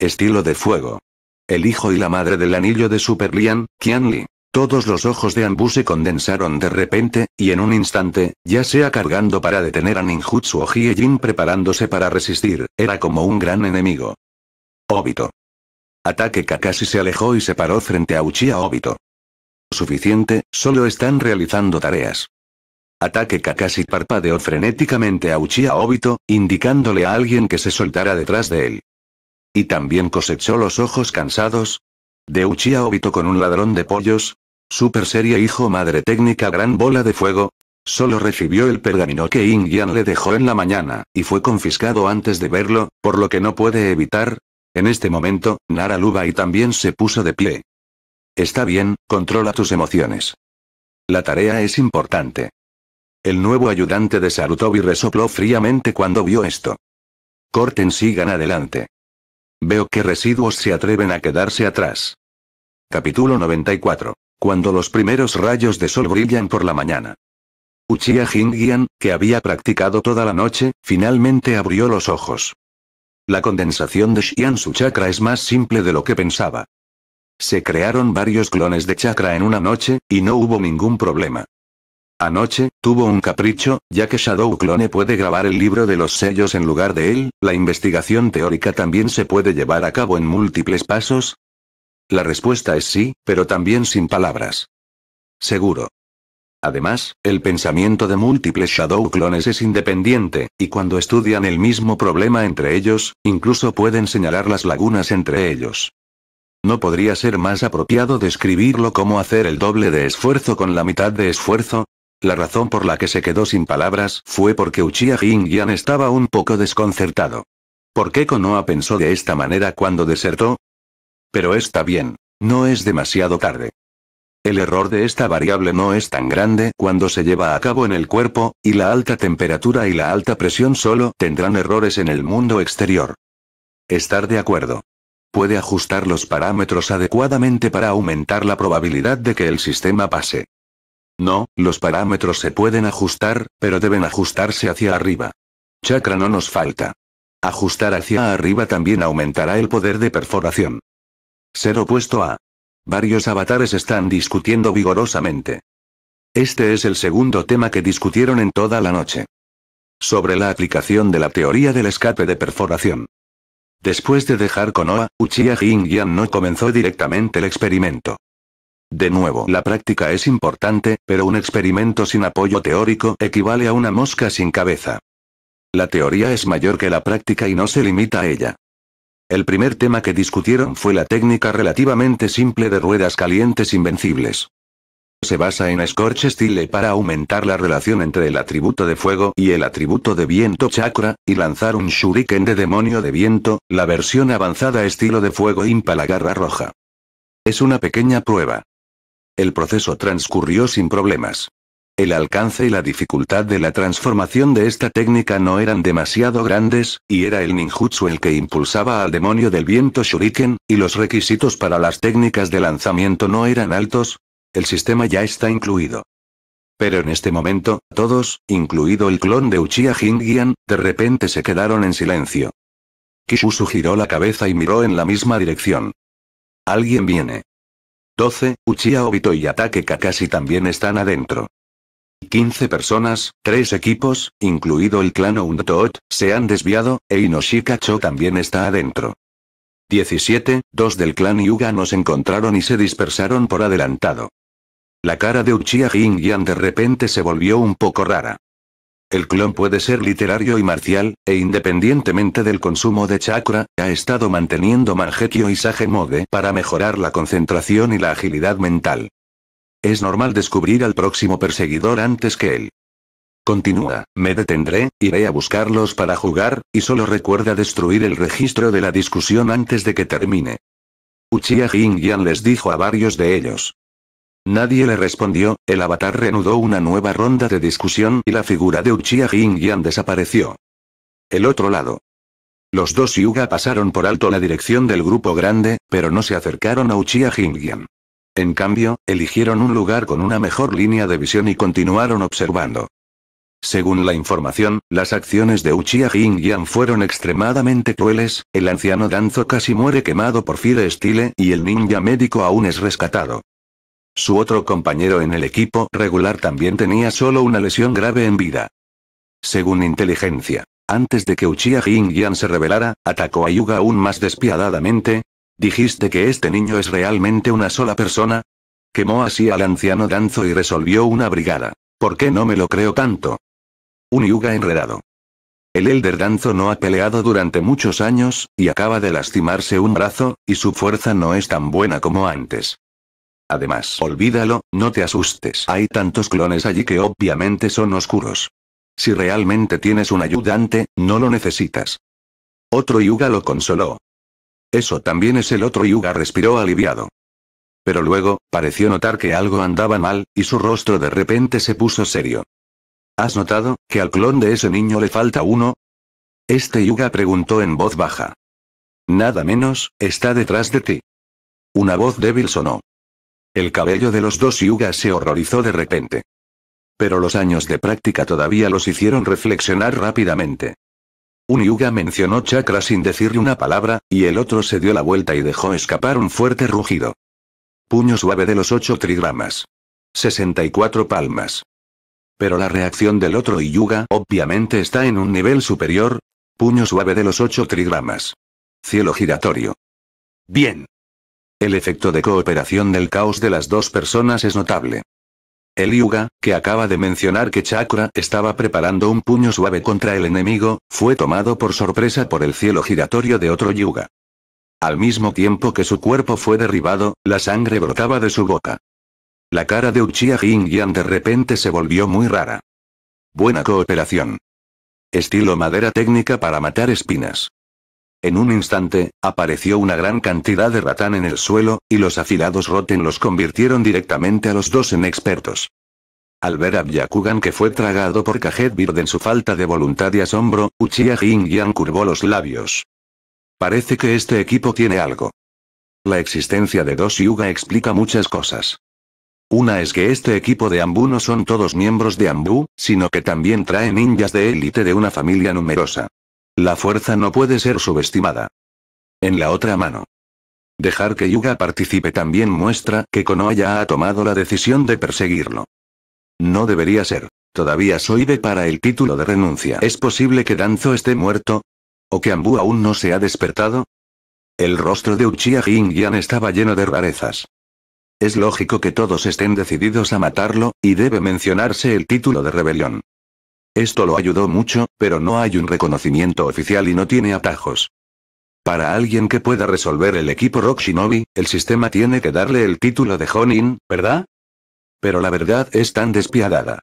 Estilo de fuego. El hijo y la madre del anillo de Super Lian, Qianli. Todos los ojos de Anbu se condensaron de repente, y en un instante, ya sea cargando para detener a Ninjutsu o jin preparándose para resistir, era como un gran enemigo. Obito. Ataque Kakashi se alejó y se paró frente a Uchiha Obito. Suficiente, solo están realizando tareas. Ataque Kakashi parpadeó frenéticamente a Uchiha Obito, indicándole a alguien que se soltara detrás de él. Y también cosechó los ojos cansados. De Uchiha Obito con un ladrón de pollos. Super serie hijo madre técnica gran bola de fuego. Solo recibió el pergamino que Ingyan le dejó en la mañana, y fue confiscado antes de verlo, por lo que no puede evitar, en este momento, Nara y también se puso de pie. Está bien, controla tus emociones. La tarea es importante. El nuevo ayudante de Sarutobi resopló fríamente cuando vio esto. Corten sigan adelante. Veo que residuos se atreven a quedarse atrás. Capítulo 94. Cuando los primeros rayos de sol brillan por la mañana. Uchiha Jingian, que había practicado toda la noche, finalmente abrió los ojos. La condensación de su chakra es más simple de lo que pensaba. Se crearon varios clones de chakra en una noche, y no hubo ningún problema. Anoche, tuvo un capricho, ya que Shadow Clone puede grabar el libro de los sellos en lugar de él, la investigación teórica también se puede llevar a cabo en múltiples pasos. La respuesta es sí, pero también sin palabras. Seguro. Además, el pensamiento de múltiples Shadow clones es independiente, y cuando estudian el mismo problema entre ellos, incluso pueden señalar las lagunas entre ellos. No podría ser más apropiado describirlo como hacer el doble de esfuerzo con la mitad de esfuerzo, la razón por la que se quedó sin palabras fue porque Uchiha Jinyan estaba un poco desconcertado. ¿Por qué Konoha pensó de esta manera cuando desertó? Pero está bien. No es demasiado tarde. El error de esta variable no es tan grande cuando se lleva a cabo en el cuerpo, y la alta temperatura y la alta presión solo tendrán errores en el mundo exterior. Estar de acuerdo. Puede ajustar los parámetros adecuadamente para aumentar la probabilidad de que el sistema pase. No, los parámetros se pueden ajustar, pero deben ajustarse hacia arriba. Chakra no nos falta. Ajustar hacia arriba también aumentará el poder de perforación. Ser opuesto a Varios avatares están discutiendo vigorosamente. Este es el segundo tema que discutieron en toda la noche. Sobre la aplicación de la teoría del escape de perforación. Después de dejar Konoha, Uchiha Yan no comenzó directamente el experimento. De nuevo, la práctica es importante, pero un experimento sin apoyo teórico equivale a una mosca sin cabeza. La teoría es mayor que la práctica y no se limita a ella. El primer tema que discutieron fue la técnica relativamente simple de ruedas calientes invencibles. Se basa en Scorch Style para aumentar la relación entre el atributo de fuego y el atributo de viento chakra, y lanzar un shuriken de demonio de viento, la versión avanzada estilo de fuego impala garra roja. Es una pequeña prueba. El proceso transcurrió sin problemas. El alcance y la dificultad de la transformación de esta técnica no eran demasiado grandes, y era el ninjutsu el que impulsaba al demonio del viento shuriken, y los requisitos para las técnicas de lanzamiento no eran altos. El sistema ya está incluido. Pero en este momento, todos, incluido el clon de Uchiha Jingian, de repente se quedaron en silencio. Kishusu giró la cabeza y miró en la misma dirección. Alguien viene. 12. Uchiha Obito y Ataque Kakashi también están adentro. 15 personas, tres equipos, incluido el clan Undot, se han desviado, e Cho también está adentro. 17. Dos del clan Yuga nos encontraron y se dispersaron por adelantado. La cara de Uchiha Yan de repente se volvió un poco rara. El clon puede ser literario y marcial, e independientemente del consumo de chakra, ha estado manteniendo Mangekyo y Sage Mode para mejorar la concentración y la agilidad mental. Es normal descubrir al próximo perseguidor antes que él. Continúa, me detendré, iré a buscarlos para jugar, y solo recuerda destruir el registro de la discusión antes de que termine. Uchiha Hingyan les dijo a varios de ellos. Nadie le respondió, el avatar reanudó una nueva ronda de discusión y la figura de Uchiha Hingyan desapareció. El otro lado. Los dos Yuga pasaron por alto la dirección del grupo grande, pero no se acercaron a Uchiha Hingyan. En cambio, eligieron un lugar con una mejor línea de visión y continuaron observando. Según la información, las acciones de Uchiha Jin-Yan fueron extremadamente crueles, el anciano Danzo casi muere quemado por Fire Style y el ninja médico aún es rescatado. Su otro compañero en el equipo regular también tenía solo una lesión grave en vida. Según inteligencia, antes de que Uchiha Jin-Yan se revelara, atacó a Yuga aún más despiadadamente, ¿Dijiste que este niño es realmente una sola persona? Quemó así al anciano Danzo y resolvió una brigada. ¿Por qué no me lo creo tanto? Un yuga enredado. El Elder Danzo no ha peleado durante muchos años, y acaba de lastimarse un brazo, y su fuerza no es tan buena como antes. Además, olvídalo, no te asustes. Hay tantos clones allí que obviamente son oscuros. Si realmente tienes un ayudante, no lo necesitas. Otro Yuga lo consoló. Eso también es el otro Yuga respiró aliviado. Pero luego, pareció notar que algo andaba mal, y su rostro de repente se puso serio. ¿Has notado, que al clon de ese niño le falta uno? Este Yuga preguntó en voz baja. Nada menos, está detrás de ti. Una voz débil sonó. El cabello de los dos Yugas se horrorizó de repente. Pero los años de práctica todavía los hicieron reflexionar rápidamente. Un yuga mencionó chakra sin decirle una palabra, y el otro se dio la vuelta y dejó escapar un fuerte rugido. Puño suave de los ocho trigramas. 64 palmas. Pero la reacción del otro yuga obviamente está en un nivel superior. Puño suave de los ocho trigramas. Cielo giratorio. Bien. El efecto de cooperación del caos de las dos personas es notable. El Yuga, que acaba de mencionar que Chakra estaba preparando un puño suave contra el enemigo, fue tomado por sorpresa por el cielo giratorio de otro Yuga. Al mismo tiempo que su cuerpo fue derribado, la sangre brotaba de su boca. La cara de Uchiha Yan de repente se volvió muy rara. Buena cooperación. Estilo madera técnica para matar espinas. En un instante, apareció una gran cantidad de ratán en el suelo, y los afilados roten los convirtieron directamente a los dos en expertos. Al ver a Byakugan que fue tragado por Kajet en su falta de voluntad y asombro, Uchiha Jin-Yang curvó los labios. Parece que este equipo tiene algo. La existencia de dos Yuga explica muchas cosas. Una es que este equipo de Ambu no son todos miembros de Ambu, sino que también trae ninjas de élite de una familia numerosa. La fuerza no puede ser subestimada. En la otra mano. Dejar que Yuga participe también muestra que Konoha ha tomado la decisión de perseguirlo. No debería ser. Todavía soy de para el título de renuncia. ¿Es posible que Danzo esté muerto? ¿O que Ambu aún no se ha despertado? El rostro de Uchiha Jinyan estaba lleno de rarezas. Es lógico que todos estén decididos a matarlo, y debe mencionarse el título de rebelión. Esto lo ayudó mucho, pero no hay un reconocimiento oficial y no tiene atajos. Para alguien que pueda resolver el equipo Rock el sistema tiene que darle el título de Honin, ¿verdad? Pero la verdad es tan despiadada.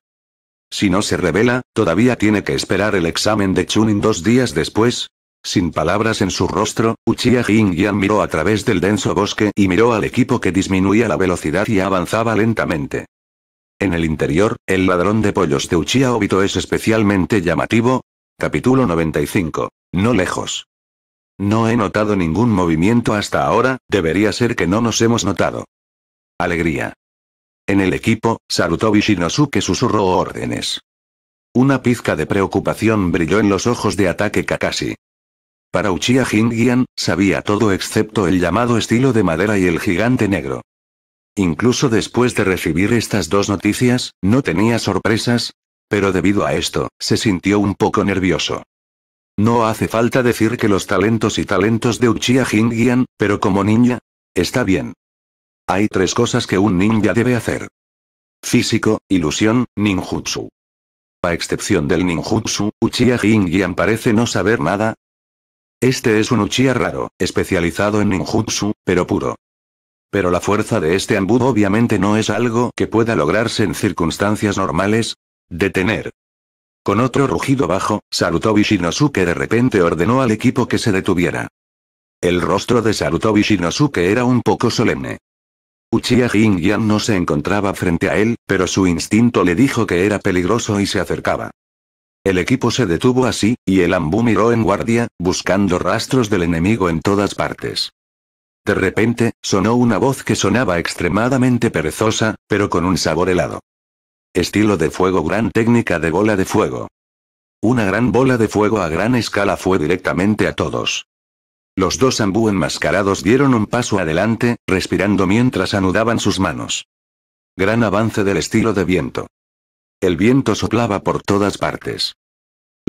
Si no se revela, todavía tiene que esperar el examen de Chunin dos días después. Sin palabras en su rostro, Uchiha Jinyan miró a través del denso bosque y miró al equipo que disminuía la velocidad y avanzaba lentamente. En el interior, el ladrón de pollos de Uchiha Obito es especialmente llamativo. Capítulo 95. No lejos. No he notado ningún movimiento hasta ahora, debería ser que no nos hemos notado. Alegría. En el equipo, Sarutobi Shinosuke susurró órdenes. Una pizca de preocupación brilló en los ojos de ataque Kakashi. Para Uchiha Jingian, sabía todo excepto el llamado estilo de madera y el gigante negro. Incluso después de recibir estas dos noticias, no tenía sorpresas, pero debido a esto, se sintió un poco nervioso. No hace falta decir que los talentos y talentos de Uchiha Jingian, pero como ninja, está bien. Hay tres cosas que un ninja debe hacer. Físico, ilusión, ninjutsu. A excepción del ninjutsu, Uchiha Jingian parece no saber nada. Este es un Uchiha raro, especializado en ninjutsu, pero puro. Pero la fuerza de este ambú obviamente no es algo que pueda lograrse en circunstancias normales. Detener. Con otro rugido bajo, Sarutobi Shinosuke de repente ordenó al equipo que se detuviera. El rostro de Sarutobi Shinosuke era un poco solemne. Uchiha Yan no se encontraba frente a él, pero su instinto le dijo que era peligroso y se acercaba. El equipo se detuvo así, y el Ambu miró en guardia, buscando rastros del enemigo en todas partes. De repente, sonó una voz que sonaba extremadamente perezosa, pero con un sabor helado. Estilo de fuego Gran técnica de bola de fuego. Una gran bola de fuego a gran escala fue directamente a todos. Los dos ambú enmascarados dieron un paso adelante, respirando mientras anudaban sus manos. Gran avance del estilo de viento. El viento soplaba por todas partes.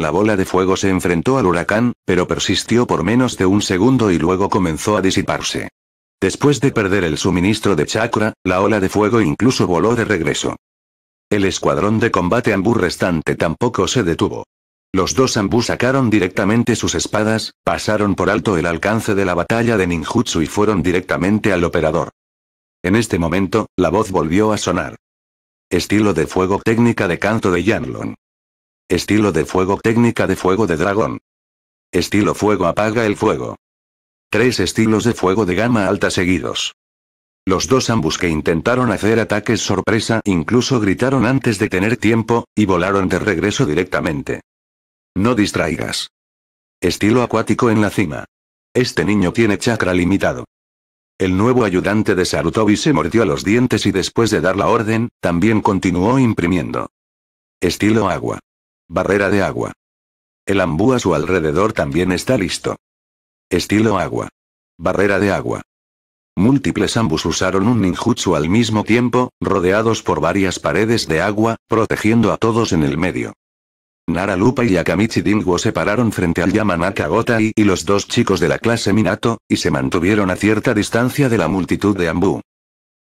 La bola de fuego se enfrentó al huracán, pero persistió por menos de un segundo y luego comenzó a disiparse. Después de perder el suministro de chakra, la ola de fuego incluso voló de regreso. El escuadrón de combate ambú restante tampoco se detuvo. Los dos ambú sacaron directamente sus espadas, pasaron por alto el alcance de la batalla de ninjutsu y fueron directamente al operador. En este momento, la voz volvió a sonar. Estilo de fuego técnica de canto de Yanlon. Estilo de fuego técnica de fuego de dragón. Estilo fuego apaga el fuego. Tres estilos de fuego de gama alta seguidos. Los dos ambos que intentaron hacer ataques sorpresa incluso gritaron antes de tener tiempo, y volaron de regreso directamente. No distraigas. Estilo acuático en la cima. Este niño tiene chakra limitado. El nuevo ayudante de Sarutobi se mordió los dientes y después de dar la orden, también continuó imprimiendo. Estilo agua. Barrera de agua. El ambú a su alrededor también está listo. Estilo agua. Barrera de agua. Múltiples ambus usaron un ninjutsu al mismo tiempo, rodeados por varias paredes de agua, protegiendo a todos en el medio. Nara Lupa y Akamichi Dingo se pararon frente al Yamanaka Gotai y los dos chicos de la clase Minato, y se mantuvieron a cierta distancia de la multitud de ambú.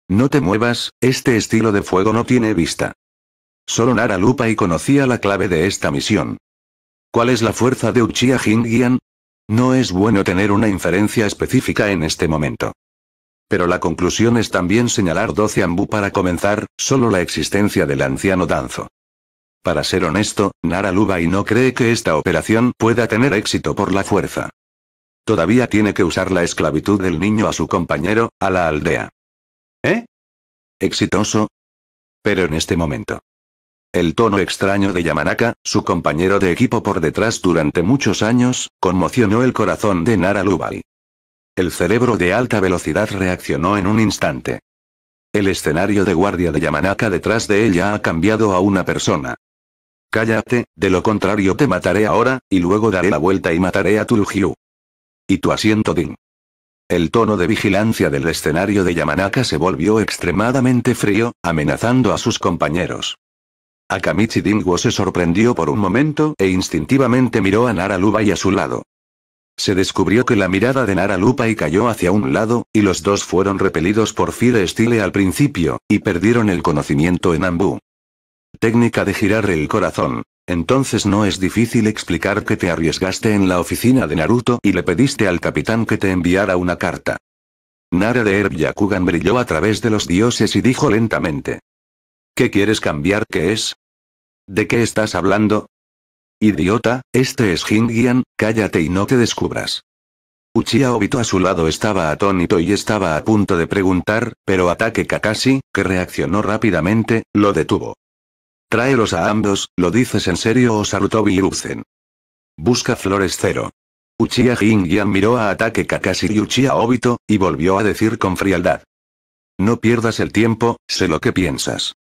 No te muevas, este estilo de fuego no tiene vista. Solo Nara lupa y conocía la clave de esta misión. ¿Cuál es la fuerza de Uchiha Jingyan? No es bueno tener una inferencia específica en este momento. Pero la conclusión es también señalar 12 Ambu para comenzar, solo la existencia del anciano Danzo. Para ser honesto, Nara lupa y no cree que esta operación pueda tener éxito por la fuerza. Todavía tiene que usar la esclavitud del niño a su compañero, a la aldea. ¿Eh? ¿Exitoso? Pero en este momento. El tono extraño de Yamanaka, su compañero de equipo por detrás durante muchos años, conmocionó el corazón de Nara Lubai. El cerebro de alta velocidad reaccionó en un instante. El escenario de guardia de Yamanaka detrás de ella ha cambiado a una persona. Cállate, de lo contrario te mataré ahora, y luego daré la vuelta y mataré a Lugiu. Y tu asiento Din. El tono de vigilancia del escenario de Yamanaka se volvió extremadamente frío, amenazando a sus compañeros. Akamichi Dingo se sorprendió por un momento e instintivamente miró a Nara y a su lado. Se descubrió que la mirada de Nara Lupa y cayó hacia un lado, y los dos fueron repelidos por Fire Style al principio, y perdieron el conocimiento en Ambu. Técnica de girar el corazón. Entonces no es difícil explicar que te arriesgaste en la oficina de Naruto y le pediste al capitán que te enviara una carta. Nara de Herb Yakugan brilló a través de los dioses y dijo lentamente. ¿Qué quieres cambiar qué es? ¿De qué estás hablando? Idiota, este es Jingian, cállate y no te descubras. Uchiha Obito a su lado estaba atónito y estaba a punto de preguntar, pero Ataque Kakashi, que reaccionó rápidamente, lo detuvo. Tráelos a ambos, lo dices en serio o Sarutobi Biruzen. Busca flores cero. Uchiha Jingian miró a Ataque Kakashi y Uchiha Obito, y volvió a decir con frialdad. No pierdas el tiempo, sé lo que piensas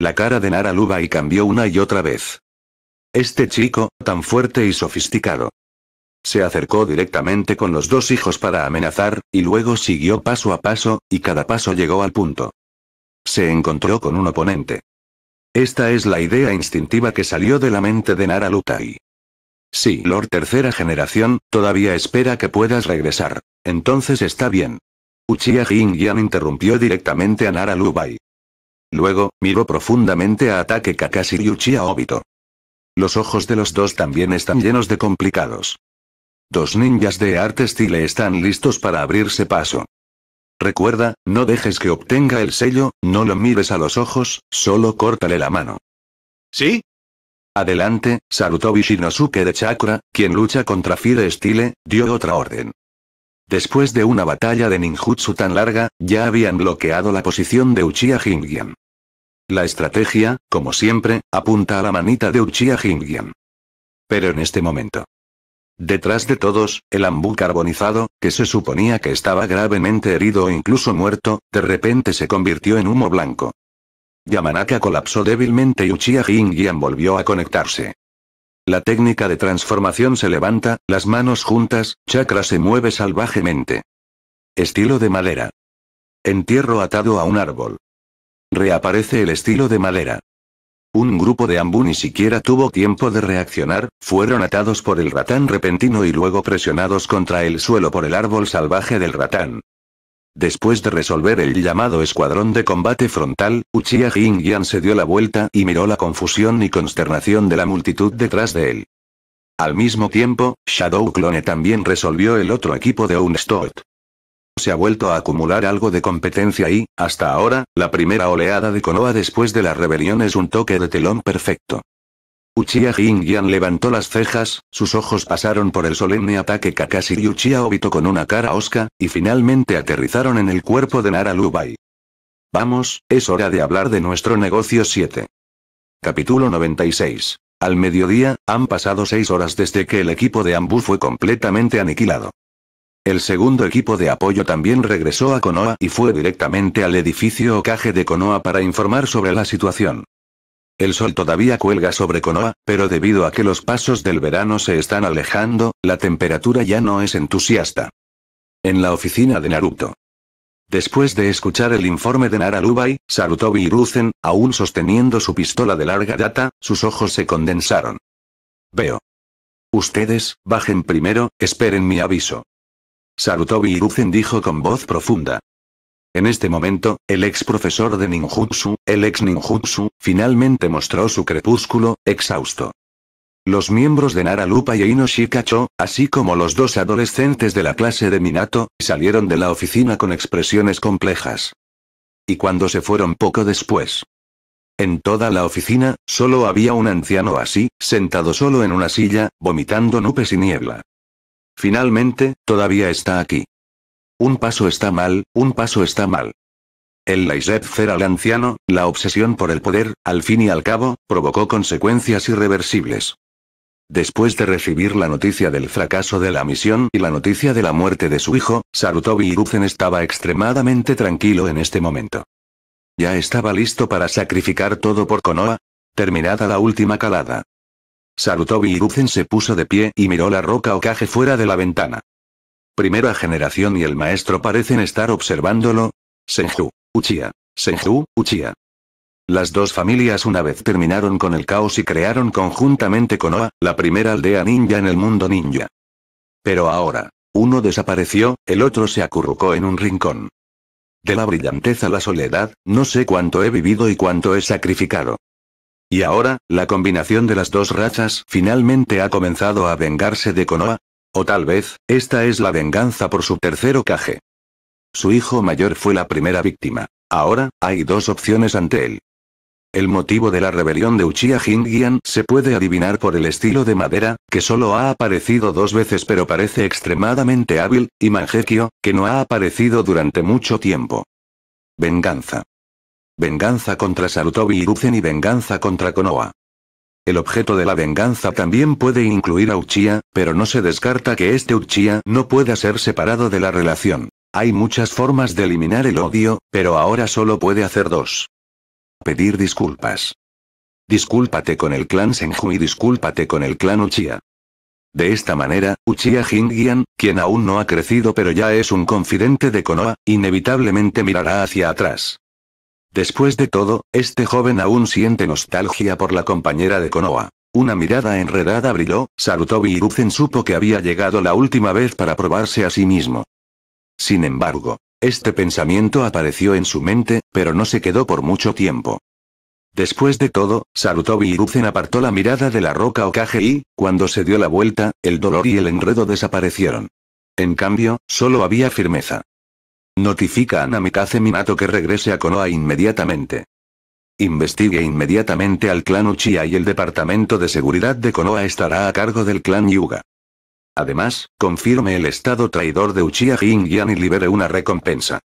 la cara de Nara Luba y cambió una y otra vez. Este chico, tan fuerte y sofisticado. Se acercó directamente con los dos hijos para amenazar, y luego siguió paso a paso, y cada paso llegó al punto. Se encontró con un oponente. Esta es la idea instintiva que salió de la mente de Nara Lutai. Sí, Lord Tercera Generación, todavía espera que puedas regresar. Entonces está bien. Uchiha Jin interrumpió directamente a Nara Lubai. Luego, miró profundamente a Ataque Kakashi y a Obito. Los ojos de los dos también están llenos de complicados. Dos ninjas de arte estile están listos para abrirse paso. Recuerda, no dejes que obtenga el sello, no lo mires a los ojos, solo córtale la mano. ¿Sí? Adelante, Sarutobi Shinosuke de Chakra, quien lucha contra Fire Style, dio otra orden. Después de una batalla de ninjutsu tan larga, ya habían bloqueado la posición de Uchiha Hingyan. La estrategia, como siempre, apunta a la manita de Uchiha Hingyan. Pero en este momento. Detrás de todos, el ambu carbonizado, que se suponía que estaba gravemente herido o incluso muerto, de repente se convirtió en humo blanco. Yamanaka colapsó débilmente y Uchiha Hingyan volvió a conectarse. La técnica de transformación se levanta, las manos juntas, chakra se mueve salvajemente. Estilo de madera. Entierro atado a un árbol. Reaparece el estilo de madera. Un grupo de ambú ni siquiera tuvo tiempo de reaccionar, fueron atados por el ratán repentino y luego presionados contra el suelo por el árbol salvaje del ratán. Después de resolver el llamado escuadrón de combate frontal, Uchiha Yan se dio la vuelta y miró la confusión y consternación de la multitud detrás de él. Al mismo tiempo, Shadow Clone también resolvió el otro equipo de Unstot. Se ha vuelto a acumular algo de competencia y, hasta ahora, la primera oleada de Konoha después de la rebelión es un toque de telón perfecto. Uchiha Yan levantó las cejas, sus ojos pasaron por el solemne ataque Kakashi y Uchiha Obito con una cara osca, y finalmente aterrizaron en el cuerpo de Nara Lubai. Vamos, es hora de hablar de nuestro negocio 7. Capítulo 96. Al mediodía, han pasado seis horas desde que el equipo de Ambu fue completamente aniquilado. El segundo equipo de apoyo también regresó a Konoha y fue directamente al edificio Okage de Konoha para informar sobre la situación. El sol todavía cuelga sobre Konoha, pero debido a que los pasos del verano se están alejando, la temperatura ya no es entusiasta. En la oficina de Naruto. Después de escuchar el informe de Naralubai, Sarutobi y Ruzen, aún sosteniendo su pistola de larga data, sus ojos se condensaron. Veo. Ustedes, bajen primero, esperen mi aviso. Sarutobi ruzen dijo con voz profunda. En este momento, el ex profesor de ninjutsu, el ex ninjutsu, finalmente mostró su crepúsculo, exhausto. Los miembros de Nara Lupa y Inoshikacho, así como los dos adolescentes de la clase de Minato, salieron de la oficina con expresiones complejas. Y cuando se fueron poco después. En toda la oficina, solo había un anciano así, sentado solo en una silla, vomitando nubes y niebla. Finalmente, todavía está aquí. Un paso está mal, un paso está mal. El Laisetz era al anciano, la obsesión por el poder, al fin y al cabo, provocó consecuencias irreversibles. Después de recibir la noticia del fracaso de la misión y la noticia de la muerte de su hijo, Sarutobi Hiruzen estaba extremadamente tranquilo en este momento. Ya estaba listo para sacrificar todo por Konoha. Terminada la última calada. Sarutobi Hiruzen se puso de pie y miró la roca ocaje fuera de la ventana primera generación y el maestro parecen estar observándolo. Senju, Uchiha, Senju, Uchiha. Las dos familias una vez terminaron con el caos y crearon conjuntamente Konoha, la primera aldea ninja en el mundo ninja. Pero ahora, uno desapareció, el otro se acurrucó en un rincón. De la brillantez a la soledad, no sé cuánto he vivido y cuánto he sacrificado. Y ahora, la combinación de las dos rachas finalmente ha comenzado a vengarse de Konoha, o tal vez, esta es la venganza por su tercero caje. Su hijo mayor fue la primera víctima. Ahora, hay dos opciones ante él. El motivo de la rebelión de Uchiha Jingyan se puede adivinar por el estilo de madera, que solo ha aparecido dos veces pero parece extremadamente hábil, y Mangekyo, que no ha aparecido durante mucho tiempo. Venganza. Venganza contra Sarutobi Hiruzen y venganza contra Konoha. El objeto de la venganza también puede incluir a Uchiha, pero no se descarta que este Uchiha no pueda ser separado de la relación. Hay muchas formas de eliminar el odio, pero ahora solo puede hacer dos. Pedir disculpas. Discúlpate con el clan Senju y discúlpate con el clan Uchiha. De esta manera, Uchiha Jingian, quien aún no ha crecido pero ya es un confidente de Konoha, inevitablemente mirará hacia atrás. Después de todo, este joven aún siente nostalgia por la compañera de Konoha. Una mirada enredada brilló, Sarutobi Hiruzen supo que había llegado la última vez para probarse a sí mismo. Sin embargo, este pensamiento apareció en su mente, pero no se quedó por mucho tiempo. Después de todo, Sarutobi Hiruzen apartó la mirada de la roca Okage y, cuando se dio la vuelta, el dolor y el enredo desaparecieron. En cambio, solo había firmeza. Notifica a Namikaze Minato que regrese a Konoha inmediatamente. Investigue inmediatamente al clan Uchiha y el departamento de seguridad de Konoha estará a cargo del clan Yuga. Además, confirme el estado traidor de Uchiha Jin y libere una recompensa.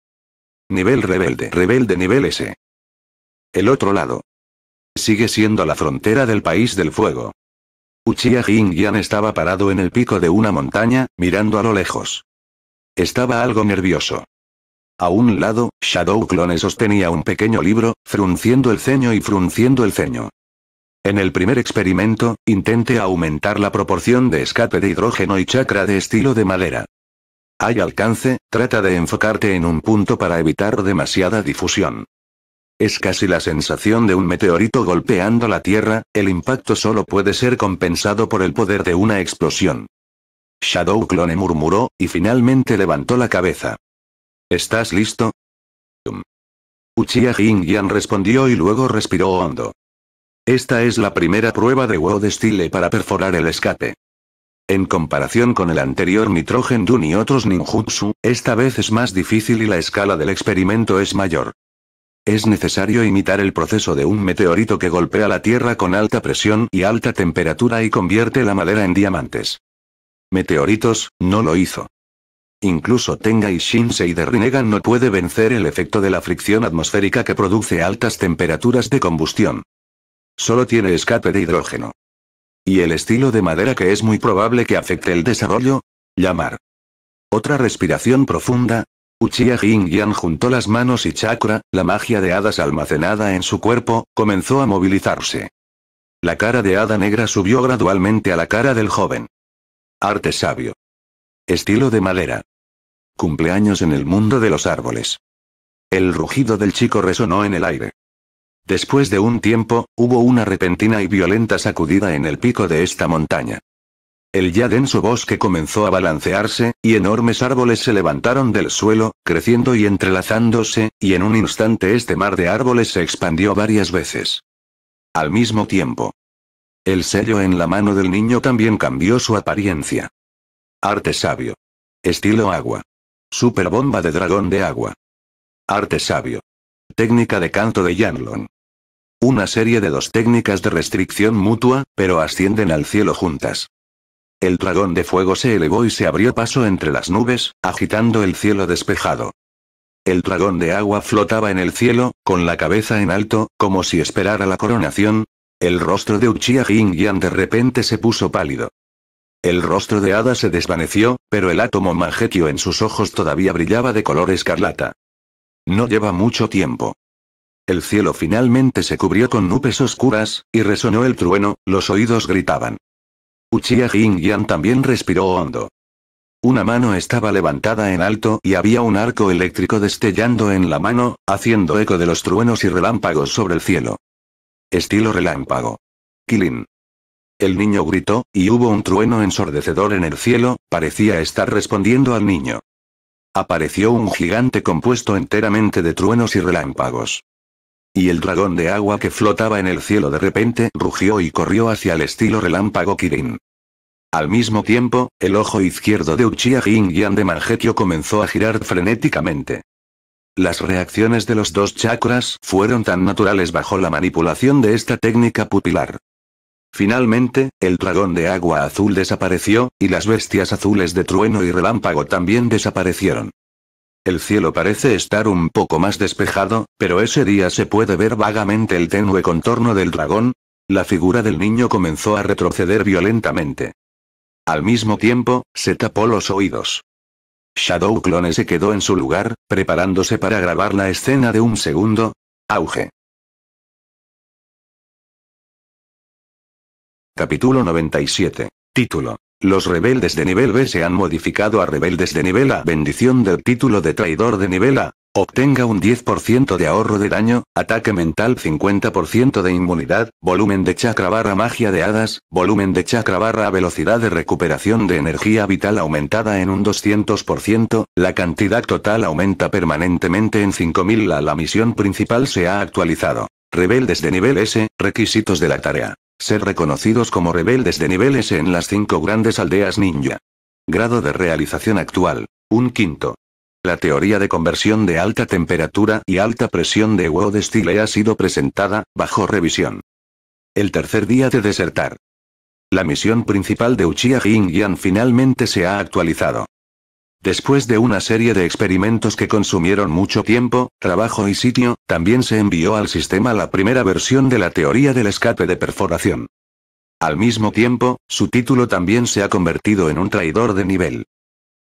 Nivel rebelde. Rebelde nivel S. El otro lado. Sigue siendo la frontera del país del fuego. Uchiha Hingyan estaba parado en el pico de una montaña, mirando a lo lejos. Estaba algo nervioso. A un lado, Shadow Clone sostenía un pequeño libro, frunciendo el ceño y frunciendo el ceño. En el primer experimento, intente aumentar la proporción de escape de hidrógeno y chakra de estilo de madera. Hay alcance, trata de enfocarte en un punto para evitar demasiada difusión. Es casi la sensación de un meteorito golpeando la Tierra, el impacto solo puede ser compensado por el poder de una explosión. Shadow Clone murmuró, y finalmente levantó la cabeza. ¿Estás listo? Uchiha Jingyan respondió y luego respiró hondo. Esta es la primera prueba de Wode Style para perforar el escape. En comparación con el anterior Nitrogen Dun y otros ninjutsu, esta vez es más difícil y la escala del experimento es mayor. Es necesario imitar el proceso de un meteorito que golpea la Tierra con alta presión y alta temperatura y convierte la madera en diamantes. Meteoritos, no lo hizo. Incluso Tenga y Shinsei de Rinnegan no puede vencer el efecto de la fricción atmosférica que produce altas temperaturas de combustión. Solo tiene escape de hidrógeno. Y el estilo de madera que es muy probable que afecte el desarrollo. Llamar. Otra respiración profunda. Uchiha Yan juntó las manos y chakra, la magia de hadas almacenada en su cuerpo, comenzó a movilizarse. La cara de hada negra subió gradualmente a la cara del joven. Arte sabio. Estilo de madera. Cumpleaños en el mundo de los árboles. El rugido del chico resonó en el aire. Después de un tiempo, hubo una repentina y violenta sacudida en el pico de esta montaña. El ya denso bosque comenzó a balancearse, y enormes árboles se levantaron del suelo, creciendo y entrelazándose, y en un instante este mar de árboles se expandió varias veces. Al mismo tiempo. El sello en la mano del niño también cambió su apariencia. Arte sabio. Estilo agua. Super bomba de dragón de agua. Arte sabio. Técnica de canto de Yanlon. Una serie de dos técnicas de restricción mutua, pero ascienden al cielo juntas. El dragón de fuego se elevó y se abrió paso entre las nubes, agitando el cielo despejado. El dragón de agua flotaba en el cielo, con la cabeza en alto, como si esperara la coronación. El rostro de Uchiha Ying de repente se puso pálido. El rostro de Ada se desvaneció, pero el átomo majequio en sus ojos todavía brillaba de color escarlata. No lleva mucho tiempo. El cielo finalmente se cubrió con nubes oscuras, y resonó el trueno, los oídos gritaban. Uchiha Yan también respiró hondo. Una mano estaba levantada en alto y había un arco eléctrico destellando en la mano, haciendo eco de los truenos y relámpagos sobre el cielo. Estilo relámpago. Kilin. El niño gritó, y hubo un trueno ensordecedor en el cielo, parecía estar respondiendo al niño. Apareció un gigante compuesto enteramente de truenos y relámpagos. Y el dragón de agua que flotaba en el cielo de repente rugió y corrió hacia el estilo relámpago Kirin. Al mismo tiempo, el ojo izquierdo de Uchiha Yan de Mangetio comenzó a girar frenéticamente. Las reacciones de los dos chakras fueron tan naturales bajo la manipulación de esta técnica pupilar. Finalmente, el dragón de agua azul desapareció, y las bestias azules de trueno y relámpago también desaparecieron. El cielo parece estar un poco más despejado, pero ese día se puede ver vagamente el tenue contorno del dragón. La figura del niño comenzó a retroceder violentamente. Al mismo tiempo, se tapó los oídos. Shadow Clone se quedó en su lugar, preparándose para grabar la escena de un segundo. Auge. Capítulo 97. Título. Los rebeldes de nivel B se han modificado a rebeldes de nivel A. Bendición del título de traidor de nivel A. Obtenga un 10% de ahorro de daño, ataque mental 50% de inmunidad, volumen de chakra barra magia de hadas, volumen de chakra barra velocidad de recuperación de energía vital aumentada en un 200%, la cantidad total aumenta permanentemente en 5000 la, la misión principal se ha actualizado. Rebeldes de nivel S, requisitos de la tarea. Ser reconocidos como rebeldes de nivel S en las cinco grandes aldeas ninja. Grado de realización actual. Un quinto. La teoría de conversión de alta temperatura y alta presión de Wode ha sido presentada, bajo revisión. El tercer día de desertar. La misión principal de Uchiha Jin finalmente se ha actualizado. Después de una serie de experimentos que consumieron mucho tiempo, trabajo y sitio, también se envió al sistema la primera versión de la teoría del escape de perforación. Al mismo tiempo, su título también se ha convertido en un traidor de nivel.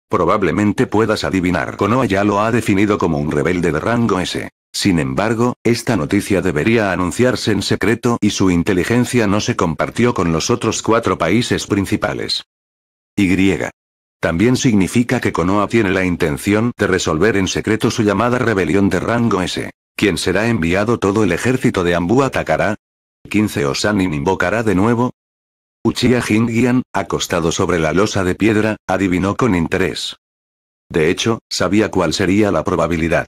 Probablemente puedas adivinar, Konoha ya lo ha definido como un rebelde de rango S. Sin embargo, esta noticia debería anunciarse en secreto y su inteligencia no se compartió con los otros cuatro países principales. Y. También significa que Konoha tiene la intención de resolver en secreto su llamada rebelión de rango S. ¿Quién será enviado todo el ejército de Ambu atacará. 15 Osanin invocará de nuevo. Uchiha Jingyan, acostado sobre la losa de piedra, adivinó con interés. De hecho, sabía cuál sería la probabilidad.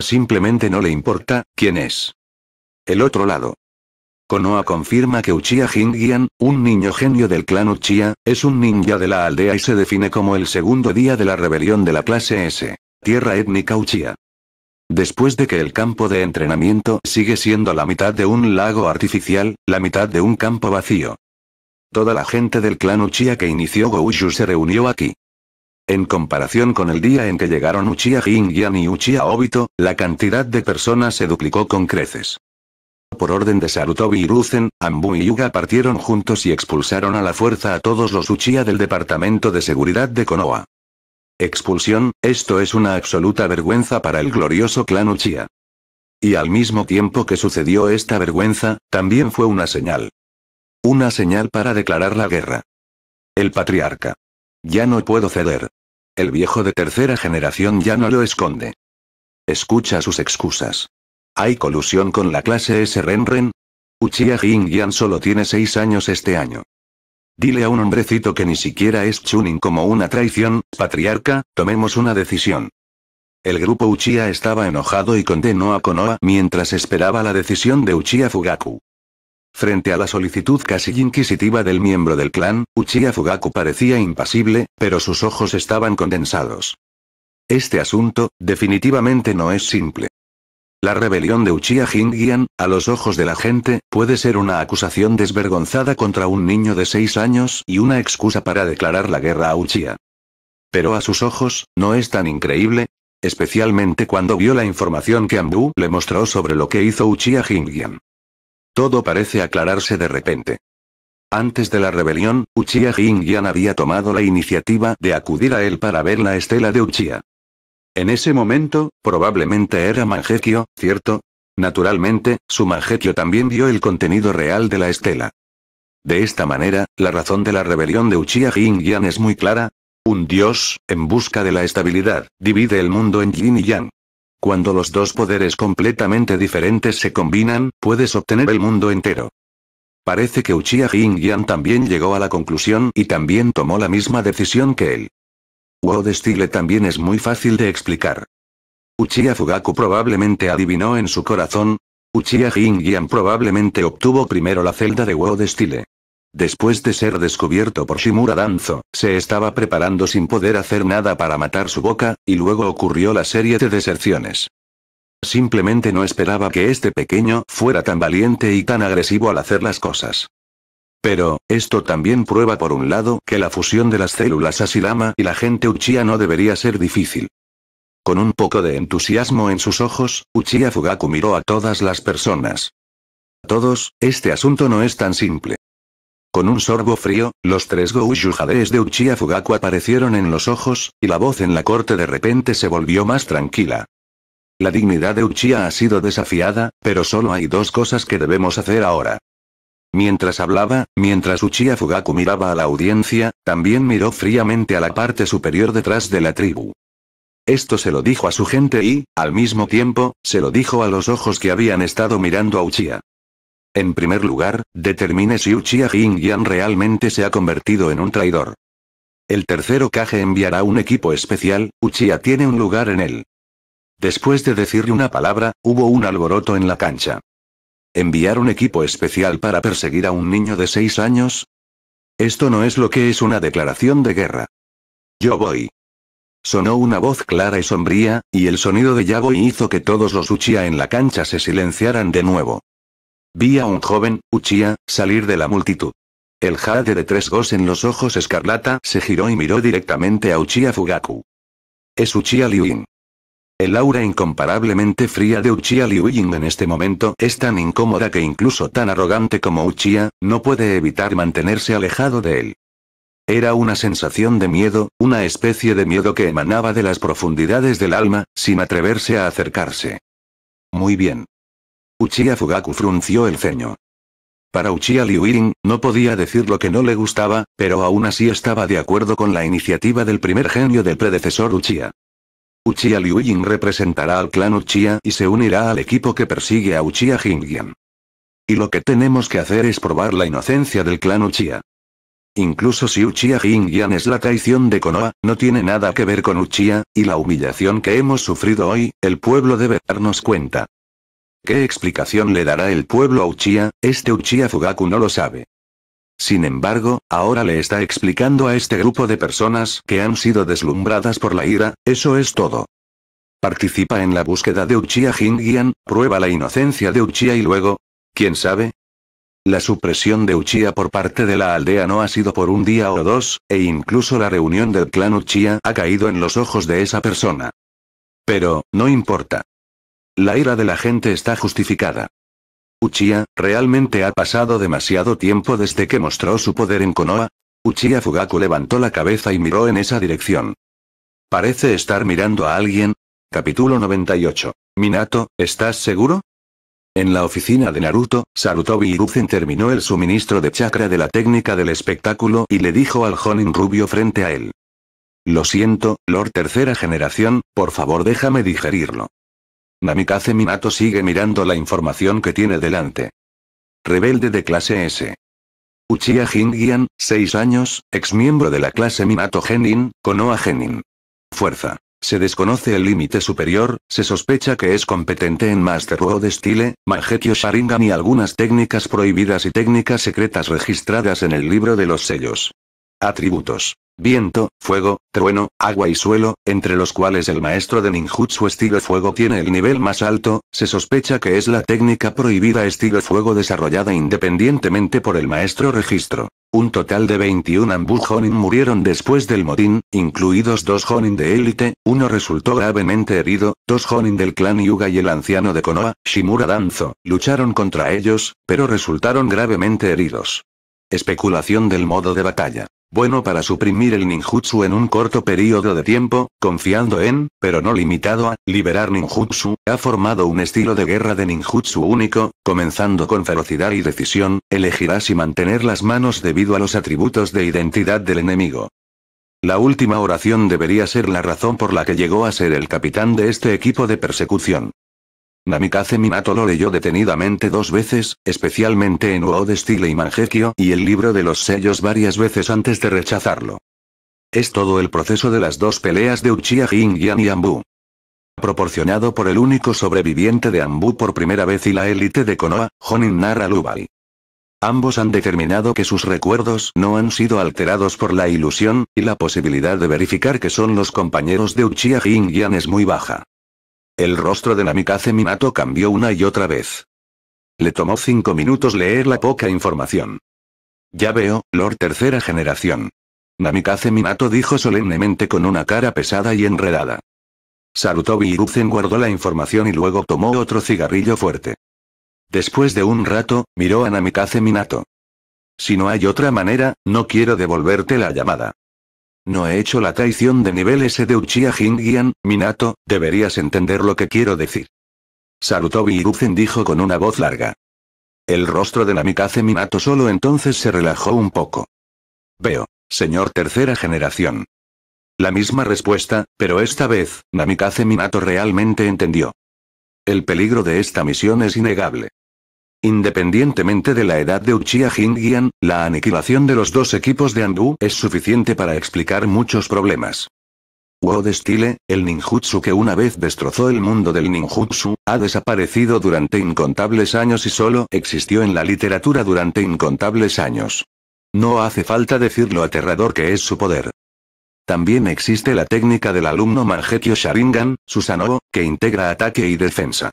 Simplemente no le importa, quién es. El otro lado. Konoha confirma que Uchiha Jingyan, un niño genio del clan Uchiha, es un ninja de la aldea y se define como el segundo día de la rebelión de la clase S. Tierra étnica Uchiha. Después de que el campo de entrenamiento sigue siendo la mitad de un lago artificial, la mitad de un campo vacío. Toda la gente del clan Uchiha que inició Goushu se reunió aquí. En comparación con el día en que llegaron Uchiha Jingyan y Uchiha Obito, la cantidad de personas se duplicó con creces por orden de Sarutobi y Ruzen, Ambu y Yuga partieron juntos y expulsaron a la fuerza a todos los Uchiha del Departamento de Seguridad de Konoha. Expulsión, esto es una absoluta vergüenza para el glorioso clan Uchia. Y al mismo tiempo que sucedió esta vergüenza, también fue una señal. Una señal para declarar la guerra. El patriarca. Ya no puedo ceder. El viejo de tercera generación ya no lo esconde. Escucha sus excusas. ¿Hay colusión con la clase S Renren? Uchiha Jin-Yan solo tiene seis años este año. Dile a un hombrecito que ni siquiera es Chunin como una traición, patriarca, tomemos una decisión. El grupo Uchiha estaba enojado y condenó a Konoha mientras esperaba la decisión de Uchiha Fugaku. Frente a la solicitud casi inquisitiva del miembro del clan, Uchiha Fugaku parecía impasible, pero sus ojos estaban condensados. Este asunto, definitivamente no es simple. La rebelión de Uchiha Jingyan, a los ojos de la gente, puede ser una acusación desvergonzada contra un niño de 6 años y una excusa para declarar la guerra a Uchiha. Pero a sus ojos, ¿no es tan increíble? Especialmente cuando vio la información que Ambu le mostró sobre lo que hizo Uchiha Jingyan. Todo parece aclararse de repente. Antes de la rebelión, Uchiha Jingyan había tomado la iniciativa de acudir a él para ver la estela de Uchiha. En ese momento, probablemente era Mangekyo, ¿cierto? Naturalmente, su Mangekyo también vio el contenido real de la estela. De esta manera, la razón de la rebelión de Uchiha Jin Yan es muy clara. Un dios, en busca de la estabilidad, divide el mundo en Yin y Yang. Cuando los dos poderes completamente diferentes se combinan, puedes obtener el mundo entero. Parece que Uchiha Jin Yan también llegó a la conclusión y también tomó la misma decisión que él wode Style también es muy fácil de explicar. Uchiha Fugaku probablemente adivinó en su corazón. Uchiha Jinjian probablemente obtuvo primero la celda de wode Style. Después de ser descubierto por Shimura Danzo, se estaba preparando sin poder hacer nada para matar su boca, y luego ocurrió la serie de deserciones. Simplemente no esperaba que este pequeño fuera tan valiente y tan agresivo al hacer las cosas. Pero, esto también prueba por un lado que la fusión de las células Asilama y la gente Uchiha no debería ser difícil. Con un poco de entusiasmo en sus ojos, Uchiha Fugaku miró a todas las personas. A Todos, este asunto no es tan simple. Con un sorbo frío, los tres Gouyujadees de Uchiha Fugaku aparecieron en los ojos, y la voz en la corte de repente se volvió más tranquila. La dignidad de Uchiha ha sido desafiada, pero solo hay dos cosas que debemos hacer ahora. Mientras hablaba, mientras Uchiha Fugaku miraba a la audiencia, también miró fríamente a la parte superior detrás de la tribu. Esto se lo dijo a su gente y, al mismo tiempo, se lo dijo a los ojos que habían estado mirando a Uchiha. En primer lugar, determine si Uchiha yan realmente se ha convertido en un traidor. El tercero Kage enviará un equipo especial, Uchiha tiene un lugar en él. Después de decirle una palabra, hubo un alboroto en la cancha. ¿Enviar un equipo especial para perseguir a un niño de seis años? Esto no es lo que es una declaración de guerra. Yo voy. Sonó una voz clara y sombría, y el sonido de Yagoi hizo que todos los Uchiha en la cancha se silenciaran de nuevo. Vi a un joven, Uchiha, salir de la multitud. El jade de tres gos en los ojos escarlata se giró y miró directamente a Uchiha Fugaku. Es Uchiha Liuin. El aura incomparablemente fría de Uchiha Liuying en este momento es tan incómoda que incluso tan arrogante como Uchiha, no puede evitar mantenerse alejado de él. Era una sensación de miedo, una especie de miedo que emanaba de las profundidades del alma, sin atreverse a acercarse. Muy bien. Uchiha Fugaku frunció el ceño. Para Uchiha Liuying, no podía decir lo que no le gustaba, pero aún así estaba de acuerdo con la iniciativa del primer genio del predecesor Uchiha. Uchiha Yin representará al clan Uchiha y se unirá al equipo que persigue a Uchiha Jingian. Y lo que tenemos que hacer es probar la inocencia del clan Uchiha. Incluso si Uchiha Jingian es la traición de Konoha, no tiene nada que ver con Uchiha, y la humillación que hemos sufrido hoy, el pueblo debe darnos cuenta. ¿Qué explicación le dará el pueblo a Uchiha? Este Uchiha Fugaku no lo sabe. Sin embargo, ahora le está explicando a este grupo de personas que han sido deslumbradas por la ira, eso es todo. Participa en la búsqueda de Uchiha Jingyan, prueba la inocencia de Uchiha y luego... ¿Quién sabe? La supresión de Uchiha por parte de la aldea no ha sido por un día o dos, e incluso la reunión del clan Uchiha ha caído en los ojos de esa persona. Pero, no importa. La ira de la gente está justificada. Uchiha, ¿realmente ha pasado demasiado tiempo desde que mostró su poder en Konoha? Uchiha Fugaku levantó la cabeza y miró en esa dirección. Parece estar mirando a alguien. Capítulo 98. Minato, ¿estás seguro? En la oficina de Naruto, Sarutobi Hiruzen terminó el suministro de chakra de la técnica del espectáculo y le dijo al Honin rubio frente a él. Lo siento, Lord Tercera Generación, por favor déjame digerirlo. Namikaze Minato sigue mirando la información que tiene delante. Rebelde de clase S. Uchiha Jingian, 6 años, ex miembro de la clase Minato Genin, Konoha Genin. Fuerza. Se desconoce el límite superior, se sospecha que es competente en Master de Style, Mangekyo Sharingan y algunas técnicas prohibidas y técnicas secretas registradas en el libro de los sellos. Atributos. Viento, fuego, trueno, agua y suelo, entre los cuales el maestro de ninjutsu estilo fuego tiene el nivel más alto, se sospecha que es la técnica prohibida estilo fuego desarrollada independientemente por el maestro registro. Un total de 21 Ambu Honin murieron después del motín, incluidos dos Honin de élite, uno resultó gravemente herido, dos Honin del clan Yuga y el anciano de Konoha, Shimura Danzo, lucharon contra ellos, pero resultaron gravemente heridos. Especulación del modo de batalla bueno para suprimir el ninjutsu en un corto periodo de tiempo, confiando en, pero no limitado a, liberar ninjutsu, ha formado un estilo de guerra de ninjutsu único, comenzando con ferocidad y decisión, elegirás y mantener las manos debido a los atributos de identidad del enemigo. La última oración debería ser la razón por la que llegó a ser el capitán de este equipo de persecución. Namikaze Minato lo leyó detenidamente dos veces, especialmente en Uo de y Mangekyo y el libro de los sellos varias veces antes de rechazarlo. Es todo el proceso de las dos peleas de Uchiha Yan y Ambu. Proporcionado por el único sobreviviente de Ambu por primera vez y la élite de Konoha, Honin Nara Lubai. Ambos han determinado que sus recuerdos no han sido alterados por la ilusión, y la posibilidad de verificar que son los compañeros de Uchiha Yan es muy baja. El rostro de Namikaze Minato cambió una y otra vez. Le tomó cinco minutos leer la poca información. Ya veo, Lord Tercera Generación. Namikaze Minato dijo solemnemente con una cara pesada y enredada. Sarutobi Hiruzen guardó la información y luego tomó otro cigarrillo fuerte. Después de un rato, miró a Namikaze Minato. Si no hay otra manera, no quiero devolverte la llamada. No he hecho la traición de nivel S de Uchiha Jingian, Minato, deberías entender lo que quiero decir. Sarutobi Hiruzen dijo con una voz larga. El rostro de Namikaze Minato solo entonces se relajó un poco. Veo, señor tercera generación. La misma respuesta, pero esta vez, Namikaze Minato realmente entendió. El peligro de esta misión es innegable. Independientemente de la edad de Uchiha Jingian, la aniquilación de los dos equipos de Andu es suficiente para explicar muchos problemas. Wo de Style, el ninjutsu que una vez destrozó el mundo del ninjutsu, ha desaparecido durante incontables años y solo existió en la literatura durante incontables años. No hace falta decir lo aterrador que es su poder. También existe la técnica del alumno Manjekyo Sharingan, Susanoo, que integra ataque y defensa.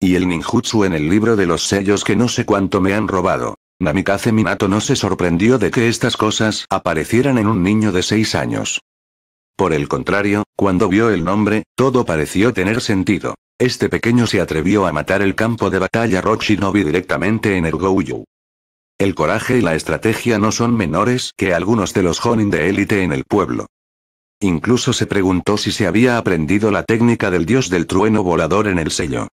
Y el ninjutsu en el libro de los sellos que no sé cuánto me han robado. Namikaze Minato no se sorprendió de que estas cosas aparecieran en un niño de 6 años. Por el contrario, cuando vio el nombre, todo pareció tener sentido. Este pequeño se atrevió a matar el campo de batalla Rochinobi directamente en el Ergouyu. El coraje y la estrategia no son menores que algunos de los Honin de élite en el pueblo. Incluso se preguntó si se había aprendido la técnica del dios del trueno volador en el sello.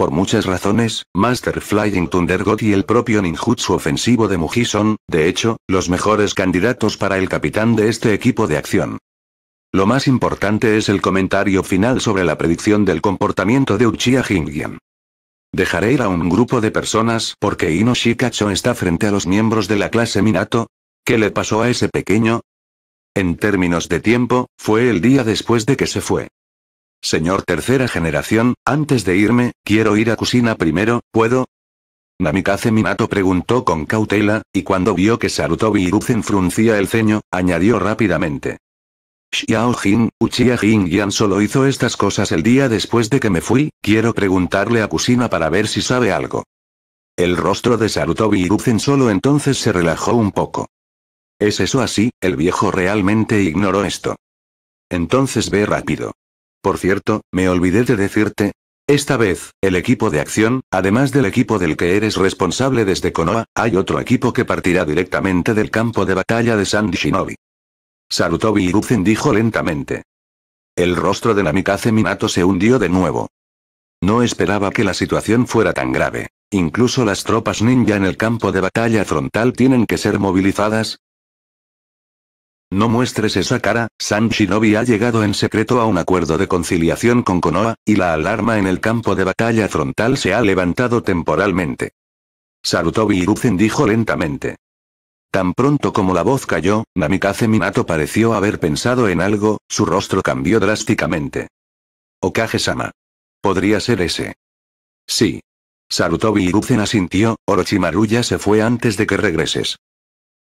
Por muchas razones, Master Flying Thunder God y el propio ninjutsu ofensivo de Muji son, de hecho, los mejores candidatos para el capitán de este equipo de acción. Lo más importante es el comentario final sobre la predicción del comportamiento de Uchiha Hingyan. ¿Dejaré ir a un grupo de personas porque Inoshikacho está frente a los miembros de la clase Minato? ¿Qué le pasó a ese pequeño? En términos de tiempo, fue el día después de que se fue. Señor tercera generación, antes de irme, quiero ir a Kusina primero, ¿puedo? Namikaze Minato preguntó con cautela, y cuando vio que Sarutobi Hiruzen fruncía el ceño, añadió rápidamente. Xiao Jin, Uchiha Jin Yan solo hizo estas cosas el día después de que me fui, quiero preguntarle a Kusina para ver si sabe algo. El rostro de Sarutobi Hiruzen solo entonces se relajó un poco. ¿Es eso así? El viejo realmente ignoró esto. Entonces ve rápido. Por cierto, me olvidé de decirte. Esta vez, el equipo de acción, además del equipo del que eres responsable desde Konoha, hay otro equipo que partirá directamente del campo de batalla de Sandy Shinobi. Sarutobi Hiruzen dijo lentamente. El rostro de Namikaze Minato se hundió de nuevo. No esperaba que la situación fuera tan grave. Incluso las tropas ninja en el campo de batalla frontal tienen que ser movilizadas, no muestres esa cara, San Shinobi ha llegado en secreto a un acuerdo de conciliación con Konoha, y la alarma en el campo de batalla frontal se ha levantado temporalmente. Sarutobi Hiruzen dijo lentamente. Tan pronto como la voz cayó, Namikaze Minato pareció haber pensado en algo, su rostro cambió drásticamente. Okage-sama. Podría ser ese. Sí. Sarutobi Iruzen asintió, Orochimaru ya se fue antes de que regreses.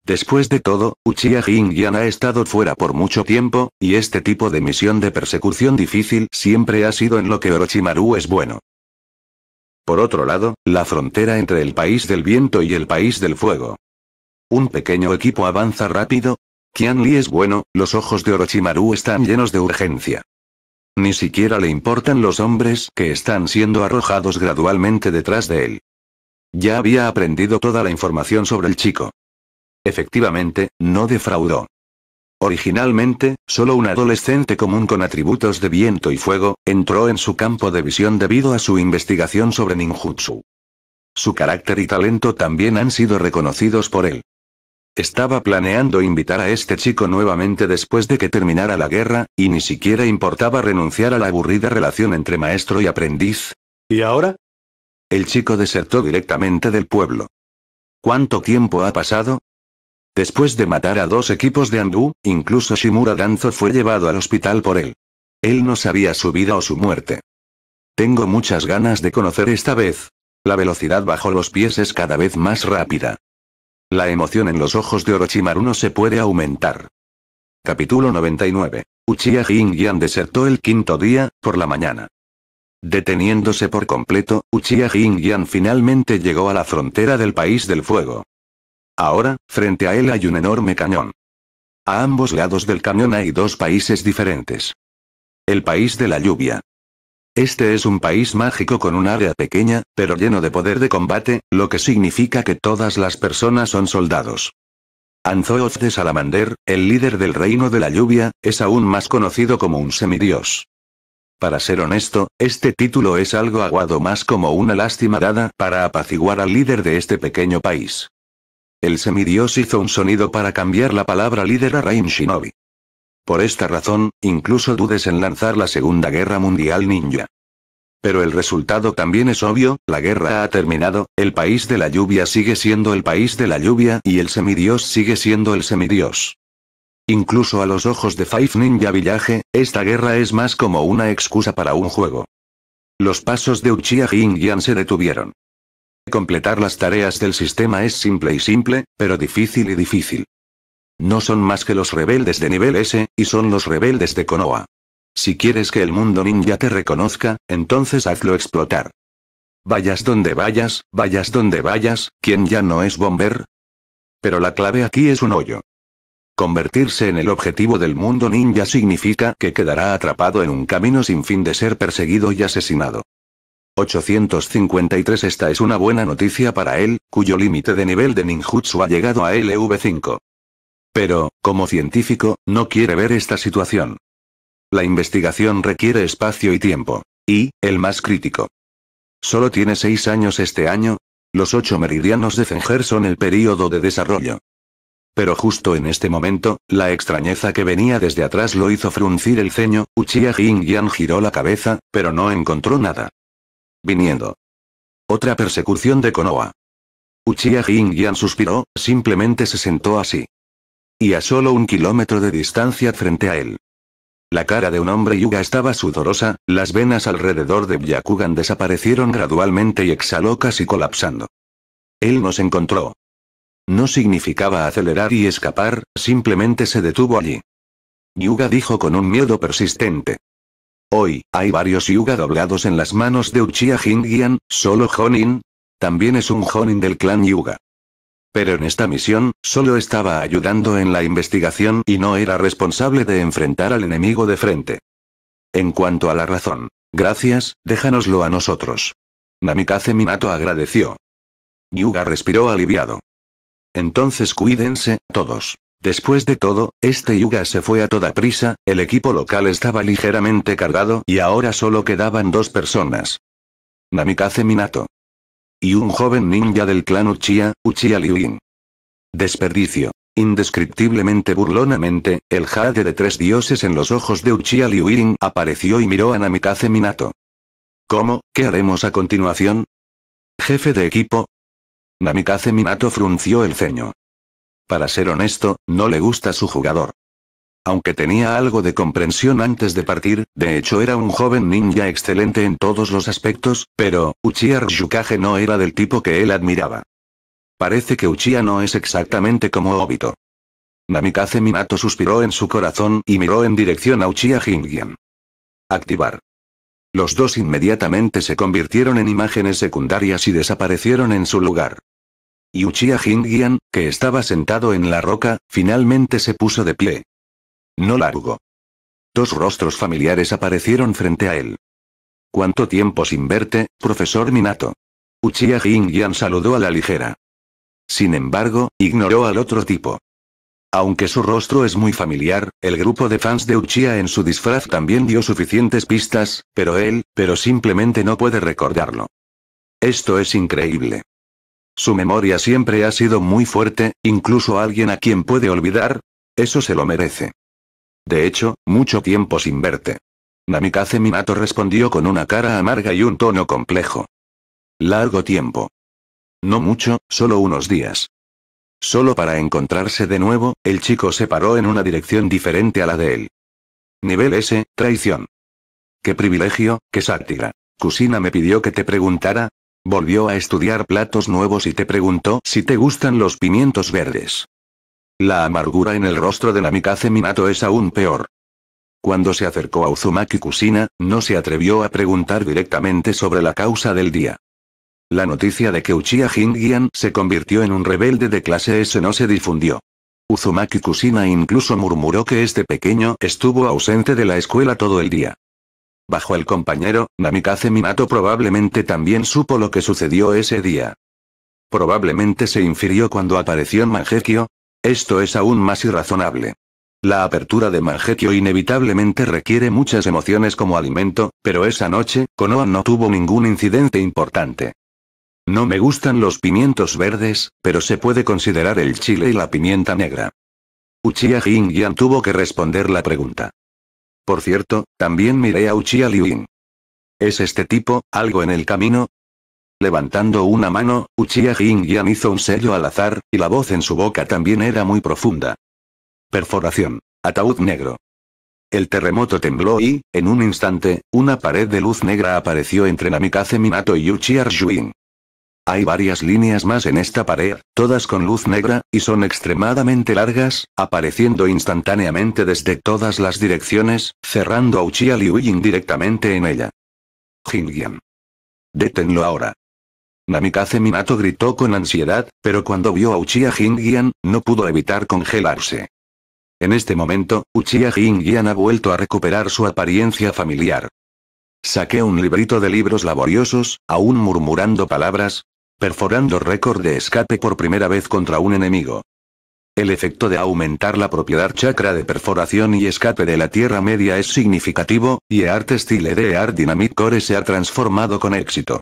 Después de todo, Uchiha Yan ha estado fuera por mucho tiempo, y este tipo de misión de persecución difícil siempre ha sido en lo que Orochimaru es bueno. Por otro lado, la frontera entre el país del viento y el país del fuego. Un pequeño equipo avanza rápido. Qianli es bueno, los ojos de Orochimaru están llenos de urgencia. Ni siquiera le importan los hombres que están siendo arrojados gradualmente detrás de él. Ya había aprendido toda la información sobre el chico. Efectivamente, no defraudó. Originalmente, solo un adolescente común con atributos de viento y fuego, entró en su campo de visión debido a su investigación sobre ninjutsu. Su carácter y talento también han sido reconocidos por él. Estaba planeando invitar a este chico nuevamente después de que terminara la guerra, y ni siquiera importaba renunciar a la aburrida relación entre maestro y aprendiz. ¿Y ahora? El chico desertó directamente del pueblo. ¿Cuánto tiempo ha pasado? Después de matar a dos equipos de Andú, incluso Shimura Danzo fue llevado al hospital por él. Él no sabía su vida o su muerte. Tengo muchas ganas de conocer esta vez. La velocidad bajo los pies es cada vez más rápida. La emoción en los ojos de Orochimaru no se puede aumentar. Capítulo 99. Uchiha Jin-Yan desertó el quinto día, por la mañana. Deteniéndose por completo, Uchiha Jin-Yan finalmente llegó a la frontera del País del Fuego. Ahora, frente a él hay un enorme cañón. A ambos lados del cañón hay dos países diferentes. El país de la lluvia. Este es un país mágico con un área pequeña, pero lleno de poder de combate, lo que significa que todas las personas son soldados. Anzoos de Salamander, el líder del reino de la lluvia, es aún más conocido como un semidios. Para ser honesto, este título es algo aguado más como una lástima dada para apaciguar al líder de este pequeño país. El semidios hizo un sonido para cambiar la palabra líder a Rain Shinobi. Por esta razón, incluso dudes en lanzar la Segunda Guerra Mundial Ninja. Pero el resultado también es obvio, la guerra ha terminado, el país de la lluvia sigue siendo el país de la lluvia y el semidios sigue siendo el semidios. Incluso a los ojos de Five Ninja Village, esta guerra es más como una excusa para un juego. Los pasos de Uchiha Yan se detuvieron. Completar las tareas del sistema es simple y simple, pero difícil y difícil. No son más que los rebeldes de nivel S, y son los rebeldes de Konoha. Si quieres que el mundo ninja te reconozca, entonces hazlo explotar. Vayas donde vayas, vayas donde vayas, ¿quién ya no es bomber? Pero la clave aquí es un hoyo. Convertirse en el objetivo del mundo ninja significa que quedará atrapado en un camino sin fin de ser perseguido y asesinado. 853 Esta es una buena noticia para él, cuyo límite de nivel de ninjutsu ha llegado a LV5. Pero, como científico, no quiere ver esta situación. La investigación requiere espacio y tiempo. Y, el más crítico. Solo tiene seis años este año. Los ocho meridianos de Zenger son el periodo de desarrollo. Pero justo en este momento, la extrañeza que venía desde atrás lo hizo fruncir el ceño, Uchiha Jin giró la cabeza, pero no encontró nada viniendo. Otra persecución de Konoha. Uchiha Hingyan suspiró, simplemente se sentó así. Y a solo un kilómetro de distancia frente a él. La cara de un hombre yuga estaba sudorosa, las venas alrededor de Byakugan desaparecieron gradualmente y exhaló casi colapsando. Él nos encontró. No significaba acelerar y escapar, simplemente se detuvo allí. Yuga dijo con un miedo persistente. Hoy, hay varios Yuga doblados en las manos de Uchiha Jingian, solo Honin. También es un Honin del clan Yuga. Pero en esta misión, solo estaba ayudando en la investigación y no era responsable de enfrentar al enemigo de frente. En cuanto a la razón, gracias, déjanoslo a nosotros. Namikaze Minato agradeció. Yuga respiró aliviado. Entonces cuídense, todos. Después de todo, este Yuga se fue a toda prisa, el equipo local estaba ligeramente cargado y ahora solo quedaban dos personas. Namikaze Minato. Y un joven ninja del clan Uchiha, Uchiha Liuin. Desperdicio. Indescriptiblemente burlonamente, el jade de tres dioses en los ojos de Uchiha Liuin apareció y miró a Namikaze Minato. ¿Cómo, qué haremos a continuación? Jefe de equipo. Namikaze Minato frunció el ceño. Para ser honesto, no le gusta su jugador. Aunque tenía algo de comprensión antes de partir, de hecho era un joven ninja excelente en todos los aspectos, pero, Uchiha Ryukage no era del tipo que él admiraba. Parece que Uchiha no es exactamente como Obito. Namikaze Minato suspiró en su corazón y miró en dirección a Uchiha Jingian. Activar. Los dos inmediatamente se convirtieron en imágenes secundarias y desaparecieron en su lugar. Y Uchiha Jingian, que estaba sentado en la roca, finalmente se puso de pie. No largo. Dos rostros familiares aparecieron frente a él. ¿Cuánto tiempo sin verte, profesor Minato? Uchiha Jingian saludó a la ligera. Sin embargo, ignoró al otro tipo. Aunque su rostro es muy familiar, el grupo de fans de Uchiha en su disfraz también dio suficientes pistas, pero él, pero simplemente no puede recordarlo. Esto es increíble. Su memoria siempre ha sido muy fuerte, incluso alguien a quien puede olvidar. Eso se lo merece. De hecho, mucho tiempo sin verte. Namikaze Minato respondió con una cara amarga y un tono complejo. Largo tiempo. No mucho, solo unos días. Solo para encontrarse de nuevo, el chico se paró en una dirección diferente a la de él. Nivel S, traición. Qué privilegio, qué sátira. Kusina me pidió que te preguntara, Volvió a estudiar platos nuevos y te preguntó si te gustan los pimientos verdes. La amargura en el rostro de Namikaze Minato es aún peor. Cuando se acercó a Uzumaki Kusina, no se atrevió a preguntar directamente sobre la causa del día. La noticia de que Uchiha Jingian se convirtió en un rebelde de clase S no se difundió. Uzumaki Kusina incluso murmuró que este pequeño estuvo ausente de la escuela todo el día. Bajo el compañero, Namikaze Minato probablemente también supo lo que sucedió ese día. Probablemente se infirió cuando apareció Mangekyo. Esto es aún más irrazonable. La apertura de Mangekyo inevitablemente requiere muchas emociones como alimento, pero esa noche, Konoha no tuvo ningún incidente importante. No me gustan los pimientos verdes, pero se puede considerar el chile y la pimienta negra. Uchiha Hingyan tuvo que responder la pregunta. Por cierto, también miré a Uchiha Liuin. ¿Es este tipo, algo en el camino? Levantando una mano, Uchiha yan hizo un sello al azar, y la voz en su boca también era muy profunda. Perforación. Ataúd negro. El terremoto tembló y, en un instante, una pared de luz negra apareció entre Namikaze Minato y Uchiha Ryuin. Hay varias líneas más en esta pared, todas con luz negra, y son extremadamente largas, apareciendo instantáneamente desde todas las direcciones, cerrando a Uchiha Liuying directamente en ella. Jingyan. Détenlo ahora. Namikaze Minato gritó con ansiedad, pero cuando vio a Uchiha Jingyan, no pudo evitar congelarse. En este momento, Uchiha Jingyan ha vuelto a recuperar su apariencia familiar. Saqué un librito de libros laboriosos, aún murmurando palabras, perforando récord de escape por primera vez contra un enemigo. El efecto de aumentar la propiedad chakra de perforación y escape de la Tierra Media es significativo, y Eart Style de Eart Dynamic Core se ha transformado con éxito.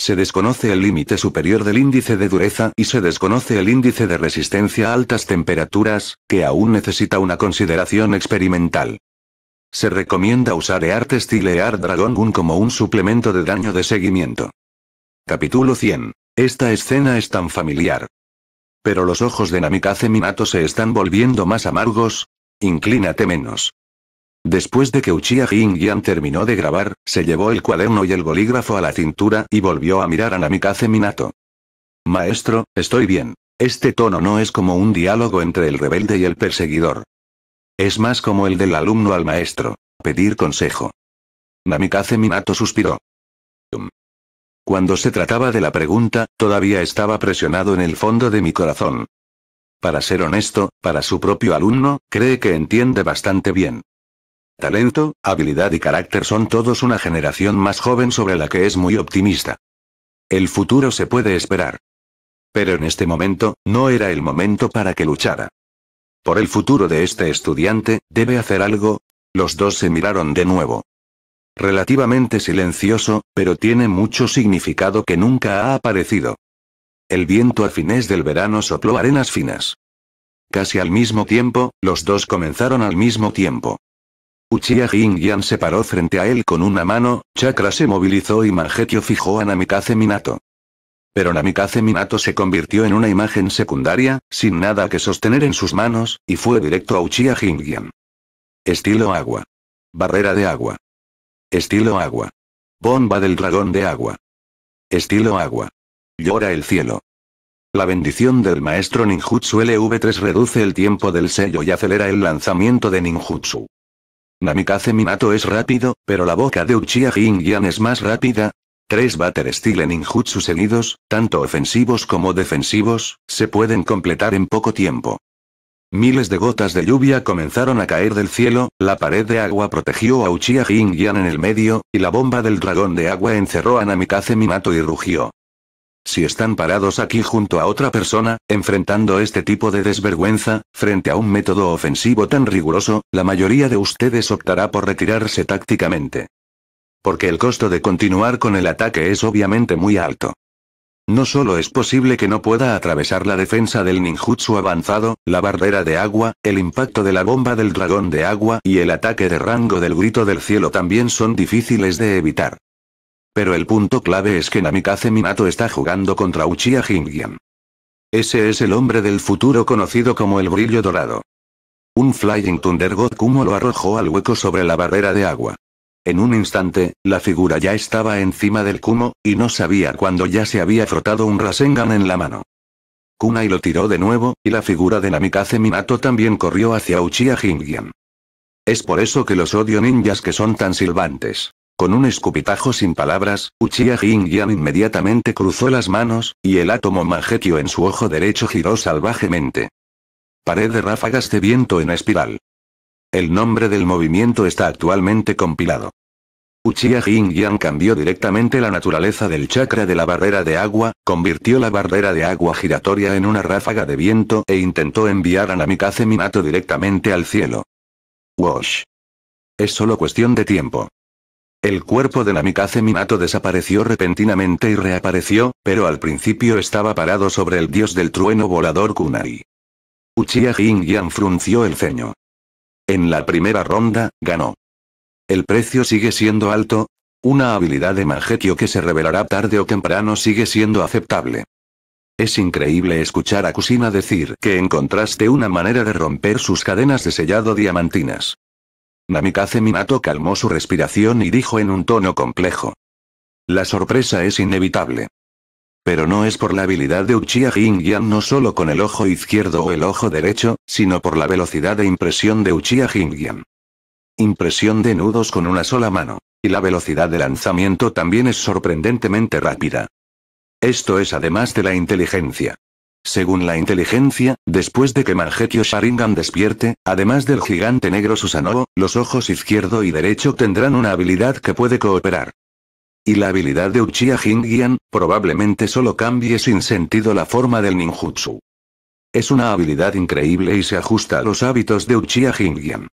Se desconoce el límite superior del índice de dureza y se desconoce el índice de resistencia a altas temperaturas, que aún necesita una consideración experimental. Se recomienda usar Eart Style Dragon Gun como un suplemento de daño de seguimiento. Capítulo 100. Esta escena es tan familiar. Pero los ojos de Namikaze Minato se están volviendo más amargos. Inclínate menos. Después de que Uchiha Jin-Yan terminó de grabar, se llevó el cuaderno y el bolígrafo a la cintura y volvió a mirar a Namikaze Minato. Maestro, estoy bien. Este tono no es como un diálogo entre el rebelde y el perseguidor. Es más como el del alumno al maestro. Pedir consejo. Namikaze Minato suspiró. Cuando se trataba de la pregunta, todavía estaba presionado en el fondo de mi corazón. Para ser honesto, para su propio alumno, cree que entiende bastante bien. Talento, habilidad y carácter son todos una generación más joven sobre la que es muy optimista. El futuro se puede esperar. Pero en este momento, no era el momento para que luchara. Por el futuro de este estudiante, debe hacer algo. Los dos se miraron de nuevo relativamente silencioso, pero tiene mucho significado que nunca ha aparecido. El viento a fines del verano sopló arenas finas. Casi al mismo tiempo, los dos comenzaron al mismo tiempo. Uchiha jin se paró frente a él con una mano, Chakra se movilizó y Mangetio fijó a Namikaze Minato. Pero Namikaze Minato se convirtió en una imagen secundaria, sin nada que sostener en sus manos, y fue directo a Uchiha jin Estilo agua. Barrera de agua. Estilo agua. Bomba del dragón de agua. Estilo agua. Llora el cielo. La bendición del maestro ninjutsu LV3 reduce el tiempo del sello y acelera el lanzamiento de ninjutsu. Namikaze Minato es rápido, pero la boca de Uchiha Jin-Yan es más rápida. Tres Batter Style ninjutsu seguidos, tanto ofensivos como defensivos, se pueden completar en poco tiempo. Miles de gotas de lluvia comenzaron a caer del cielo, la pared de agua protegió a Uchiha Yan en el medio, y la bomba del dragón de agua encerró a Namikaze Minato y rugió. Si están parados aquí junto a otra persona, enfrentando este tipo de desvergüenza, frente a un método ofensivo tan riguroso, la mayoría de ustedes optará por retirarse tácticamente. Porque el costo de continuar con el ataque es obviamente muy alto. No solo es posible que no pueda atravesar la defensa del ninjutsu avanzado, la barrera de agua, el impacto de la bomba del dragón de agua y el ataque de rango del grito del cielo también son difíciles de evitar. Pero el punto clave es que Namikaze Minato está jugando contra Uchiha Jingian. Ese es el hombre del futuro conocido como el brillo dorado. Un Flying Thunder God Kumo lo arrojó al hueco sobre la barrera de agua. En un instante, la figura ya estaba encima del Kumo, y no sabía cuándo ya se había frotado un Rasengan en la mano. Kunai lo tiró de nuevo, y la figura de Namikaze Minato también corrió hacia Uchiha Jingian. Es por eso que los odio ninjas que son tan silbantes. Con un escupitajo sin palabras, Uchiha Jingian inmediatamente cruzó las manos, y el átomo Mangekyo en su ojo derecho giró salvajemente. Pared de ráfagas de viento en espiral. El nombre del movimiento está actualmente compilado. Uchiha Jin cambió directamente la naturaleza del chakra de la barrera de agua, convirtió la barrera de agua giratoria en una ráfaga de viento e intentó enviar a Namikaze Minato directamente al cielo. Wash. Es solo cuestión de tiempo. El cuerpo de Namikaze Minato desapareció repentinamente y reapareció, pero al principio estaba parado sobre el dios del trueno volador Kunai. Uchiha Jin frunció el ceño. En la primera ronda, ganó. El precio sigue siendo alto, una habilidad de Mangekyo que se revelará tarde o temprano sigue siendo aceptable. Es increíble escuchar a Kusina decir que encontraste una manera de romper sus cadenas de sellado diamantinas. Namikaze Minato calmó su respiración y dijo en un tono complejo. La sorpresa es inevitable. Pero no es por la habilidad de Uchiha Hingyan no solo con el ojo izquierdo o el ojo derecho, sino por la velocidad de impresión de Uchiha Hingyan. Impresión de nudos con una sola mano. Y la velocidad de lanzamiento también es sorprendentemente rápida. Esto es además de la inteligencia. Según la inteligencia, después de que Mangekyo Sharingan despierte, además del gigante negro Susanoo, los ojos izquierdo y derecho tendrán una habilidad que puede cooperar. Y la habilidad de Uchiha Jingian, probablemente solo cambie sin sentido la forma del ninjutsu. Es una habilidad increíble y se ajusta a los hábitos de Uchiha Jingian.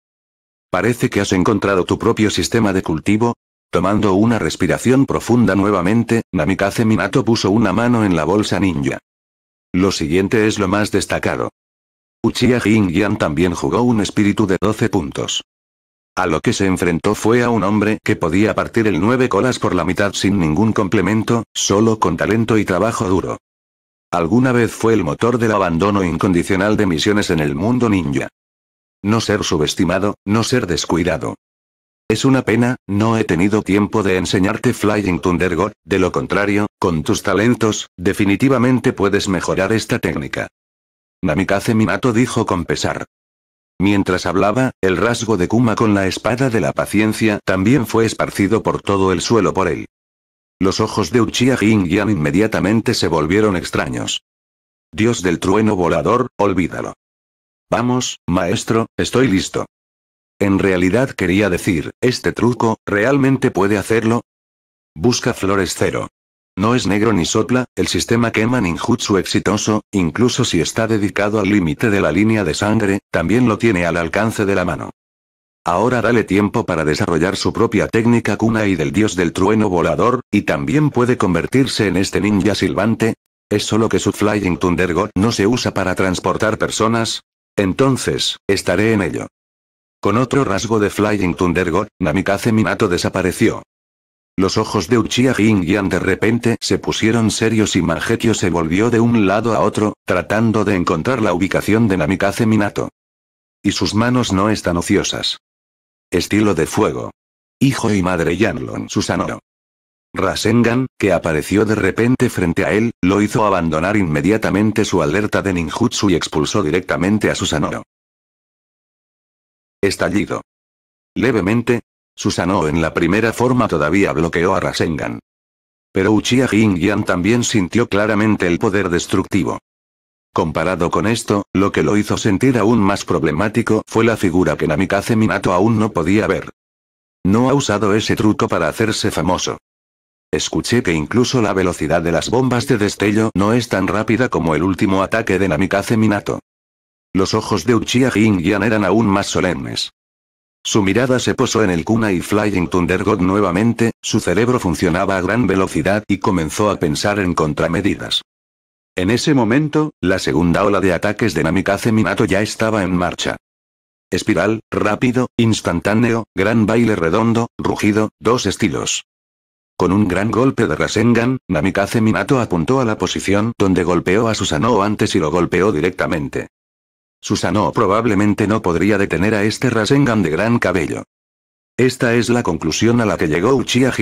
Parece que has encontrado tu propio sistema de cultivo. Tomando una respiración profunda nuevamente, Namikaze Minato puso una mano en la bolsa ninja. Lo siguiente es lo más destacado. Uchiha Jingian también jugó un espíritu de 12 puntos. A lo que se enfrentó fue a un hombre que podía partir el nueve colas por la mitad sin ningún complemento, solo con talento y trabajo duro. Alguna vez fue el motor del abandono incondicional de misiones en el mundo ninja. No ser subestimado, no ser descuidado. Es una pena, no he tenido tiempo de enseñarte Flying Thunder God, de lo contrario, con tus talentos, definitivamente puedes mejorar esta técnica. Namikaze Minato dijo con pesar. Mientras hablaba, el rasgo de Kuma con la espada de la paciencia también fue esparcido por todo el suelo por él. Los ojos de Uchiha Jin-Yan inmediatamente se volvieron extraños. Dios del trueno volador, olvídalo. Vamos, maestro, estoy listo. En realidad quería decir, este truco, ¿realmente puede hacerlo? Busca flores cero. No es negro ni sopla, el sistema quema ninjutsu exitoso, incluso si está dedicado al límite de la línea de sangre, también lo tiene al alcance de la mano. Ahora dale tiempo para desarrollar su propia técnica y del dios del trueno volador, y también puede convertirse en este ninja silbante. Es solo que su Flying Thunder God no se usa para transportar personas. Entonces, estaré en ello. Con otro rasgo de Flying Thunder God, Namikaze Minato desapareció. Los ojos de Uchiha Jinyan de repente se pusieron serios y Mangekyo se volvió de un lado a otro, tratando de encontrar la ubicación de Namikaze Minato. Y sus manos no están ociosas. Estilo de fuego. Hijo y madre Yanlon Susanoro. Rasengan, que apareció de repente frente a él, lo hizo abandonar inmediatamente su alerta de ninjutsu y expulsó directamente a Susanoro. Estallido. Levemente, Susanoo en la primera forma todavía bloqueó a Rasengan. Pero Uchiha jin también sintió claramente el poder destructivo. Comparado con esto, lo que lo hizo sentir aún más problemático fue la figura que Namikaze Minato aún no podía ver. No ha usado ese truco para hacerse famoso. Escuché que incluso la velocidad de las bombas de destello no es tan rápida como el último ataque de Namikaze Minato. Los ojos de Uchiha jin eran aún más solemnes. Su mirada se posó en el Kuna y Flying Thunder God nuevamente, su cerebro funcionaba a gran velocidad y comenzó a pensar en contramedidas. En ese momento, la segunda ola de ataques de Namikaze Minato ya estaba en marcha. Espiral, rápido, instantáneo, gran baile redondo, rugido, dos estilos. Con un gran golpe de Rasengan, Namikaze Minato apuntó a la posición donde golpeó a Susanoo antes y lo golpeó directamente. Susanoo probablemente no podría detener a este Rasengan de gran cabello. Esta es la conclusión a la que llegó Uchiha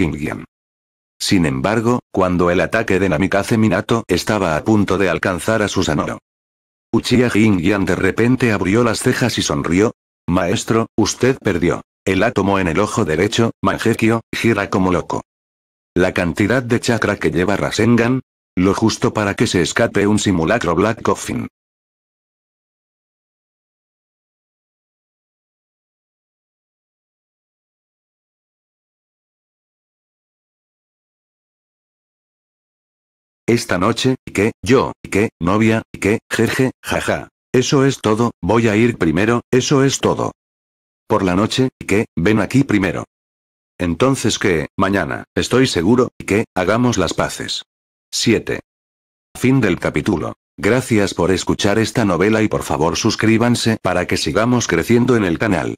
Sin embargo, cuando el ataque de Namikaze Minato estaba a punto de alcanzar a Susanoo, Uchiha de repente abrió las cejas y sonrió. Maestro, usted perdió. El átomo en el ojo derecho, Mangekyo, gira como loco. La cantidad de chakra que lleva Rasengan, lo justo para que se escape un simulacro Black Coffin. Esta noche, y que, Yo, y ¿qué? Novia, y que, Jeje, jaja. Eso es todo, voy a ir primero, eso es todo. Por la noche, y que, Ven aquí primero. Entonces que, mañana, estoy seguro, y que, hagamos las paces. 7. Fin del capítulo. Gracias por escuchar esta novela y por favor suscríbanse para que sigamos creciendo en el canal.